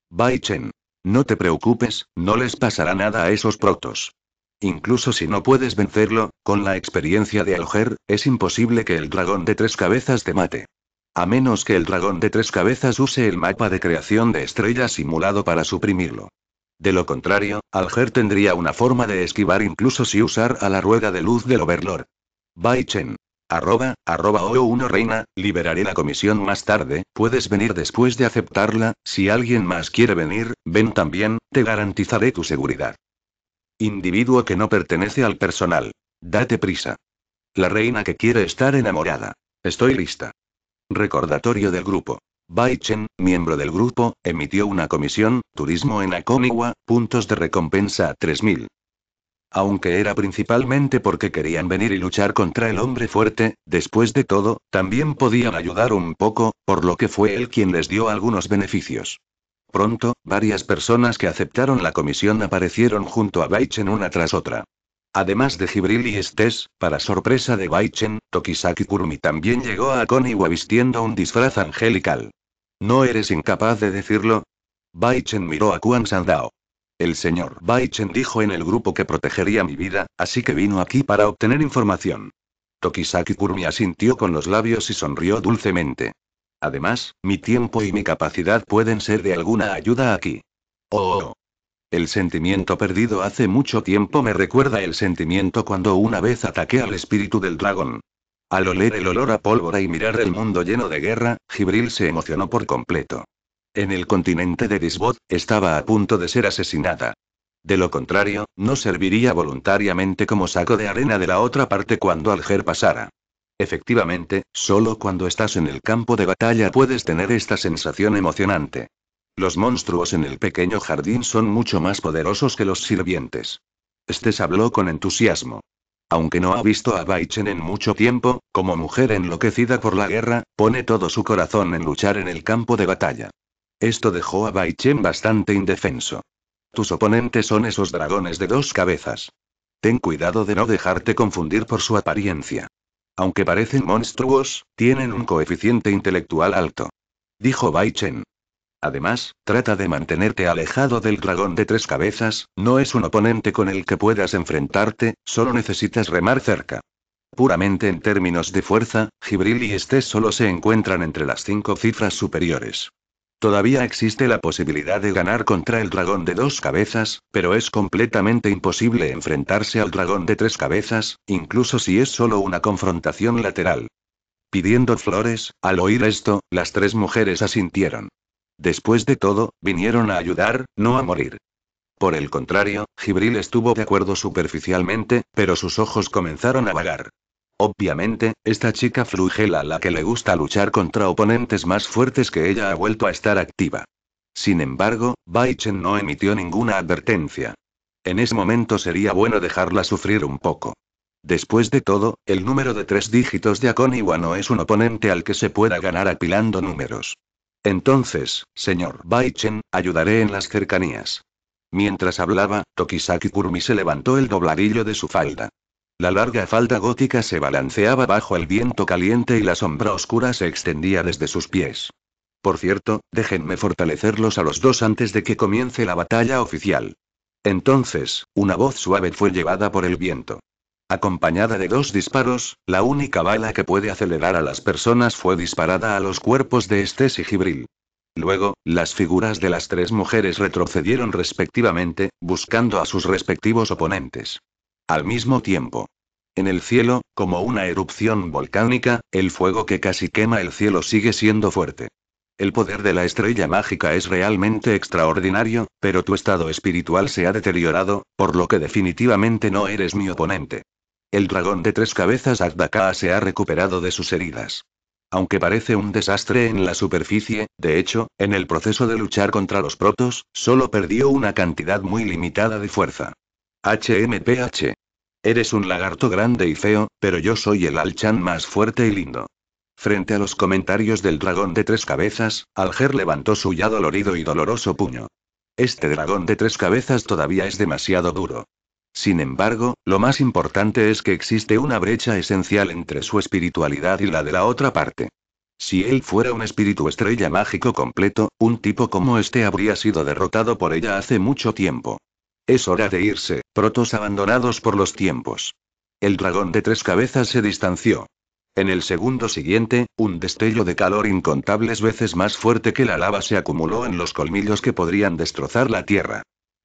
Baichen. No te preocupes, no les pasará nada a esos protos. Incluso si no puedes vencerlo, con la experiencia de Alger, es imposible que el dragón de tres cabezas te mate. A menos que el dragón de tres cabezas use el mapa de creación de estrellas simulado para suprimirlo. De lo contrario, Alger tendría una forma de esquivar incluso si usar a la rueda de luz del Overlord. Bai Chen. Arroba, arroba o uno reina, liberaré la comisión más tarde, puedes venir después de aceptarla, si alguien más quiere venir, ven también, te garantizaré tu seguridad. Individuo que no pertenece al personal. Date prisa. La reina que quiere estar enamorada. Estoy lista. Recordatorio del grupo. Bai miembro del grupo, emitió una comisión, turismo en Aconiwa, puntos de recompensa a 3000 aunque era principalmente porque querían venir y luchar contra el hombre fuerte, después de todo, también podían ayudar un poco, por lo que fue él quien les dio algunos beneficios. Pronto, varias personas que aceptaron la comisión aparecieron junto a Baichen una tras otra. Además de Gibril y Estes, para sorpresa de Baichen, Tokisaki Kurumi también llegó a Koniwa vistiendo un disfraz angelical. ¿No eres incapaz de decirlo? Baichen miró a Kuan Sandao. El señor Baichen dijo en el grupo que protegería mi vida, así que vino aquí para obtener información. Tokisaki Kurumi asintió con los labios y sonrió dulcemente. Además, mi tiempo y mi capacidad pueden ser de alguna ayuda aquí. Oh, oh. El sentimiento perdido hace mucho tiempo me recuerda el sentimiento cuando una vez ataqué al espíritu del dragón. Al oler el olor a pólvora y mirar el mundo lleno de guerra, Gibril se emocionó por completo. En el continente de Disbot, estaba a punto de ser asesinada. De lo contrario, no serviría voluntariamente como saco de arena de la otra parte cuando Alger pasara. Efectivamente, solo cuando estás en el campo de batalla puedes tener esta sensación emocionante. Los monstruos en el pequeño jardín son mucho más poderosos que los sirvientes. Estes habló con entusiasmo. Aunque no ha visto a Baichen en mucho tiempo, como mujer enloquecida por la guerra, pone todo su corazón en luchar en el campo de batalla. Esto dejó a Chen bastante indefenso. Tus oponentes son esos dragones de dos cabezas. Ten cuidado de no dejarte confundir por su apariencia. Aunque parecen monstruos, tienen un coeficiente intelectual alto. Dijo Bai Chen. Además, trata de mantenerte alejado del dragón de tres cabezas, no es un oponente con el que puedas enfrentarte, solo necesitas remar cerca. Puramente en términos de fuerza, Gibril y Estés solo se encuentran entre las cinco cifras superiores. Todavía existe la posibilidad de ganar contra el dragón de dos cabezas, pero es completamente imposible enfrentarse al dragón de tres cabezas, incluso si es solo una confrontación lateral. Pidiendo flores, al oír esto, las tres mujeres asintieron. Después de todo, vinieron a ayudar, no a morir. Por el contrario, Gibril estuvo de acuerdo superficialmente, pero sus ojos comenzaron a vagar. Obviamente, esta chica flujela a la que le gusta luchar contra oponentes más fuertes que ella ha vuelto a estar activa. Sin embargo, Baichen no emitió ninguna advertencia. En ese momento sería bueno dejarla sufrir un poco. Después de todo, el número de tres dígitos de Akoniwa no es un oponente al que se pueda ganar apilando números. Entonces, señor Baichen, ayudaré en las cercanías. Mientras hablaba, Tokisaki Kurumi se levantó el dobladillo de su falda. La larga falda gótica se balanceaba bajo el viento caliente y la sombra oscura se extendía desde sus pies. Por cierto, déjenme fortalecerlos a los dos antes de que comience la batalla oficial. Entonces, una voz suave fue llevada por el viento. Acompañada de dos disparos, la única bala que puede acelerar a las personas fue disparada a los cuerpos de Estes y Gibril. Luego, las figuras de las tres mujeres retrocedieron respectivamente, buscando a sus respectivos oponentes. Al mismo tiempo. En el cielo, como una erupción volcánica, el fuego que casi quema el cielo sigue siendo fuerte. El poder de la estrella mágica es realmente extraordinario, pero tu estado espiritual se ha deteriorado, por lo que definitivamente no eres mi oponente. El dragón de tres cabezas Agdakaa se ha recuperado de sus heridas. Aunque parece un desastre en la superficie, de hecho, en el proceso de luchar contra los protos, solo perdió una cantidad muy limitada de fuerza. HMPH. Eres un lagarto grande y feo, pero yo soy el Alchan más fuerte y lindo. Frente a los comentarios del dragón de tres cabezas, Alger levantó su ya dolorido y doloroso puño. Este dragón de tres cabezas todavía es demasiado duro. Sin embargo, lo más importante es que existe una brecha esencial entre su espiritualidad y la de la otra parte. Si él fuera un espíritu estrella mágico completo, un tipo como este habría sido derrotado por ella hace mucho tiempo. Es hora de irse, protos abandonados por los tiempos. El dragón de tres cabezas se distanció. En el segundo siguiente, un destello de calor incontables veces más fuerte que la lava se acumuló en los colmillos que podrían destrozar la tierra.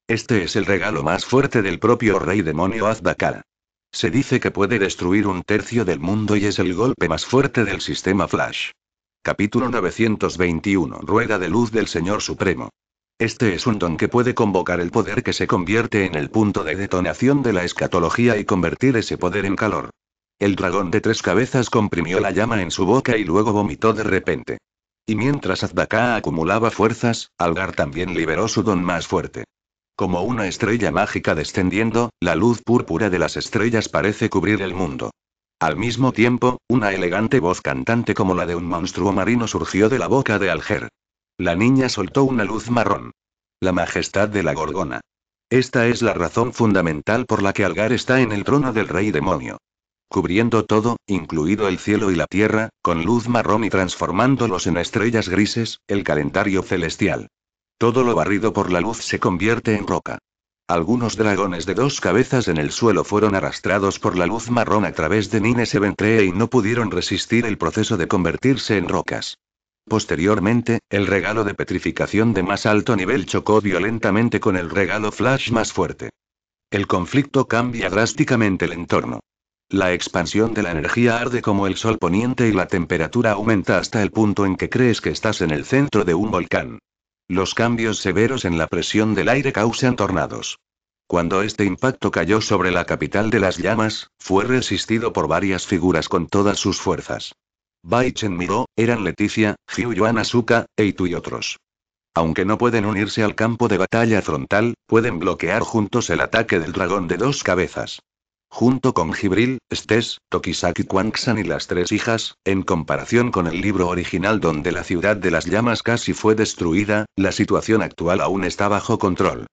Este es el regalo más fuerte del propio rey demonio Azdakal. Se dice que puede destruir un tercio del mundo y es el golpe más fuerte del sistema Flash. Capítulo 921 Rueda de luz del Señor Supremo. Este es un don que puede convocar el poder que se convierte en el punto de detonación de la escatología y convertir ese poder en calor. El dragón de tres cabezas comprimió la llama en su boca y luego vomitó de repente. Y mientras Azdaká acumulaba fuerzas, Algar también liberó su don más fuerte. Como una estrella mágica descendiendo, la luz púrpura de las estrellas parece cubrir el mundo. Al mismo tiempo, una elegante voz cantante como la de un monstruo marino surgió de la boca de Alger. La niña soltó una luz marrón. La majestad de la gorgona. Esta es la razón fundamental por la que Algar está en el trono del rey demonio. Cubriendo todo, incluido el cielo y la tierra, con luz marrón y transformándolos en estrellas grises, el calendario celestial. Todo lo barrido por la luz se convierte en roca. Algunos dragones de dos cabezas en el suelo fueron arrastrados por la luz marrón a través de Nine Eventree y no pudieron resistir el proceso de convertirse en rocas. Posteriormente, el regalo de petrificación de más alto nivel chocó violentamente con el regalo flash más fuerte. El conflicto cambia drásticamente el entorno. La expansión de la energía arde como el sol poniente y la temperatura aumenta hasta el punto en que crees que estás en el centro de un volcán. Los cambios severos en la presión del aire causan tornados. Cuando este impacto cayó sobre la capital de las llamas, fue resistido por varias figuras con todas sus fuerzas. Baichen miró, eran Leticia, Hiu Yuan Asuka, Eitu y otros. Aunque no pueden unirse al campo de batalla frontal, pueden bloquear juntos el ataque del dragón de dos cabezas. Junto con Gibril, Stess, Tokisaki San y las tres hijas, en comparación con el libro original donde la ciudad de las llamas casi fue destruida, la situación actual aún está bajo control.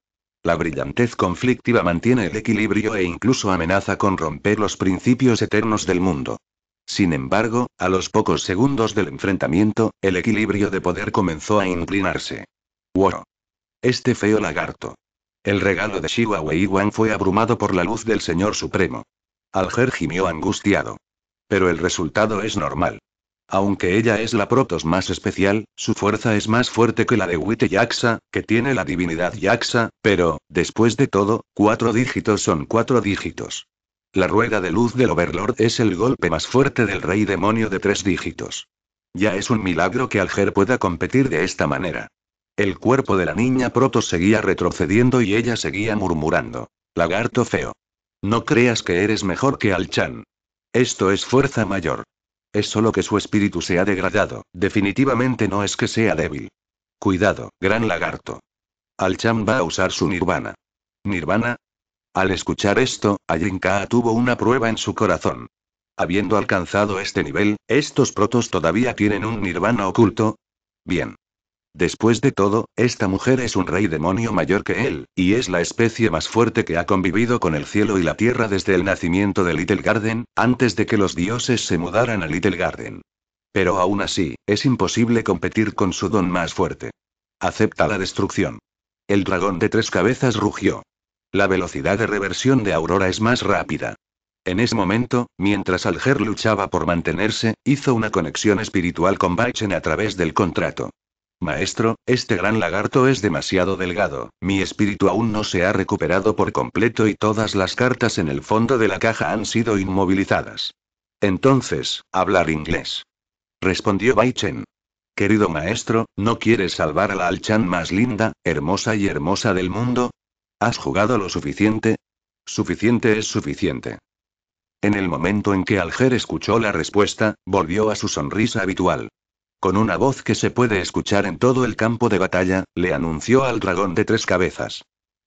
La brillantez conflictiva mantiene el equilibrio e incluso amenaza con romper los principios eternos del mundo. Sin embargo, a los pocos segundos del enfrentamiento, el equilibrio de poder comenzó a inclinarse. ¡Wow! Este feo lagarto. El regalo de Shiva Wei fue abrumado por la luz del Señor Supremo. Alger gimió angustiado. Pero el resultado es normal. Aunque ella es la Protos más especial, su fuerza es más fuerte que la de Wite Yaksa, que tiene la divinidad Yaxa, pero, después de todo, cuatro dígitos son cuatro dígitos. La rueda de luz del Overlord es el golpe más fuerte del rey demonio de tres dígitos. Ya es un milagro que Alger pueda competir de esta manera. El cuerpo de la niña Proto seguía retrocediendo y ella seguía murmurando. Lagarto feo. No creas que eres mejor que Alchan. Esto es fuerza mayor. Es solo que su espíritu se ha degradado, definitivamente no es que sea débil. Cuidado, gran lagarto. Alchan va a usar su nirvana. ¿Nirvana? Al escuchar esto, Ayinka tuvo una prueba en su corazón. Habiendo alcanzado este nivel, ¿estos protos todavía tienen un nirvana oculto? Bien. Después de todo, esta mujer es un rey demonio mayor que él, y es la especie más fuerte que ha convivido con el cielo y la tierra desde el nacimiento de Little Garden, antes de que los dioses se mudaran a Little Garden. Pero aún así, es imposible competir con su don más fuerte. Acepta la destrucción. El dragón de tres cabezas rugió. La velocidad de reversión de Aurora es más rápida. En ese momento, mientras Alger luchaba por mantenerse, hizo una conexión espiritual con Baichen a través del contrato. Maestro, este gran lagarto es demasiado delgado, mi espíritu aún no se ha recuperado por completo y todas las cartas en el fondo de la caja han sido inmovilizadas. Entonces, hablar inglés. Respondió Baichen. Querido maestro, ¿no quieres salvar a la Alchan más linda, hermosa y hermosa del mundo? ¿Has jugado lo suficiente? Suficiente es suficiente. En el momento en que Alger escuchó la respuesta, volvió a su sonrisa habitual. Con una voz que se puede escuchar en todo el campo de batalla, le anunció al dragón de tres cabezas.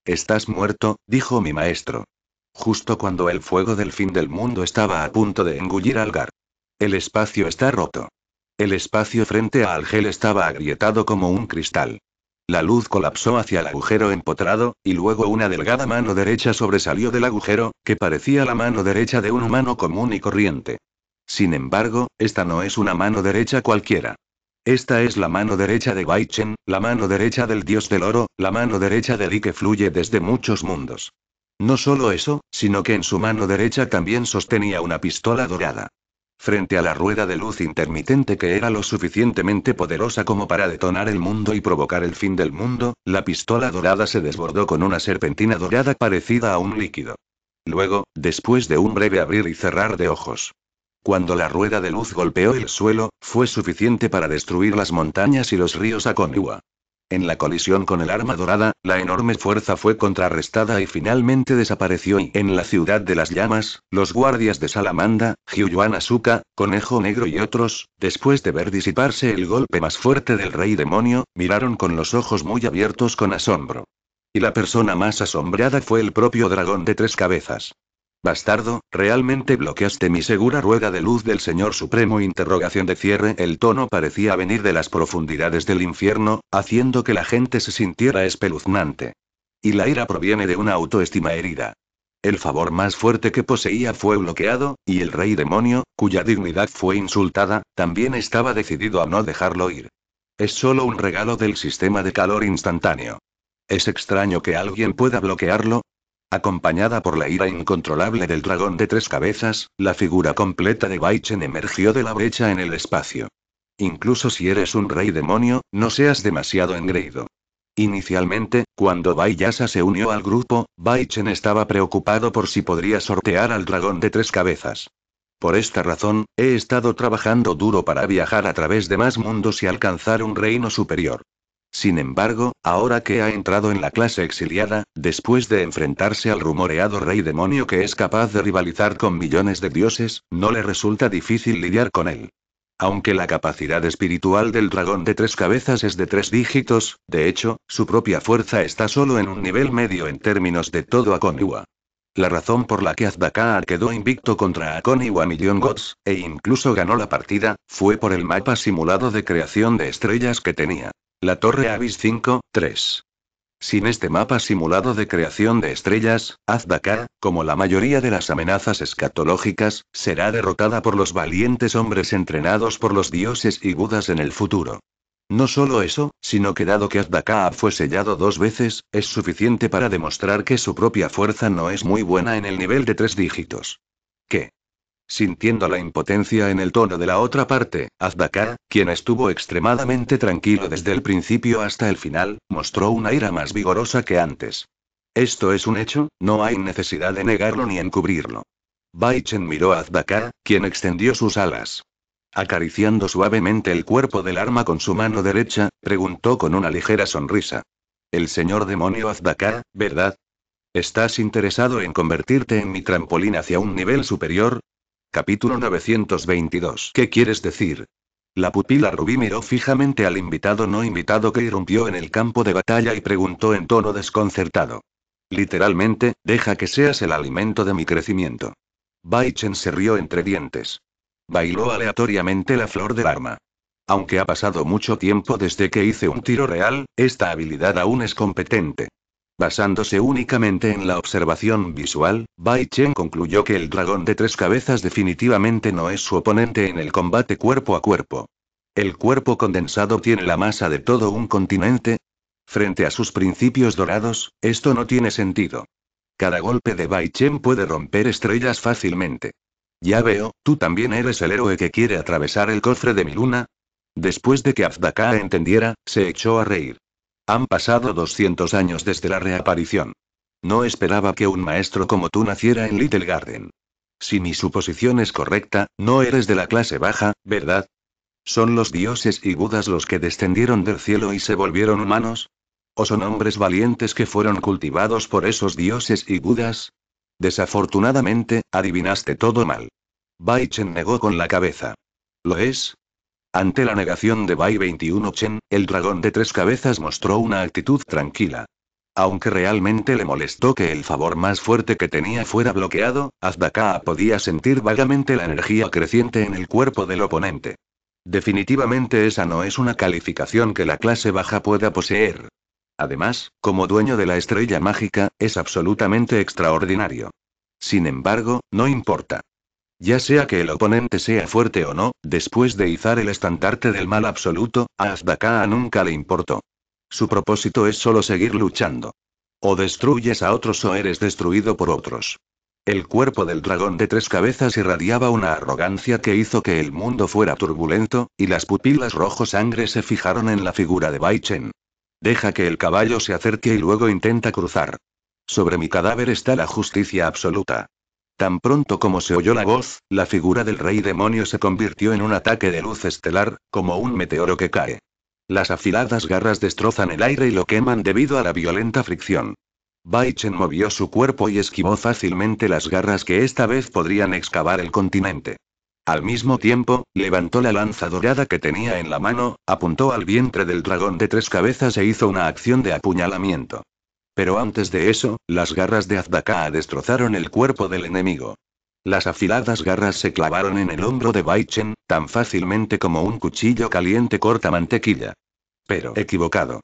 Estás muerto, dijo mi maestro. Justo cuando el fuego del fin del mundo estaba a punto de engullir Algar. El espacio está roto. El espacio frente a Alger estaba agrietado como un cristal. La luz colapsó hacia el agujero empotrado, y luego una delgada mano derecha sobresalió del agujero, que parecía la mano derecha de un humano común y corriente. Sin embargo, esta no es una mano derecha cualquiera. Esta es la mano derecha de Baichen, la mano derecha del dios del oro, la mano derecha de Li que fluye desde muchos mundos. No solo eso, sino que en su mano derecha también sostenía una pistola dorada frente a la rueda de luz intermitente que era lo suficientemente poderosa como para detonar el mundo y provocar el fin del mundo, la pistola dorada se desbordó con una serpentina dorada parecida a un líquido. Luego, después de un breve abrir y cerrar de ojos. Cuando la rueda de luz golpeó el suelo, fue suficiente para destruir las montañas y los ríos a Aconcagua. En la colisión con el arma dorada, la enorme fuerza fue contrarrestada y finalmente desapareció y en la ciudad de las llamas, los guardias de Salamanda, Hyuyuan Asuka, Conejo Negro y otros, después de ver disiparse el golpe más fuerte del rey demonio, miraron con los ojos muy abiertos con asombro. Y la persona más asombrada fue el propio dragón de tres cabezas. Bastardo, ¿realmente bloqueaste mi segura rueda de luz del Señor Supremo? Interrogación de cierre. El tono parecía venir de las profundidades del infierno, haciendo que la gente se sintiera espeluznante. Y la ira proviene de una autoestima herida. El favor más fuerte que poseía fue bloqueado, y el rey demonio, cuya dignidad fue insultada, también estaba decidido a no dejarlo ir. Es solo un regalo del sistema de calor instantáneo. Es extraño que alguien pueda bloquearlo, Acompañada por la ira incontrolable del dragón de tres cabezas, la figura completa de Baichen emergió de la brecha en el espacio. Incluso si eres un rey demonio, no seas demasiado engreído. Inicialmente, cuando Bai se unió al grupo, Baichen estaba preocupado por si podría sortear al dragón de tres cabezas. Por esta razón, he estado trabajando duro para viajar a través de más mundos y alcanzar un reino superior. Sin embargo, ahora que ha entrado en la clase exiliada, después de enfrentarse al rumoreado rey demonio que es capaz de rivalizar con millones de dioses, no le resulta difícil lidiar con él. Aunque la capacidad espiritual del dragón de tres cabezas es de tres dígitos, de hecho, su propia fuerza está solo en un nivel medio en términos de todo Akoniwa. La razón por la que Azbakar quedó invicto contra Akoniwa Million Gods, e incluso ganó la partida, fue por el mapa simulado de creación de estrellas que tenía. La Torre Abyss 5, 3. Sin este mapa simulado de creación de estrellas, Azdakar, como la mayoría de las amenazas escatológicas, será derrotada por los valientes hombres entrenados por los dioses y budas en el futuro. No solo eso, sino que dado que Azdakar fue sellado dos veces, es suficiente para demostrar que su propia fuerza no es muy buena en el nivel de tres dígitos. Sintiendo la impotencia en el tono de la otra parte, Azbakar, quien estuvo extremadamente tranquilo desde el principio hasta el final, mostró una ira más vigorosa que antes. Esto es un hecho, no hay necesidad de negarlo ni encubrirlo. Baichen miró a Azbakar, quien extendió sus alas. Acariciando suavemente el cuerpo del arma con su mano derecha, preguntó con una ligera sonrisa. El señor demonio Azbakar, ¿verdad? ¿Estás interesado en convertirte en mi trampolín hacia un nivel superior? Capítulo 922. ¿Qué quieres decir? La pupila rubí miró fijamente al invitado no invitado que irrumpió en el campo de batalla y preguntó en tono desconcertado. Literalmente, deja que seas el alimento de mi crecimiento. Baichen se rió entre dientes. Bailó aleatoriamente la flor del arma. Aunque ha pasado mucho tiempo desde que hice un tiro real, esta habilidad aún es competente. Basándose únicamente en la observación visual, Bai Chen concluyó que el dragón de tres cabezas definitivamente no es su oponente en el combate cuerpo a cuerpo. El cuerpo condensado tiene la masa de todo un continente. Frente a sus principios dorados, esto no tiene sentido. Cada golpe de Bai Chen puede romper estrellas fácilmente. Ya veo, tú también eres el héroe que quiere atravesar el cofre de mi luna. Después de que Azdaka entendiera, se echó a reír. Han pasado 200 años desde la reaparición. No esperaba que un maestro como tú naciera en Little Garden. Si mi suposición es correcta, no eres de la clase baja, ¿verdad? ¿Son los dioses y budas los que descendieron del cielo y se volvieron humanos? ¿O son hombres valientes que fueron cultivados por esos dioses y budas? Desafortunadamente, adivinaste todo mal. Baichen negó con la cabeza. ¿Lo es? Ante la negación de Bai 21 Chen, el dragón de tres cabezas mostró una actitud tranquila. Aunque realmente le molestó que el favor más fuerte que tenía fuera bloqueado, Azdaka podía sentir vagamente la energía creciente en el cuerpo del oponente. Definitivamente esa no es una calificación que la clase baja pueda poseer. Además, como dueño de la estrella mágica, es absolutamente extraordinario. Sin embargo, no importa. Ya sea que el oponente sea fuerte o no, después de izar el estandarte del mal absoluto, a Asdaka nunca le importó. Su propósito es solo seguir luchando. O destruyes a otros o eres destruido por otros. El cuerpo del dragón de tres cabezas irradiaba una arrogancia que hizo que el mundo fuera turbulento, y las pupilas rojo sangre se fijaron en la figura de Bai Chen. Deja que el caballo se acerque y luego intenta cruzar. Sobre mi cadáver está la justicia absoluta. Tan pronto como se oyó la voz, la figura del rey demonio se convirtió en un ataque de luz estelar, como un meteoro que cae. Las afiladas garras destrozan el aire y lo queman debido a la violenta fricción. Baichen movió su cuerpo y esquivó fácilmente las garras que esta vez podrían excavar el continente. Al mismo tiempo, levantó la lanza dorada que tenía en la mano, apuntó al vientre del dragón de tres cabezas e hizo una acción de apuñalamiento. Pero antes de eso, las garras de Azdakaa destrozaron el cuerpo del enemigo. Las afiladas garras se clavaron en el hombro de Baichen, tan fácilmente como un cuchillo caliente corta mantequilla. Pero equivocado.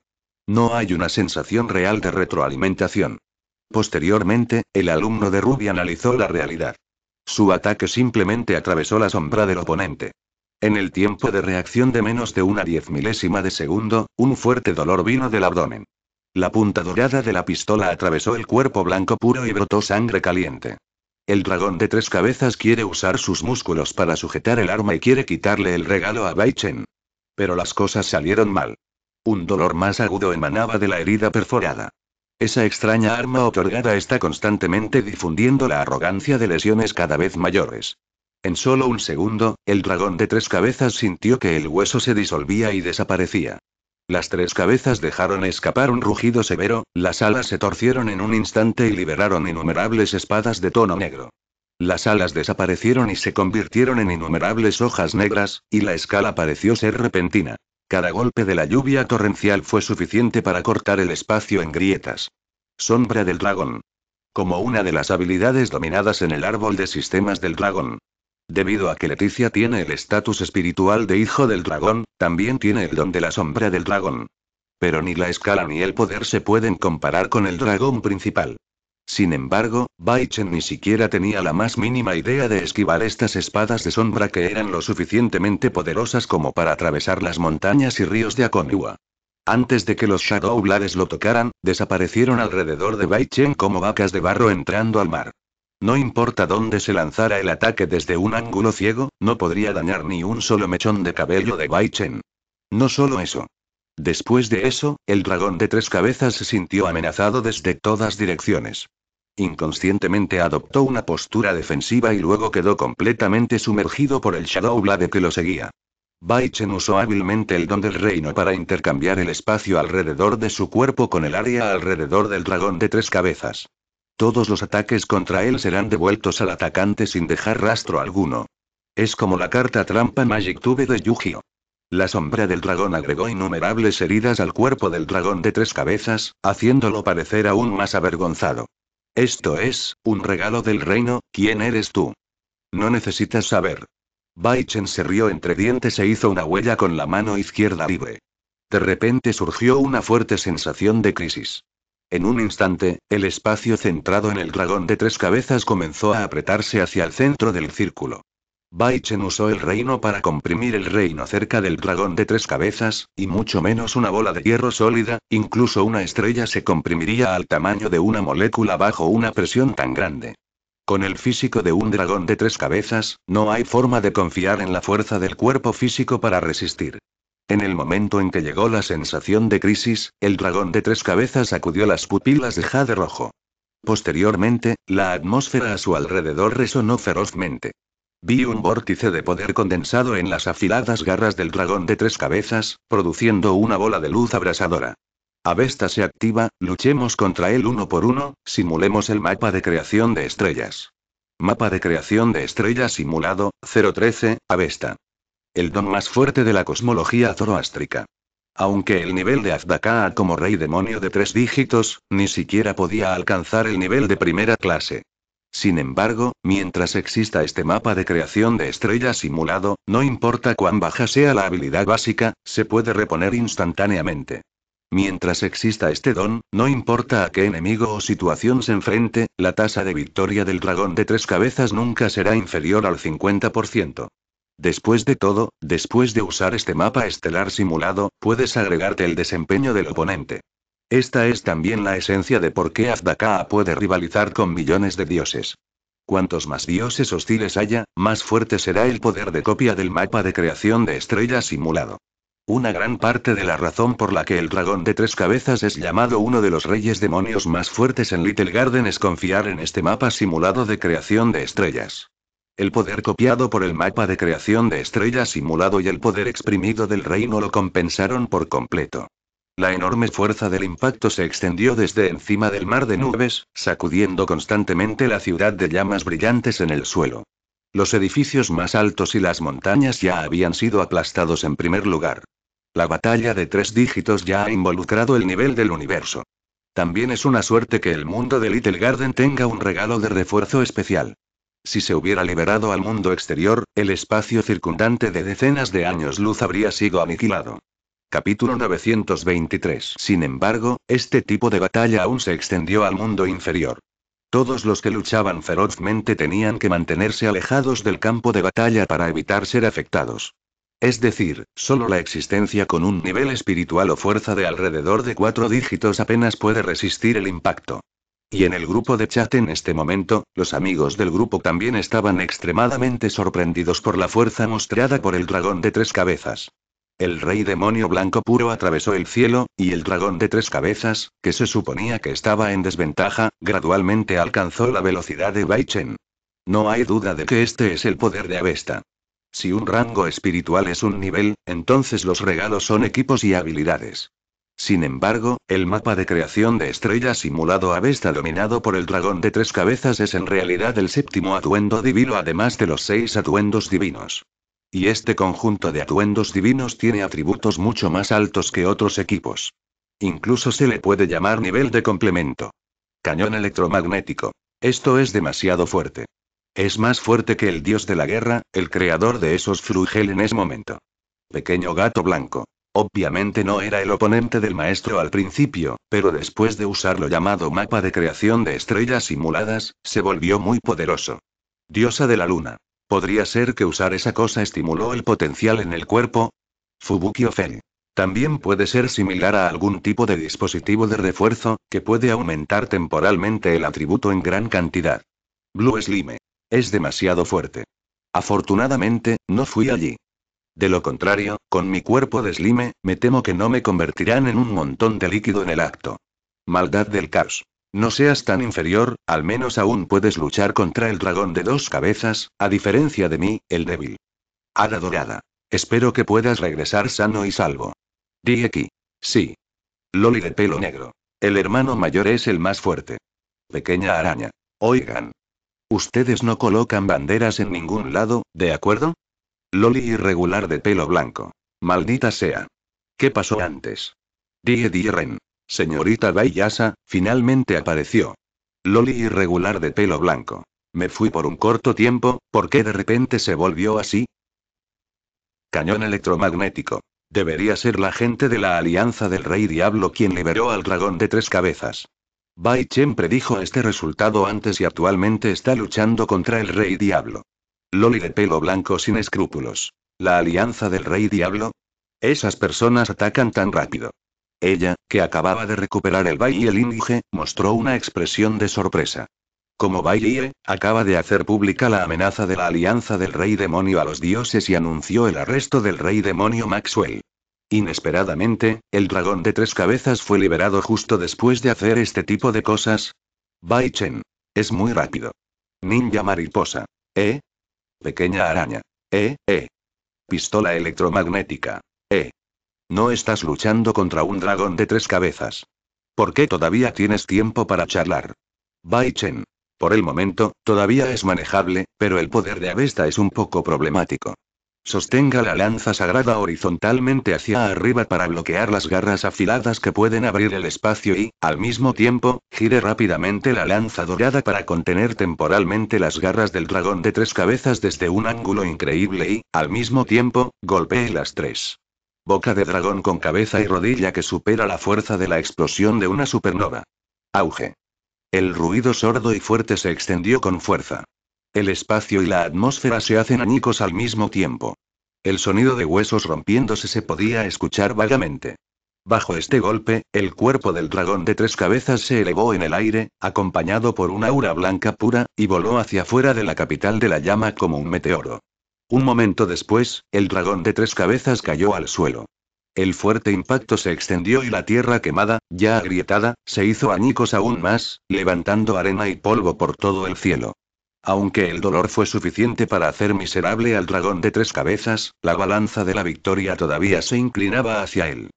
No hay una sensación real de retroalimentación. Posteriormente, el alumno de Ruby analizó la realidad. Su ataque simplemente atravesó la sombra del oponente. En el tiempo de reacción de menos de una diez milésima de segundo, un fuerte dolor vino del abdomen. La punta dorada de la pistola atravesó el cuerpo blanco puro y brotó sangre caliente. El dragón de tres cabezas quiere usar sus músculos para sujetar el arma y quiere quitarle el regalo a Bai Pero las cosas salieron mal. Un dolor más agudo emanaba de la herida perforada. Esa extraña arma otorgada está constantemente difundiendo la arrogancia de lesiones cada vez mayores. En solo un segundo, el dragón de tres cabezas sintió que el hueso se disolvía y desaparecía. Las tres cabezas dejaron escapar un rugido severo, las alas se torcieron en un instante y liberaron innumerables espadas de tono negro. Las alas desaparecieron y se convirtieron en innumerables hojas negras, y la escala pareció ser repentina. Cada golpe de la lluvia torrencial fue suficiente para cortar el espacio en grietas. Sombra del dragón. Como una de las habilidades dominadas en el árbol de sistemas del dragón. Debido a que Leticia tiene el estatus espiritual de hijo del dragón, también tiene el don de la sombra del dragón. Pero ni la escala ni el poder se pueden comparar con el dragón principal. Sin embargo, Baichen ni siquiera tenía la más mínima idea de esquivar estas espadas de sombra que eran lo suficientemente poderosas como para atravesar las montañas y ríos de Akoniwa. Antes de que los Shadow Blades lo tocaran, desaparecieron alrededor de Baichen como vacas de barro entrando al mar. No importa dónde se lanzara el ataque desde un ángulo ciego, no podría dañar ni un solo mechón de cabello de Bai Chen. No solo eso. Después de eso, el dragón de tres cabezas se sintió amenazado desde todas direcciones. Inconscientemente adoptó una postura defensiva y luego quedó completamente sumergido por el Shadow Blade que lo seguía. Bai Chen usó hábilmente el don del reino para intercambiar el espacio alrededor de su cuerpo con el área alrededor del dragón de tres cabezas. Todos los ataques contra él serán devueltos al atacante sin dejar rastro alguno. Es como la carta trampa Magic Tube de Yu-Gi-Oh! La sombra del dragón agregó innumerables heridas al cuerpo del dragón de tres cabezas, haciéndolo parecer aún más avergonzado. Esto es, un regalo del reino, ¿quién eres tú? No necesitas saber. Baichen se rió entre dientes e hizo una huella con la mano izquierda libre. De repente surgió una fuerte sensación de crisis. En un instante, el espacio centrado en el dragón de tres cabezas comenzó a apretarse hacia el centro del círculo. Baichen usó el reino para comprimir el reino cerca del dragón de tres cabezas, y mucho menos una bola de hierro sólida, incluso una estrella se comprimiría al tamaño de una molécula bajo una presión tan grande. Con el físico de un dragón de tres cabezas, no hay forma de confiar en la fuerza del cuerpo físico para resistir. En el momento en que llegó la sensación de crisis, el dragón de tres cabezas sacudió las pupilas de jade rojo. Posteriormente, la atmósfera a su alrededor resonó ferozmente. Vi un vórtice de poder condensado en las afiladas garras del dragón de tres cabezas, produciendo una bola de luz abrasadora. Avesta se activa, luchemos contra él uno por uno, simulemos el mapa de creación de estrellas. Mapa de creación de estrellas simulado, 013, Avesta el don más fuerte de la cosmología zoroástrica. Aunque el nivel de Azdakaa como rey demonio de tres dígitos, ni siquiera podía alcanzar el nivel de primera clase. Sin embargo, mientras exista este mapa de creación de estrellas simulado, no importa cuán baja sea la habilidad básica, se puede reponer instantáneamente. Mientras exista este don, no importa a qué enemigo o situación se enfrente, la tasa de victoria del dragón de tres cabezas nunca será inferior al 50%. Después de todo, después de usar este mapa estelar simulado, puedes agregarte el desempeño del oponente. Esta es también la esencia de por qué Azdakaa puede rivalizar con millones de dioses. Cuantos más dioses hostiles haya, más fuerte será el poder de copia del mapa de creación de estrellas simulado. Una gran parte de la razón por la que el dragón de tres cabezas es llamado uno de los reyes demonios más fuertes en Little Garden es confiar en este mapa simulado de creación de estrellas. El poder copiado por el mapa de creación de estrellas simulado y el poder exprimido del reino lo compensaron por completo. La enorme fuerza del impacto se extendió desde encima del mar de nubes, sacudiendo constantemente la ciudad de llamas brillantes en el suelo. Los edificios más altos y las montañas ya habían sido aplastados en primer lugar. La batalla de tres dígitos ya ha involucrado el nivel del universo. También es una suerte que el mundo de Little Garden tenga un regalo de refuerzo especial. Si se hubiera liberado al mundo exterior, el espacio circundante de decenas de años luz habría sido aniquilado. Capítulo 923. Sin embargo, este tipo de batalla aún se extendió al mundo inferior. Todos los que luchaban ferozmente tenían que mantenerse alejados del campo de batalla para evitar ser afectados. Es decir, solo la existencia con un nivel espiritual o fuerza de alrededor de cuatro dígitos apenas puede resistir el impacto. Y en el grupo de chat en este momento, los amigos del grupo también estaban extremadamente sorprendidos por la fuerza mostrada por el dragón de tres cabezas. El rey demonio blanco puro atravesó el cielo, y el dragón de tres cabezas, que se suponía que estaba en desventaja, gradualmente alcanzó la velocidad de Baichen. No hay duda de que este es el poder de Avesta. Si un rango espiritual es un nivel, entonces los regalos son equipos y habilidades. Sin embargo, el mapa de creación de estrella simulado a Vesta dominado por el dragón de tres cabezas es en realidad el séptimo atuendo divino además de los seis atuendos divinos. Y este conjunto de atuendos divinos tiene atributos mucho más altos que otros equipos. Incluso se le puede llamar nivel de complemento. Cañón electromagnético. Esto es demasiado fuerte. Es más fuerte que el dios de la guerra, el creador de esos Frugel en ese momento. Pequeño gato blanco. Obviamente no era el oponente del maestro al principio, pero después de usar lo llamado mapa de creación de estrellas simuladas, se volvió muy poderoso. Diosa de la luna. ¿Podría ser que usar esa cosa estimuló el potencial en el cuerpo? Fubuki Ofen. También puede ser similar a algún tipo de dispositivo de refuerzo, que puede aumentar temporalmente el atributo en gran cantidad. Blue Slime. Es demasiado fuerte. Afortunadamente, no fui allí. De lo contrario, con mi cuerpo de slime, me temo que no me convertirán en un montón de líquido en el acto. Maldad del caos. No seas tan inferior, al menos aún puedes luchar contra el dragón de dos cabezas, a diferencia de mí, el débil. Hada dorada. Espero que puedas regresar sano y salvo. Di Sí. Loli de pelo negro. El hermano mayor es el más fuerte. Pequeña araña. Oigan. Ustedes no colocan banderas en ningún lado, ¿de acuerdo? Loli irregular de pelo blanco. Maldita sea. ¿Qué pasó antes? Die Die Ren. Señorita Yasa, finalmente apareció. Loli irregular de pelo blanco. Me fui por un corto tiempo, ¿por qué de repente se volvió así? Cañón electromagnético. Debería ser la gente de la Alianza del Rey Diablo quien liberó al dragón de tres cabezas. Bai Chen predijo este resultado antes y actualmente está luchando contra el Rey Diablo. Loli de pelo blanco sin escrúpulos. La alianza del rey diablo. Esas personas atacan tan rápido. Ella, que acababa de recuperar el Bai y el Inge, mostró una expresión de sorpresa. Como Baiye, acaba de hacer pública la amenaza de la alianza del rey demonio a los dioses y anunció el arresto del rey demonio Maxwell. Inesperadamente, el dragón de tres cabezas fue liberado justo después de hacer este tipo de cosas. Bai Chen. Es muy rápido. Ninja mariposa. ¿Eh? Pequeña araña. Eh, eh. Pistola electromagnética. Eh. No estás luchando contra un dragón de tres cabezas. ¿Por qué todavía tienes tiempo para charlar? Bai Chen. Por el momento, todavía es manejable, pero el poder de Avesta es un poco problemático. Sostenga la lanza sagrada horizontalmente hacia arriba para bloquear las garras afiladas que pueden abrir el espacio y, al mismo tiempo, gire rápidamente la lanza dorada para contener temporalmente las garras del dragón de tres cabezas desde un ángulo increíble y, al mismo tiempo, golpee las tres. Boca de dragón con cabeza y rodilla que supera la fuerza de la explosión de una supernova. Auge. El ruido sordo y fuerte se extendió con fuerza. El espacio y la atmósfera se hacen anicos al mismo tiempo. El sonido de huesos rompiéndose se podía escuchar vagamente. Bajo este golpe, el cuerpo del dragón de tres cabezas se elevó en el aire, acompañado por una aura blanca pura, y voló hacia fuera de la capital de la llama como un meteoro. Un momento después, el dragón de tres cabezas cayó al suelo. El fuerte impacto se extendió y la tierra quemada, ya agrietada, se hizo añicos aún más, levantando arena y polvo por todo el cielo. Aunque el dolor fue suficiente para hacer miserable al dragón de tres cabezas, la balanza de la victoria todavía se inclinaba hacia él.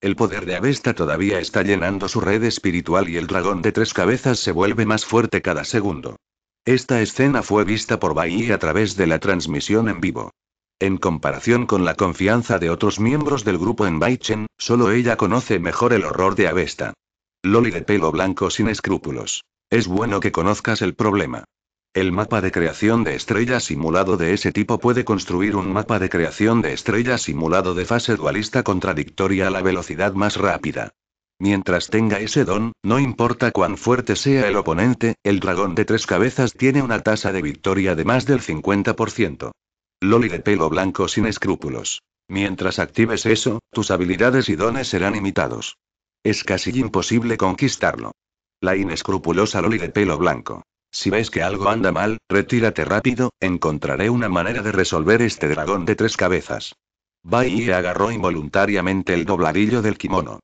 El poder de Avesta todavía está llenando su red espiritual y el dragón de tres cabezas se vuelve más fuerte cada segundo. Esta escena fue vista por Bai a través de la transmisión en vivo. En comparación con la confianza de otros miembros del grupo en Baichen, solo ella conoce mejor el horror de Avesta. Loli de pelo blanco sin escrúpulos. Es bueno que conozcas el problema. El mapa de creación de estrellas simulado de ese tipo puede construir un mapa de creación de estrellas simulado de fase dualista contradictoria a la velocidad más rápida. Mientras tenga ese don, no importa cuán fuerte sea el oponente, el dragón de tres cabezas tiene una tasa de victoria de más del 50%. Loli de pelo blanco sin escrúpulos. Mientras actives eso, tus habilidades y dones serán imitados. Es casi imposible conquistarlo. La inescrupulosa Loli de pelo blanco. Si ves que algo anda mal, retírate rápido, encontraré una manera de resolver este dragón de tres cabezas. Bai agarró involuntariamente el dobladillo del kimono.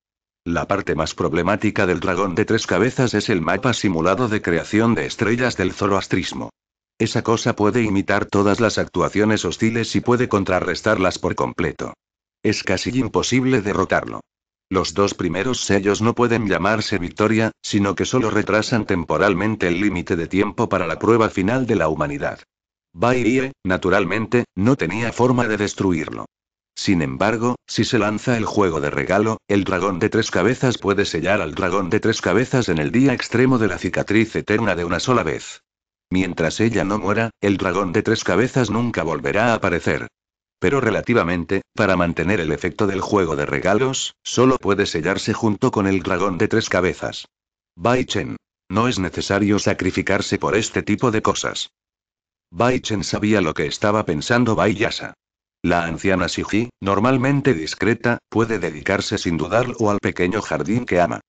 La parte más problemática del dragón de tres cabezas es el mapa simulado de creación de estrellas del zoroastrismo. Esa cosa puede imitar todas las actuaciones hostiles y puede contrarrestarlas por completo. Es casi imposible derrotarlo. Los dos primeros sellos no pueden llamarse victoria, sino que solo retrasan temporalmente el límite de tiempo para la prueba final de la humanidad. Bairie, naturalmente, no tenía forma de destruirlo. Sin embargo, si se lanza el juego de regalo, el dragón de tres cabezas puede sellar al dragón de tres cabezas en el día extremo de la cicatriz eterna de una sola vez. Mientras ella no muera, el dragón de tres cabezas nunca volverá a aparecer pero relativamente, para mantener el efecto del juego de regalos, solo puede sellarse junto con el dragón de tres cabezas. Bai Chen. No es necesario sacrificarse por este tipo de cosas. Bai Chen sabía lo que estaba pensando Bai Yasa. La anciana Shiji, normalmente discreta, puede dedicarse sin dudarlo al pequeño jardín que ama.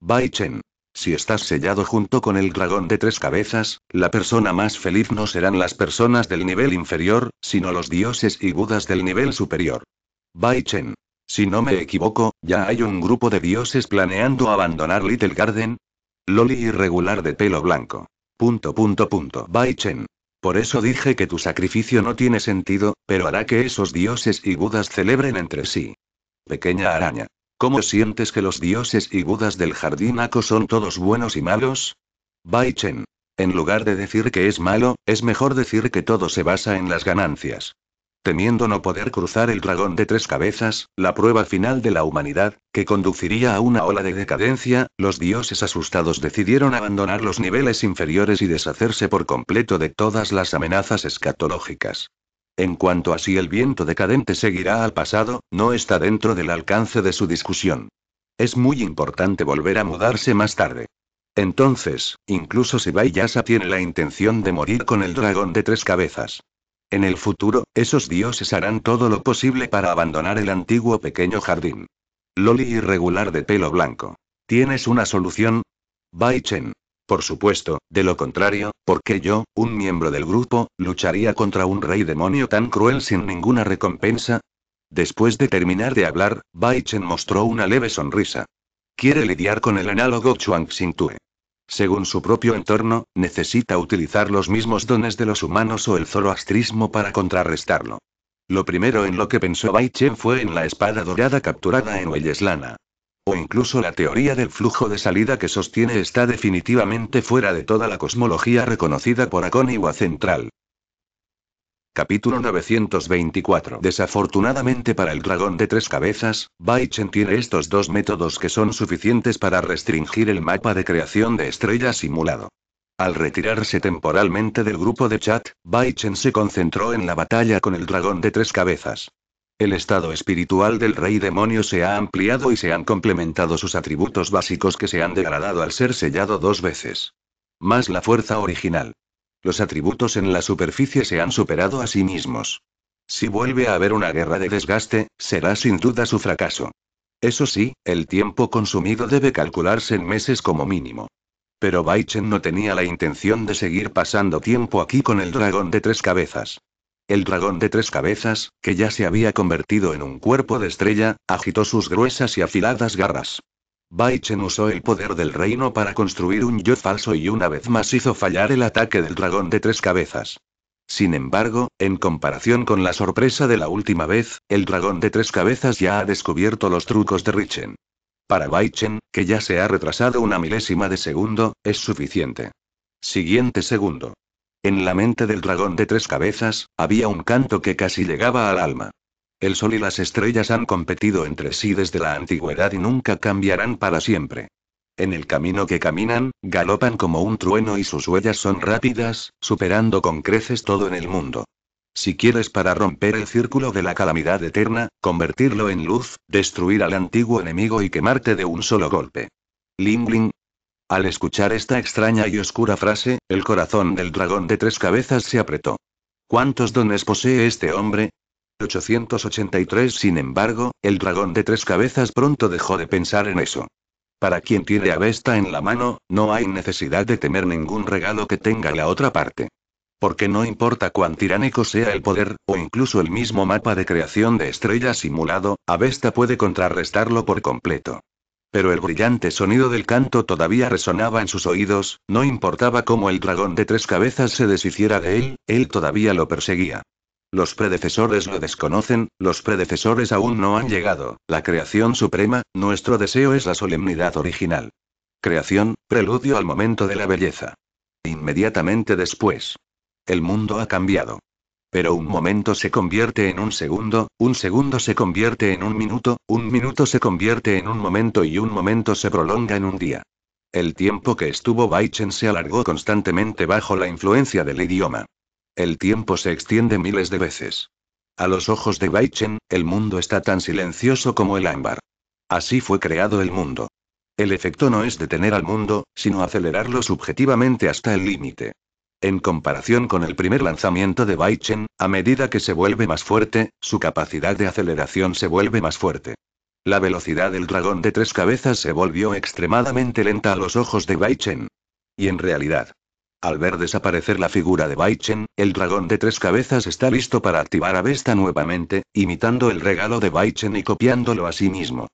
Bai Chen. Si estás sellado junto con el dragón de tres cabezas, la persona más feliz no serán las personas del nivel inferior, sino los dioses y budas del nivel superior. Bai Chen. Si no me equivoco, ya hay un grupo de dioses planeando abandonar Little Garden. Loli irregular de pelo blanco. Punto punto punto. Bai Chen. Por eso dije que tu sacrificio no tiene sentido, pero hará que esos dioses y budas celebren entre sí. Pequeña araña. ¿Cómo sientes que los dioses y budas del jardín Ako son todos buenos y malos? Bai Chen. En lugar de decir que es malo, es mejor decir que todo se basa en las ganancias. Temiendo no poder cruzar el dragón de tres cabezas, la prueba final de la humanidad, que conduciría a una ola de decadencia, los dioses asustados decidieron abandonar los niveles inferiores y deshacerse por completo de todas las amenazas escatológicas. En cuanto a si el viento decadente seguirá al pasado, no está dentro del alcance de su discusión. Es muy importante volver a mudarse más tarde. Entonces, incluso si Yasa tiene la intención de morir con el dragón de tres cabezas. En el futuro, esos dioses harán todo lo posible para abandonar el antiguo pequeño jardín. Loli irregular de pelo blanco. ¿Tienes una solución? Bai Chen. Por supuesto, de lo contrario, porque yo, un miembro del grupo, lucharía contra un rey demonio tan cruel sin ninguna recompensa? Después de terminar de hablar, Bai Chen mostró una leve sonrisa. Quiere lidiar con el análogo chuang Xintue. Según su propio entorno, necesita utilizar los mismos dones de los humanos o el zoroastrismo para contrarrestarlo. Lo primero en lo que pensó Bai Chen fue en la espada dorada capturada en Huelleslana. O incluso la teoría del flujo de salida que sostiene está definitivamente fuera de toda la cosmología reconocida por Akoniwa Central. Capítulo 924 Desafortunadamente para el dragón de tres cabezas, Baichen tiene estos dos métodos que son suficientes para restringir el mapa de creación de estrellas simulado. Al retirarse temporalmente del grupo de chat, Baichen se concentró en la batalla con el dragón de tres cabezas. El estado espiritual del rey demonio se ha ampliado y se han complementado sus atributos básicos que se han degradado al ser sellado dos veces. Más la fuerza original. Los atributos en la superficie se han superado a sí mismos. Si vuelve a haber una guerra de desgaste, será sin duda su fracaso. Eso sí, el tiempo consumido debe calcularse en meses como mínimo. Pero Baichen no tenía la intención de seguir pasando tiempo aquí con el dragón de tres cabezas. El dragón de tres cabezas, que ya se había convertido en un cuerpo de estrella, agitó sus gruesas y afiladas garras. Baichen usó el poder del reino para construir un yo falso y una vez más hizo fallar el ataque del dragón de tres cabezas. Sin embargo, en comparación con la sorpresa de la última vez, el dragón de tres cabezas ya ha descubierto los trucos de Richen. Para Baichen, que ya se ha retrasado una milésima de segundo, es suficiente. Siguiente segundo. En la mente del dragón de tres cabezas, había un canto que casi llegaba al alma. El sol y las estrellas han competido entre sí desde la antigüedad y nunca cambiarán para siempre. En el camino que caminan, galopan como un trueno y sus huellas son rápidas, superando con creces todo en el mundo. Si quieres para romper el círculo de la calamidad eterna, convertirlo en luz, destruir al antiguo enemigo y quemarte de un solo golpe. Lingling, al escuchar esta extraña y oscura frase, el corazón del dragón de tres cabezas se apretó. ¿Cuántos dones posee este hombre? 883 Sin embargo, el dragón de tres cabezas pronto dejó de pensar en eso. Para quien tiene a Vesta en la mano, no hay necesidad de temer ningún regalo que tenga la otra parte. Porque no importa cuán tiránico sea el poder, o incluso el mismo mapa de creación de estrellas simulado, Avesta puede contrarrestarlo por completo. Pero el brillante sonido del canto todavía resonaba en sus oídos, no importaba cómo el dragón de tres cabezas se deshiciera de él, él todavía lo perseguía. Los predecesores lo desconocen, los predecesores aún no han llegado, la creación suprema, nuestro deseo es la solemnidad original. Creación, preludio al momento de la belleza. Inmediatamente después. El mundo ha cambiado. Pero un momento se convierte en un segundo, un segundo se convierte en un minuto, un minuto se convierte en un momento y un momento se prolonga en un día. El tiempo que estuvo Baichen se alargó constantemente bajo la influencia del idioma. El tiempo se extiende miles de veces. A los ojos de Baichen, el mundo está tan silencioso como el ámbar. Así fue creado el mundo. El efecto no es detener al mundo, sino acelerarlo subjetivamente hasta el límite. En comparación con el primer lanzamiento de Baichen, a medida que se vuelve más fuerte, su capacidad de aceleración se vuelve más fuerte. La velocidad del dragón de tres cabezas se volvió extremadamente lenta a los ojos de Baichen. Y en realidad, al ver desaparecer la figura de Baichen, el dragón de tres cabezas está listo para activar a Vesta nuevamente, imitando el regalo de Baichen y copiándolo a sí mismo.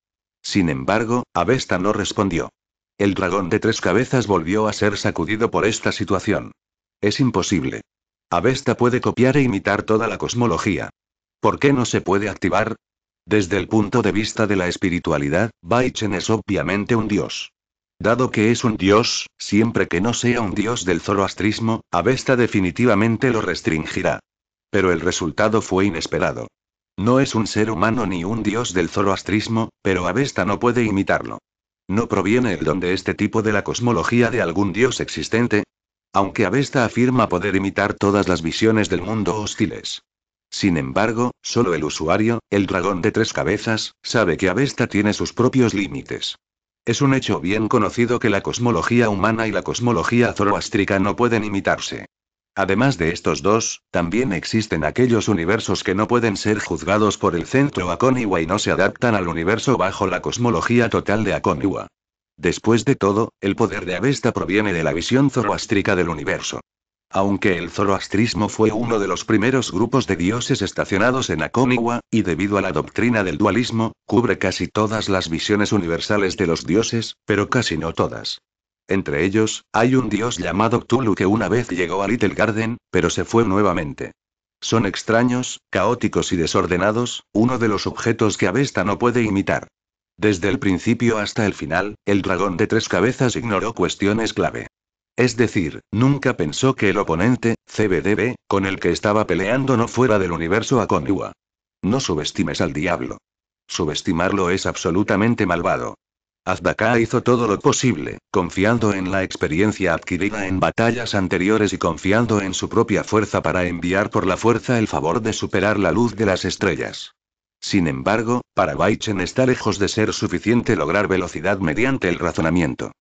Sin embargo, Vesta no respondió. El dragón de tres cabezas volvió a ser sacudido por esta situación. Es imposible. Avesta puede copiar e imitar toda la cosmología. ¿Por qué no se puede activar? Desde el punto de vista de la espiritualidad, Baichen es obviamente un dios. Dado que es un dios, siempre que no sea un dios del zoroastrismo, Avesta definitivamente lo restringirá. Pero el resultado fue inesperado. No es un ser humano ni un dios del zoroastrismo, pero Avesta no puede imitarlo. No proviene el don de este tipo de la cosmología de algún dios existente, aunque Avesta afirma poder imitar todas las visiones del mundo hostiles. Sin embargo, solo el usuario, el dragón de tres cabezas, sabe que Avesta tiene sus propios límites. Es un hecho bien conocido que la cosmología humana y la cosmología zoroástrica no pueden imitarse. Además de estos dos, también existen aquellos universos que no pueden ser juzgados por el centro Akoniwa y no se adaptan al universo bajo la cosmología total de Akoniwa. Después de todo, el poder de Avesta proviene de la visión zoroástrica del universo. Aunque el zoroastrismo fue uno de los primeros grupos de dioses estacionados en Akoniwa, y debido a la doctrina del dualismo, cubre casi todas las visiones universales de los dioses, pero casi no todas. Entre ellos, hay un dios llamado Cthulhu que una vez llegó a Little Garden, pero se fue nuevamente. Son extraños, caóticos y desordenados, uno de los objetos que Avesta no puede imitar. Desde el principio hasta el final, el dragón de tres cabezas ignoró cuestiones clave. Es decir, nunca pensó que el oponente, CBDB, con el que estaba peleando no fuera del universo Akoniwa. No subestimes al diablo. Subestimarlo es absolutamente malvado. Azdaka hizo todo lo posible, confiando en la experiencia adquirida en batallas anteriores y confiando en su propia fuerza para enviar por la fuerza el favor de superar la luz de las estrellas. Sin embargo, para Chen está lejos de ser suficiente lograr velocidad mediante el razonamiento.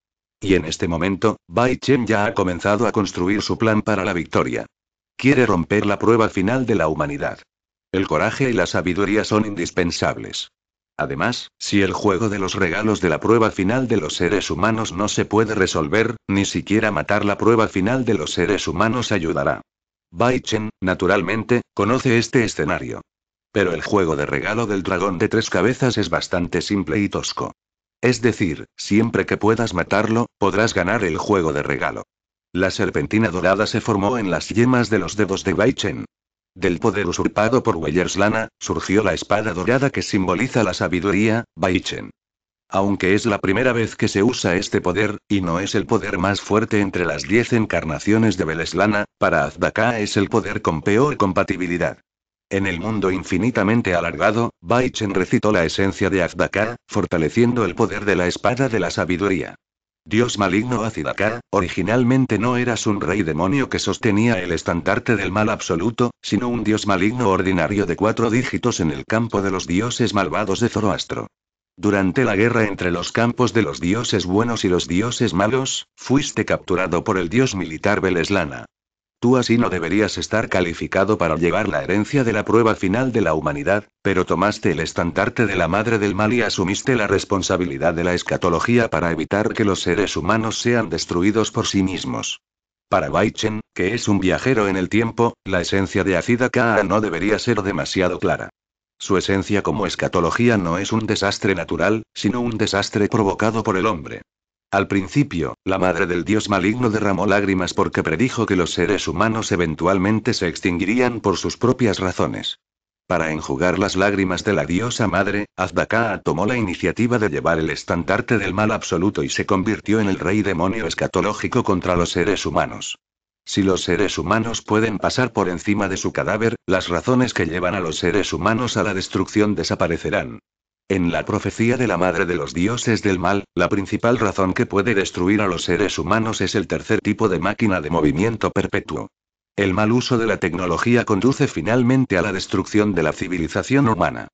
Y en este momento, Bai Chen ya ha comenzado a construir su plan para la victoria. Quiere romper la prueba final de la humanidad. El coraje y la sabiduría son indispensables. Además, si el juego de los regalos de la prueba final de los seres humanos no se puede resolver, ni siquiera matar la prueba final de los seres humanos ayudará. Bai Chen, naturalmente, conoce este escenario. Pero el juego de regalo del dragón de tres cabezas es bastante simple y tosco. Es decir, siempre que puedas matarlo, podrás ganar el juego de regalo. La serpentina dorada se formó en las yemas de los dedos de Baichen. Del poder usurpado por Weyerslana, surgió la espada dorada que simboliza la sabiduría, Baichen. Aunque es la primera vez que se usa este poder, y no es el poder más fuerte entre las diez encarnaciones de Beleslana, para Azdaka es el poder con peor compatibilidad. En el mundo infinitamente alargado, Baichen recitó la esencia de Azdakar, fortaleciendo el poder de la espada de la sabiduría. Dios maligno Azdakar, originalmente no eras un rey demonio que sostenía el estandarte del mal absoluto, sino un dios maligno ordinario de cuatro dígitos en el campo de los dioses malvados de Zoroastro. Durante la guerra entre los campos de los dioses buenos y los dioses malos, fuiste capturado por el dios militar Beleslana. Tú así no deberías estar calificado para llevar la herencia de la prueba final de la humanidad, pero tomaste el estandarte de la madre del mal y asumiste la responsabilidad de la escatología para evitar que los seres humanos sean destruidos por sí mismos. Para Baichen, que es un viajero en el tiempo, la esencia de Acida Kaa no debería ser demasiado clara. Su esencia como escatología no es un desastre natural, sino un desastre provocado por el hombre. Al principio, la madre del dios maligno derramó lágrimas porque predijo que los seres humanos eventualmente se extinguirían por sus propias razones. Para enjugar las lágrimas de la diosa madre, Azbakaa tomó la iniciativa de llevar el estandarte del mal absoluto y se convirtió en el rey demonio escatológico contra los seres humanos. Si los seres humanos pueden pasar por encima de su cadáver, las razones que llevan a los seres humanos a la destrucción desaparecerán. En la profecía de la madre de los dioses del mal, la principal razón que puede destruir a los seres humanos es el tercer tipo de máquina de movimiento perpetuo. El mal uso de la tecnología conduce finalmente a la destrucción de la civilización humana.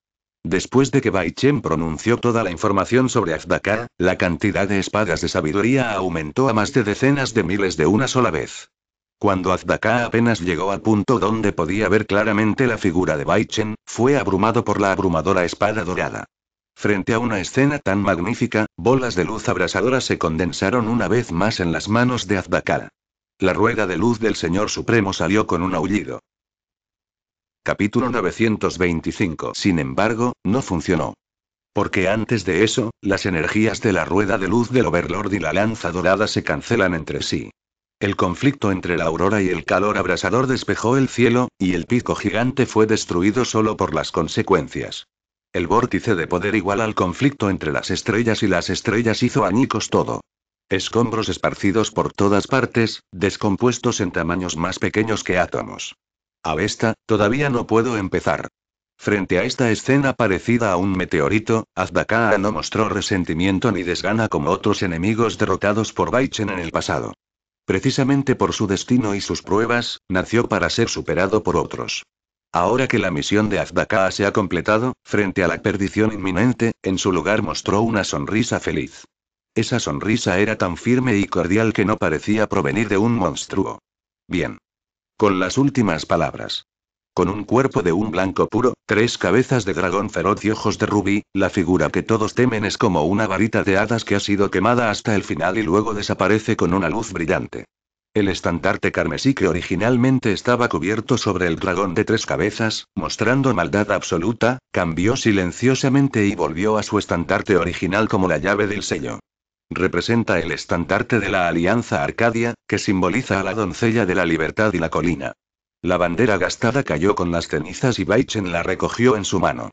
Después de que Baichen pronunció toda la información sobre Azdaka, la cantidad de espadas de sabiduría aumentó a más de decenas de miles de una sola vez. Cuando Azdaka apenas llegó al punto donde podía ver claramente la figura de Baichen, fue abrumado por la abrumadora espada dorada. Frente a una escena tan magnífica, bolas de luz abrasadora se condensaron una vez más en las manos de Azdakal. La rueda de luz del Señor Supremo salió con un aullido. Capítulo 925. Sin embargo, no funcionó. Porque antes de eso, las energías de la rueda de luz del Overlord y la lanza dorada se cancelan entre sí. El conflicto entre la aurora y el calor abrasador despejó el cielo, y el pico gigante fue destruido solo por las consecuencias. El vórtice de poder igual al conflicto entre las estrellas y las estrellas hizo añicos todo. Escombros esparcidos por todas partes, descompuestos en tamaños más pequeños que átomos. A esta, todavía no puedo empezar. Frente a esta escena parecida a un meteorito, Azdakaa no mostró resentimiento ni desgana como otros enemigos derrotados por Baichen en el pasado. Precisamente por su destino y sus pruebas, nació para ser superado por otros. Ahora que la misión de Azdaka se ha completado, frente a la perdición inminente, en su lugar mostró una sonrisa feliz. Esa sonrisa era tan firme y cordial que no parecía provenir de un monstruo. Bien. Con las últimas palabras. Con un cuerpo de un blanco puro, tres cabezas de dragón feroz y ojos de rubí, la figura que todos temen es como una varita de hadas que ha sido quemada hasta el final y luego desaparece con una luz brillante. El estandarte carmesí que originalmente estaba cubierto sobre el dragón de tres cabezas, mostrando maldad absoluta, cambió silenciosamente y volvió a su estandarte original como la llave del sello. Representa el estandarte de la Alianza Arcadia, que simboliza a la doncella de la libertad y la colina. La bandera gastada cayó con las cenizas y Baichen la recogió en su mano.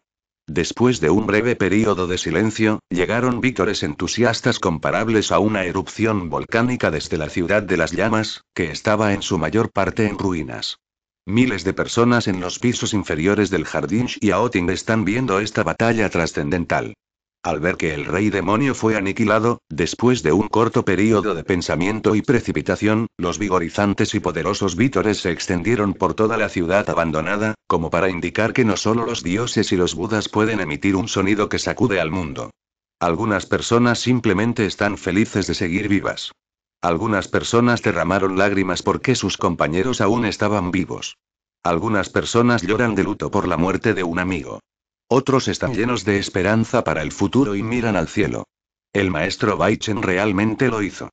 Después de un breve período de silencio, llegaron víctores entusiastas comparables a una erupción volcánica desde la ciudad de las llamas, que estaba en su mayor parte en ruinas. Miles de personas en los pisos inferiores del jardín y aoting están viendo esta batalla trascendental. Al ver que el rey demonio fue aniquilado, después de un corto período de pensamiento y precipitación, los vigorizantes y poderosos vítores se extendieron por toda la ciudad abandonada, como para indicar que no solo los dioses y los budas pueden emitir un sonido que sacude al mundo. Algunas personas simplemente están felices de seguir vivas. Algunas personas derramaron lágrimas porque sus compañeros aún estaban vivos. Algunas personas lloran de luto por la muerte de un amigo. Otros están llenos de esperanza para el futuro y miran al cielo. El maestro Baichen realmente lo hizo.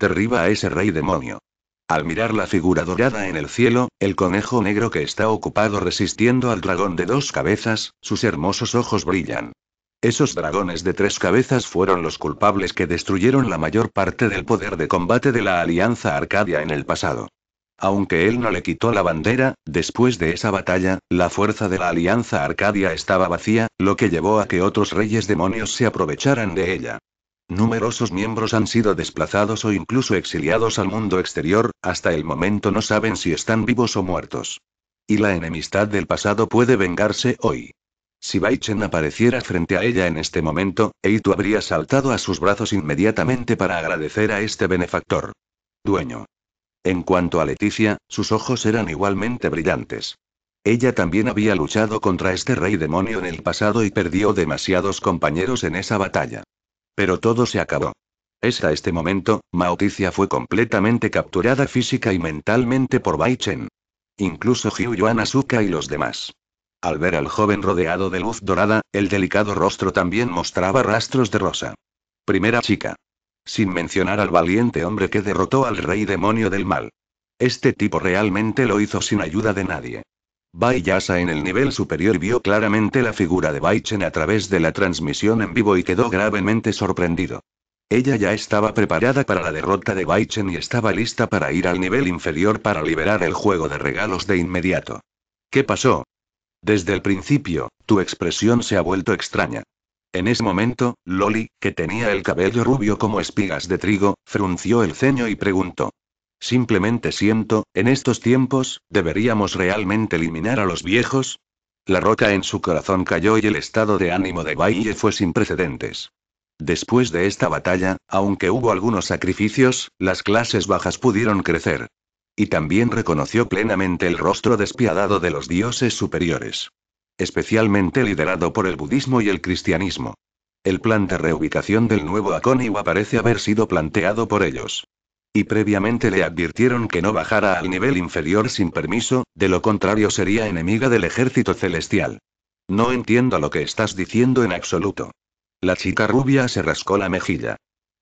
Derriba a ese rey demonio. Al mirar la figura dorada en el cielo, el conejo negro que está ocupado resistiendo al dragón de dos cabezas, sus hermosos ojos brillan. Esos dragones de tres cabezas fueron los culpables que destruyeron la mayor parte del poder de combate de la Alianza Arcadia en el pasado. Aunque él no le quitó la bandera, después de esa batalla, la fuerza de la alianza arcadia estaba vacía, lo que llevó a que otros reyes demonios se aprovecharan de ella. Numerosos miembros han sido desplazados o incluso exiliados al mundo exterior, hasta el momento no saben si están vivos o muertos. Y la enemistad del pasado puede vengarse hoy. Si Baichen apareciera frente a ella en este momento, Eitu habría saltado a sus brazos inmediatamente para agradecer a este benefactor. Dueño. En cuanto a Leticia, sus ojos eran igualmente brillantes. Ella también había luchado contra este rey demonio en el pasado y perdió demasiados compañeros en esa batalla. Pero todo se acabó. Es a este momento, Maoticia fue completamente capturada física y mentalmente por Bai Chen. Incluso Yuan Asuka y los demás. Al ver al joven rodeado de luz dorada, el delicado rostro también mostraba rastros de rosa. Primera chica sin mencionar al valiente hombre que derrotó al rey demonio del mal. Este tipo realmente lo hizo sin ayuda de nadie. Bai Yasa en el nivel superior vio claramente la figura de Bai Chen a través de la transmisión en vivo y quedó gravemente sorprendido. Ella ya estaba preparada para la derrota de Bai Chen y estaba lista para ir al nivel inferior para liberar el juego de regalos de inmediato. ¿Qué pasó? Desde el principio, tu expresión se ha vuelto extraña. En ese momento, Loli, que tenía el cabello rubio como espigas de trigo, frunció el ceño y preguntó. Simplemente siento, en estos tiempos, ¿deberíamos realmente eliminar a los viejos? La roca en su corazón cayó y el estado de ánimo de Baille fue sin precedentes. Después de esta batalla, aunque hubo algunos sacrificios, las clases bajas pudieron crecer. Y también reconoció plenamente el rostro despiadado de los dioses superiores especialmente liderado por el budismo y el cristianismo. El plan de reubicación del nuevo Akoniwa parece haber sido planteado por ellos. Y previamente le advirtieron que no bajara al nivel inferior sin permiso, de lo contrario sería enemiga del ejército celestial. No entiendo lo que estás diciendo en absoluto. La chica rubia se rascó la mejilla.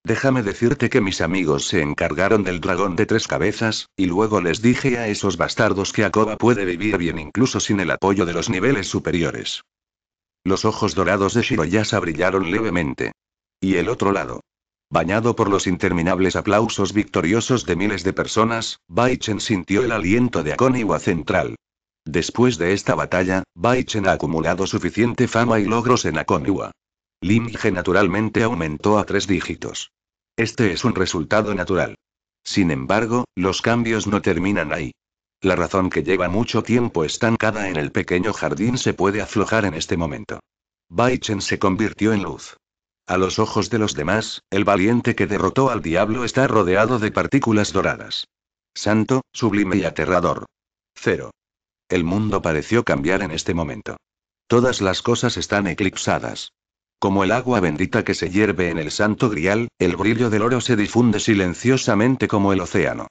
Déjame decirte que mis amigos se encargaron del dragón de tres cabezas, y luego les dije a esos bastardos que Akoba puede vivir bien incluso sin el apoyo de los niveles superiores. Los ojos dorados de Shiroyasa brillaron levemente. Y el otro lado. Bañado por los interminables aplausos victoriosos de miles de personas, Baichen sintió el aliento de Akoniwa Central. Después de esta batalla, Baichen ha acumulado suficiente fama y logros en Akoniwa Linge naturalmente aumentó a tres dígitos. Este es un resultado natural. Sin embargo, los cambios no terminan ahí. La razón que lleva mucho tiempo estancada en el pequeño jardín se puede aflojar en este momento. Baichen se convirtió en luz. A los ojos de los demás, el valiente que derrotó al diablo está rodeado de partículas doradas. Santo, sublime y aterrador. Cero. El mundo pareció cambiar en este momento. Todas las cosas están eclipsadas. Como el agua bendita que se hierve en el santo grial, el brillo del oro se difunde silenciosamente como el océano.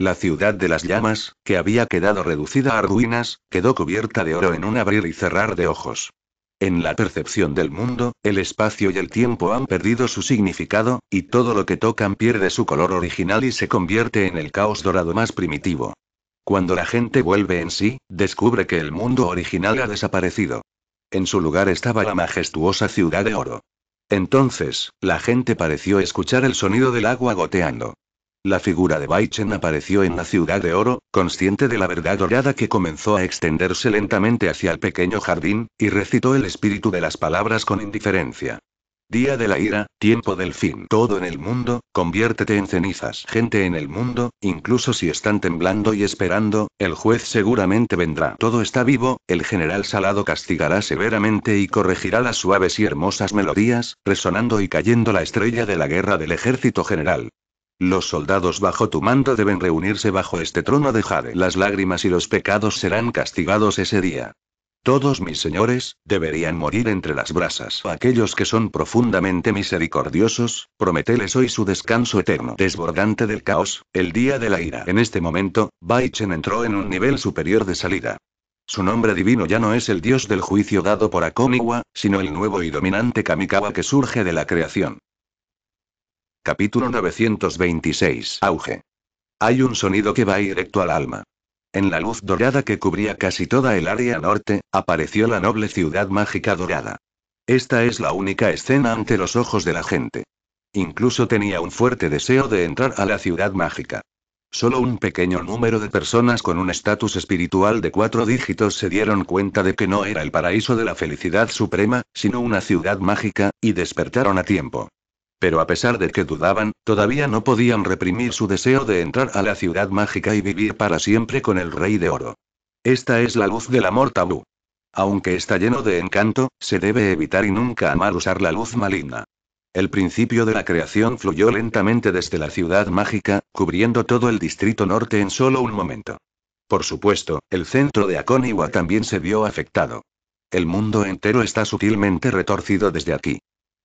La ciudad de las llamas, que había quedado reducida a ruinas, quedó cubierta de oro en un abrir y cerrar de ojos. En la percepción del mundo, el espacio y el tiempo han perdido su significado, y todo lo que tocan pierde su color original y se convierte en el caos dorado más primitivo. Cuando la gente vuelve en sí, descubre que el mundo original ha desaparecido. En su lugar estaba la majestuosa ciudad de oro. Entonces, la gente pareció escuchar el sonido del agua goteando. La figura de Baichen apareció en la ciudad de oro, consciente de la verdad dorada que comenzó a extenderse lentamente hacia el pequeño jardín, y recitó el espíritu de las palabras con indiferencia. Día de la ira, tiempo del fin. Todo en el mundo, conviértete en cenizas. Gente en el mundo, incluso si están temblando y esperando, el juez seguramente vendrá. Todo está vivo, el general Salado castigará severamente y corregirá las suaves y hermosas melodías, resonando y cayendo la estrella de la guerra del ejército general. Los soldados bajo tu mando deben reunirse bajo este trono de jade. Las lágrimas y los pecados serán castigados ese día. Todos mis señores, deberían morir entre las brasas. Aquellos que son profundamente misericordiosos, prometeles hoy su descanso eterno. Desbordante del caos, el día de la ira. En este momento, Baichen entró en un nivel superior de salida. Su nombre divino ya no es el dios del juicio dado por Akoniwa, sino el nuevo y dominante Kamikawa que surge de la creación. Capítulo 926. Auge. Hay un sonido que va directo al alma. En la luz dorada que cubría casi toda el área norte, apareció la noble ciudad mágica dorada. Esta es la única escena ante los ojos de la gente. Incluso tenía un fuerte deseo de entrar a la ciudad mágica. Solo un pequeño número de personas con un estatus espiritual de cuatro dígitos se dieron cuenta de que no era el paraíso de la felicidad suprema, sino una ciudad mágica, y despertaron a tiempo. Pero a pesar de que dudaban, todavía no podían reprimir su deseo de entrar a la ciudad mágica y vivir para siempre con el rey de oro. Esta es la luz del amor tabú. Aunque está lleno de encanto, se debe evitar y nunca amar usar la luz maligna. El principio de la creación fluyó lentamente desde la ciudad mágica, cubriendo todo el distrito norte en solo un momento. Por supuesto, el centro de Akoniwa también se vio afectado. El mundo entero está sutilmente retorcido desde aquí.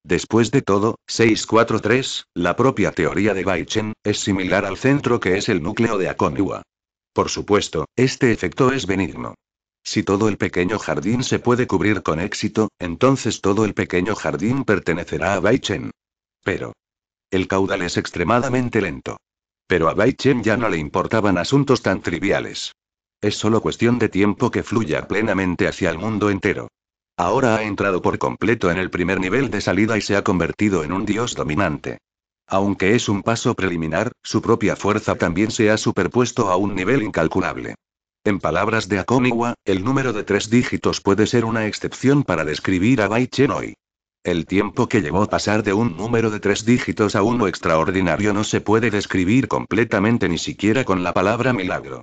Después de todo, 643, la propia teoría de Baichen, es similar al centro que es el núcleo de Akonua. Por supuesto, este efecto es benigno. Si todo el pequeño jardín se puede cubrir con éxito, entonces todo el pequeño jardín pertenecerá a Baichen. Pero. El caudal es extremadamente lento. Pero a Baichen ya no le importaban asuntos tan triviales. Es solo cuestión de tiempo que fluya plenamente hacia el mundo entero. Ahora ha entrado por completo en el primer nivel de salida y se ha convertido en un dios dominante. Aunque es un paso preliminar, su propia fuerza también se ha superpuesto a un nivel incalculable. En palabras de Akoniwa, el número de tres dígitos puede ser una excepción para describir a Bai El tiempo que llevó pasar de un número de tres dígitos a uno extraordinario no se puede describir completamente ni siquiera con la palabra milagro.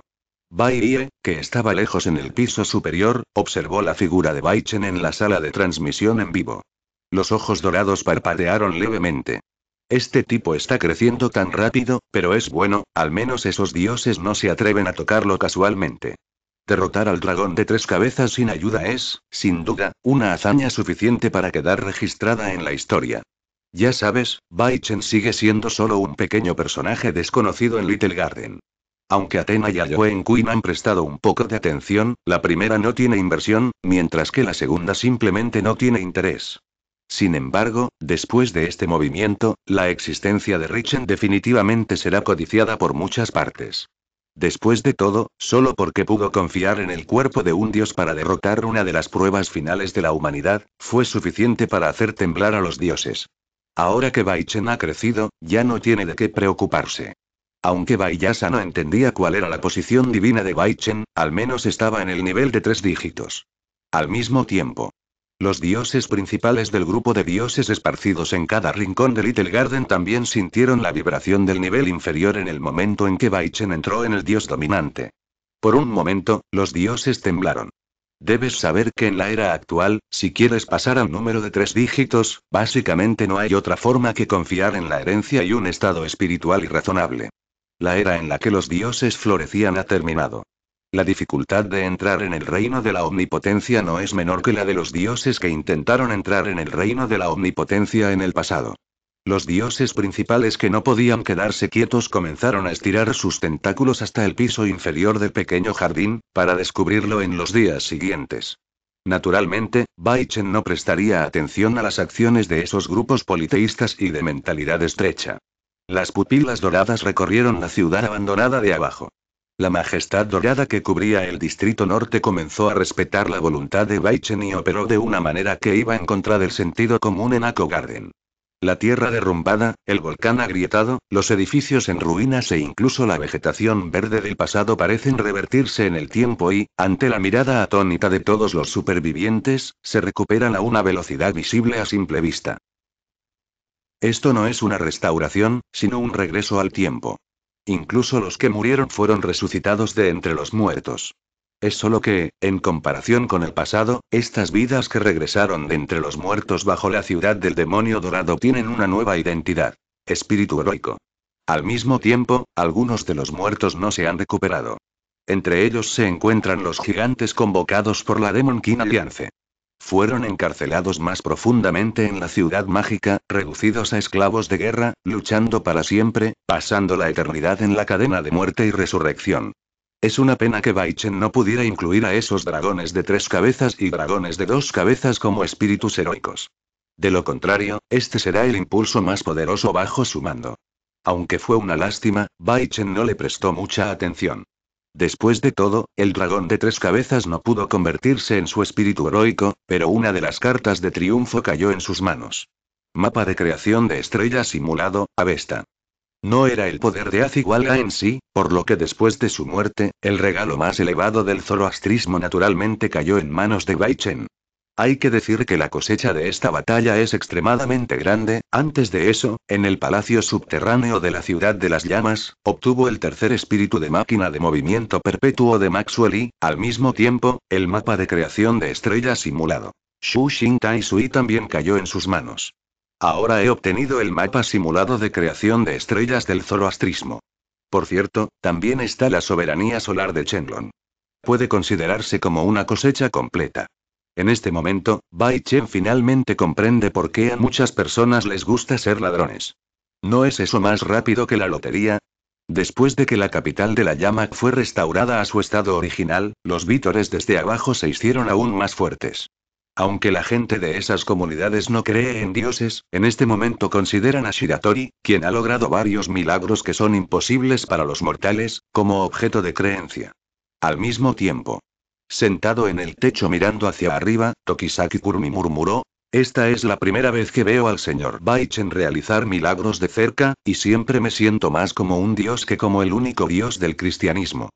Ye, que estaba lejos en el piso superior, observó la figura de Baichen en la sala de transmisión en vivo. Los ojos dorados parpadearon levemente. Este tipo está creciendo tan rápido, pero es bueno, al menos esos dioses no se atreven a tocarlo casualmente. Derrotar al dragón de tres cabezas sin ayuda es, sin duda, una hazaña suficiente para quedar registrada en la historia. Ya sabes, Baichen sigue siendo solo un pequeño personaje desconocido en Little Garden. Aunque Atena y en Queen han prestado un poco de atención, la primera no tiene inversión, mientras que la segunda simplemente no tiene interés. Sin embargo, después de este movimiento, la existencia de Richen definitivamente será codiciada por muchas partes. Después de todo, solo porque pudo confiar en el cuerpo de un dios para derrotar una de las pruebas finales de la humanidad, fue suficiente para hacer temblar a los dioses. Ahora que Baichen ha crecido, ya no tiene de qué preocuparse. Aunque Baiyasa no entendía cuál era la posición divina de Baichen, al menos estaba en el nivel de tres dígitos. Al mismo tiempo. Los dioses principales del grupo de dioses esparcidos en cada rincón de Little Garden también sintieron la vibración del nivel inferior en el momento en que Baichen entró en el dios dominante. Por un momento, los dioses temblaron. Debes saber que en la era actual, si quieres pasar al número de tres dígitos, básicamente no hay otra forma que confiar en la herencia y un estado espiritual y razonable. La era en la que los dioses florecían ha terminado. La dificultad de entrar en el reino de la omnipotencia no es menor que la de los dioses que intentaron entrar en el reino de la omnipotencia en el pasado. Los dioses principales que no podían quedarse quietos comenzaron a estirar sus tentáculos hasta el piso inferior del pequeño jardín, para descubrirlo en los días siguientes. Naturalmente, Baichen no prestaría atención a las acciones de esos grupos politeístas y de mentalidad estrecha. Las pupilas doradas recorrieron la ciudad abandonada de abajo. La majestad dorada que cubría el distrito norte comenzó a respetar la voluntad de Baichen y operó de una manera que iba en contra del sentido común en Akogarden. La tierra derrumbada, el volcán agrietado, los edificios en ruinas e incluso la vegetación verde del pasado parecen revertirse en el tiempo y, ante la mirada atónita de todos los supervivientes, se recuperan a una velocidad visible a simple vista. Esto no es una restauración, sino un regreso al tiempo. Incluso los que murieron fueron resucitados de entre los muertos. Es solo que, en comparación con el pasado, estas vidas que regresaron de entre los muertos bajo la ciudad del demonio dorado tienen una nueva identidad. Espíritu heroico. Al mismo tiempo, algunos de los muertos no se han recuperado. Entre ellos se encuentran los gigantes convocados por la Demon King Alliance. Fueron encarcelados más profundamente en la ciudad mágica, reducidos a esclavos de guerra, luchando para siempre, pasando la eternidad en la cadena de muerte y resurrección. Es una pena que Baichen no pudiera incluir a esos dragones de tres cabezas y dragones de dos cabezas como espíritus heroicos. De lo contrario, este será el impulso más poderoso bajo su mando. Aunque fue una lástima, Baichen no le prestó mucha atención. Después de todo, el dragón de tres cabezas no pudo convertirse en su espíritu heroico, pero una de las cartas de triunfo cayó en sus manos. Mapa de creación de estrella simulado, Avesta. No era el poder de Aziguala en sí, por lo que después de su muerte, el regalo más elevado del zoroastrismo naturalmente cayó en manos de Baichen. Hay que decir que la cosecha de esta batalla es extremadamente grande, antes de eso, en el palacio subterráneo de la ciudad de las llamas, obtuvo el tercer espíritu de máquina de movimiento perpetuo de Maxwell y, al mismo tiempo, el mapa de creación de estrellas simulado. Shu Xing Tai Sui también cayó en sus manos. Ahora he obtenido el mapa simulado de creación de estrellas del zoroastrismo. Por cierto, también está la soberanía solar de Chenlong. Puede considerarse como una cosecha completa. En este momento, Bai Chen finalmente comprende por qué a muchas personas les gusta ser ladrones. ¿No es eso más rápido que la lotería? Después de que la capital de la llama fue restaurada a su estado original, los vítores desde abajo se hicieron aún más fuertes. Aunque la gente de esas comunidades no cree en dioses, en este momento consideran a Shiratori, quien ha logrado varios milagros que son imposibles para los mortales, como objeto de creencia. Al mismo tiempo, Sentado en el techo mirando hacia arriba, Tokisaki Kurumi murmuró, esta es la primera vez que veo al señor Baichen realizar milagros de cerca, y siempre me siento más como un dios que como el único dios del cristianismo.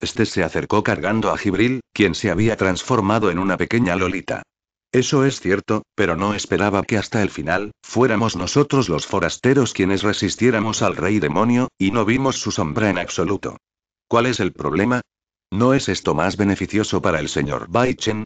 Este se acercó cargando a Gibril, quien se había transformado en una pequeña lolita. Eso es cierto, pero no esperaba que hasta el final, fuéramos nosotros los forasteros quienes resistiéramos al rey demonio, y no vimos su sombra en absoluto. ¿Cuál es el problema? ¿No es esto más beneficioso para el señor Baichen?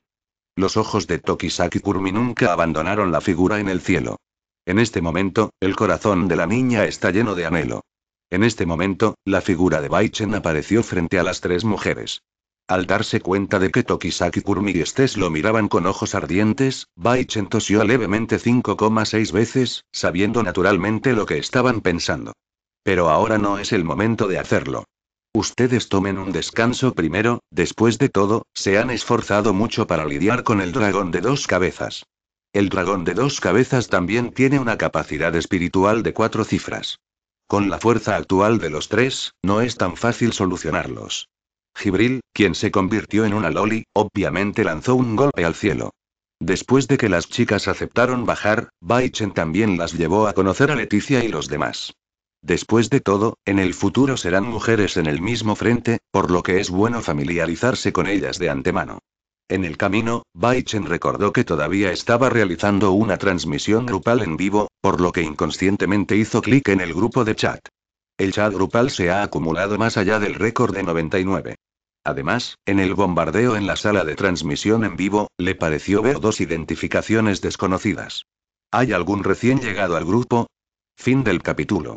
Los ojos de Tokisaki Kurumi nunca abandonaron la figura en el cielo. En este momento, el corazón de la niña está lleno de anhelo. En este momento, la figura de Baichen apareció frente a las tres mujeres. Al darse cuenta de que Tokisaki Kurumi y Estes lo miraban con ojos ardientes, Baichen tosió levemente 5,6 veces, sabiendo naturalmente lo que estaban pensando. Pero ahora no es el momento de hacerlo. Ustedes tomen un descanso primero, después de todo, se han esforzado mucho para lidiar con el dragón de dos cabezas. El dragón de dos cabezas también tiene una capacidad espiritual de cuatro cifras. Con la fuerza actual de los tres, no es tan fácil solucionarlos. Gibril, quien se convirtió en una loli, obviamente lanzó un golpe al cielo. Después de que las chicas aceptaron bajar, Baichen también las llevó a conocer a Leticia y los demás. Después de todo, en el futuro serán mujeres en el mismo frente, por lo que es bueno familiarizarse con ellas de antemano. En el camino, Baichen recordó que todavía estaba realizando una transmisión grupal en vivo, por lo que inconscientemente hizo clic en el grupo de chat. El chat grupal se ha acumulado más allá del récord de 99. Además, en el bombardeo en la sala de transmisión en vivo, le pareció ver dos identificaciones desconocidas. ¿Hay algún recién llegado al grupo? Fin del capítulo.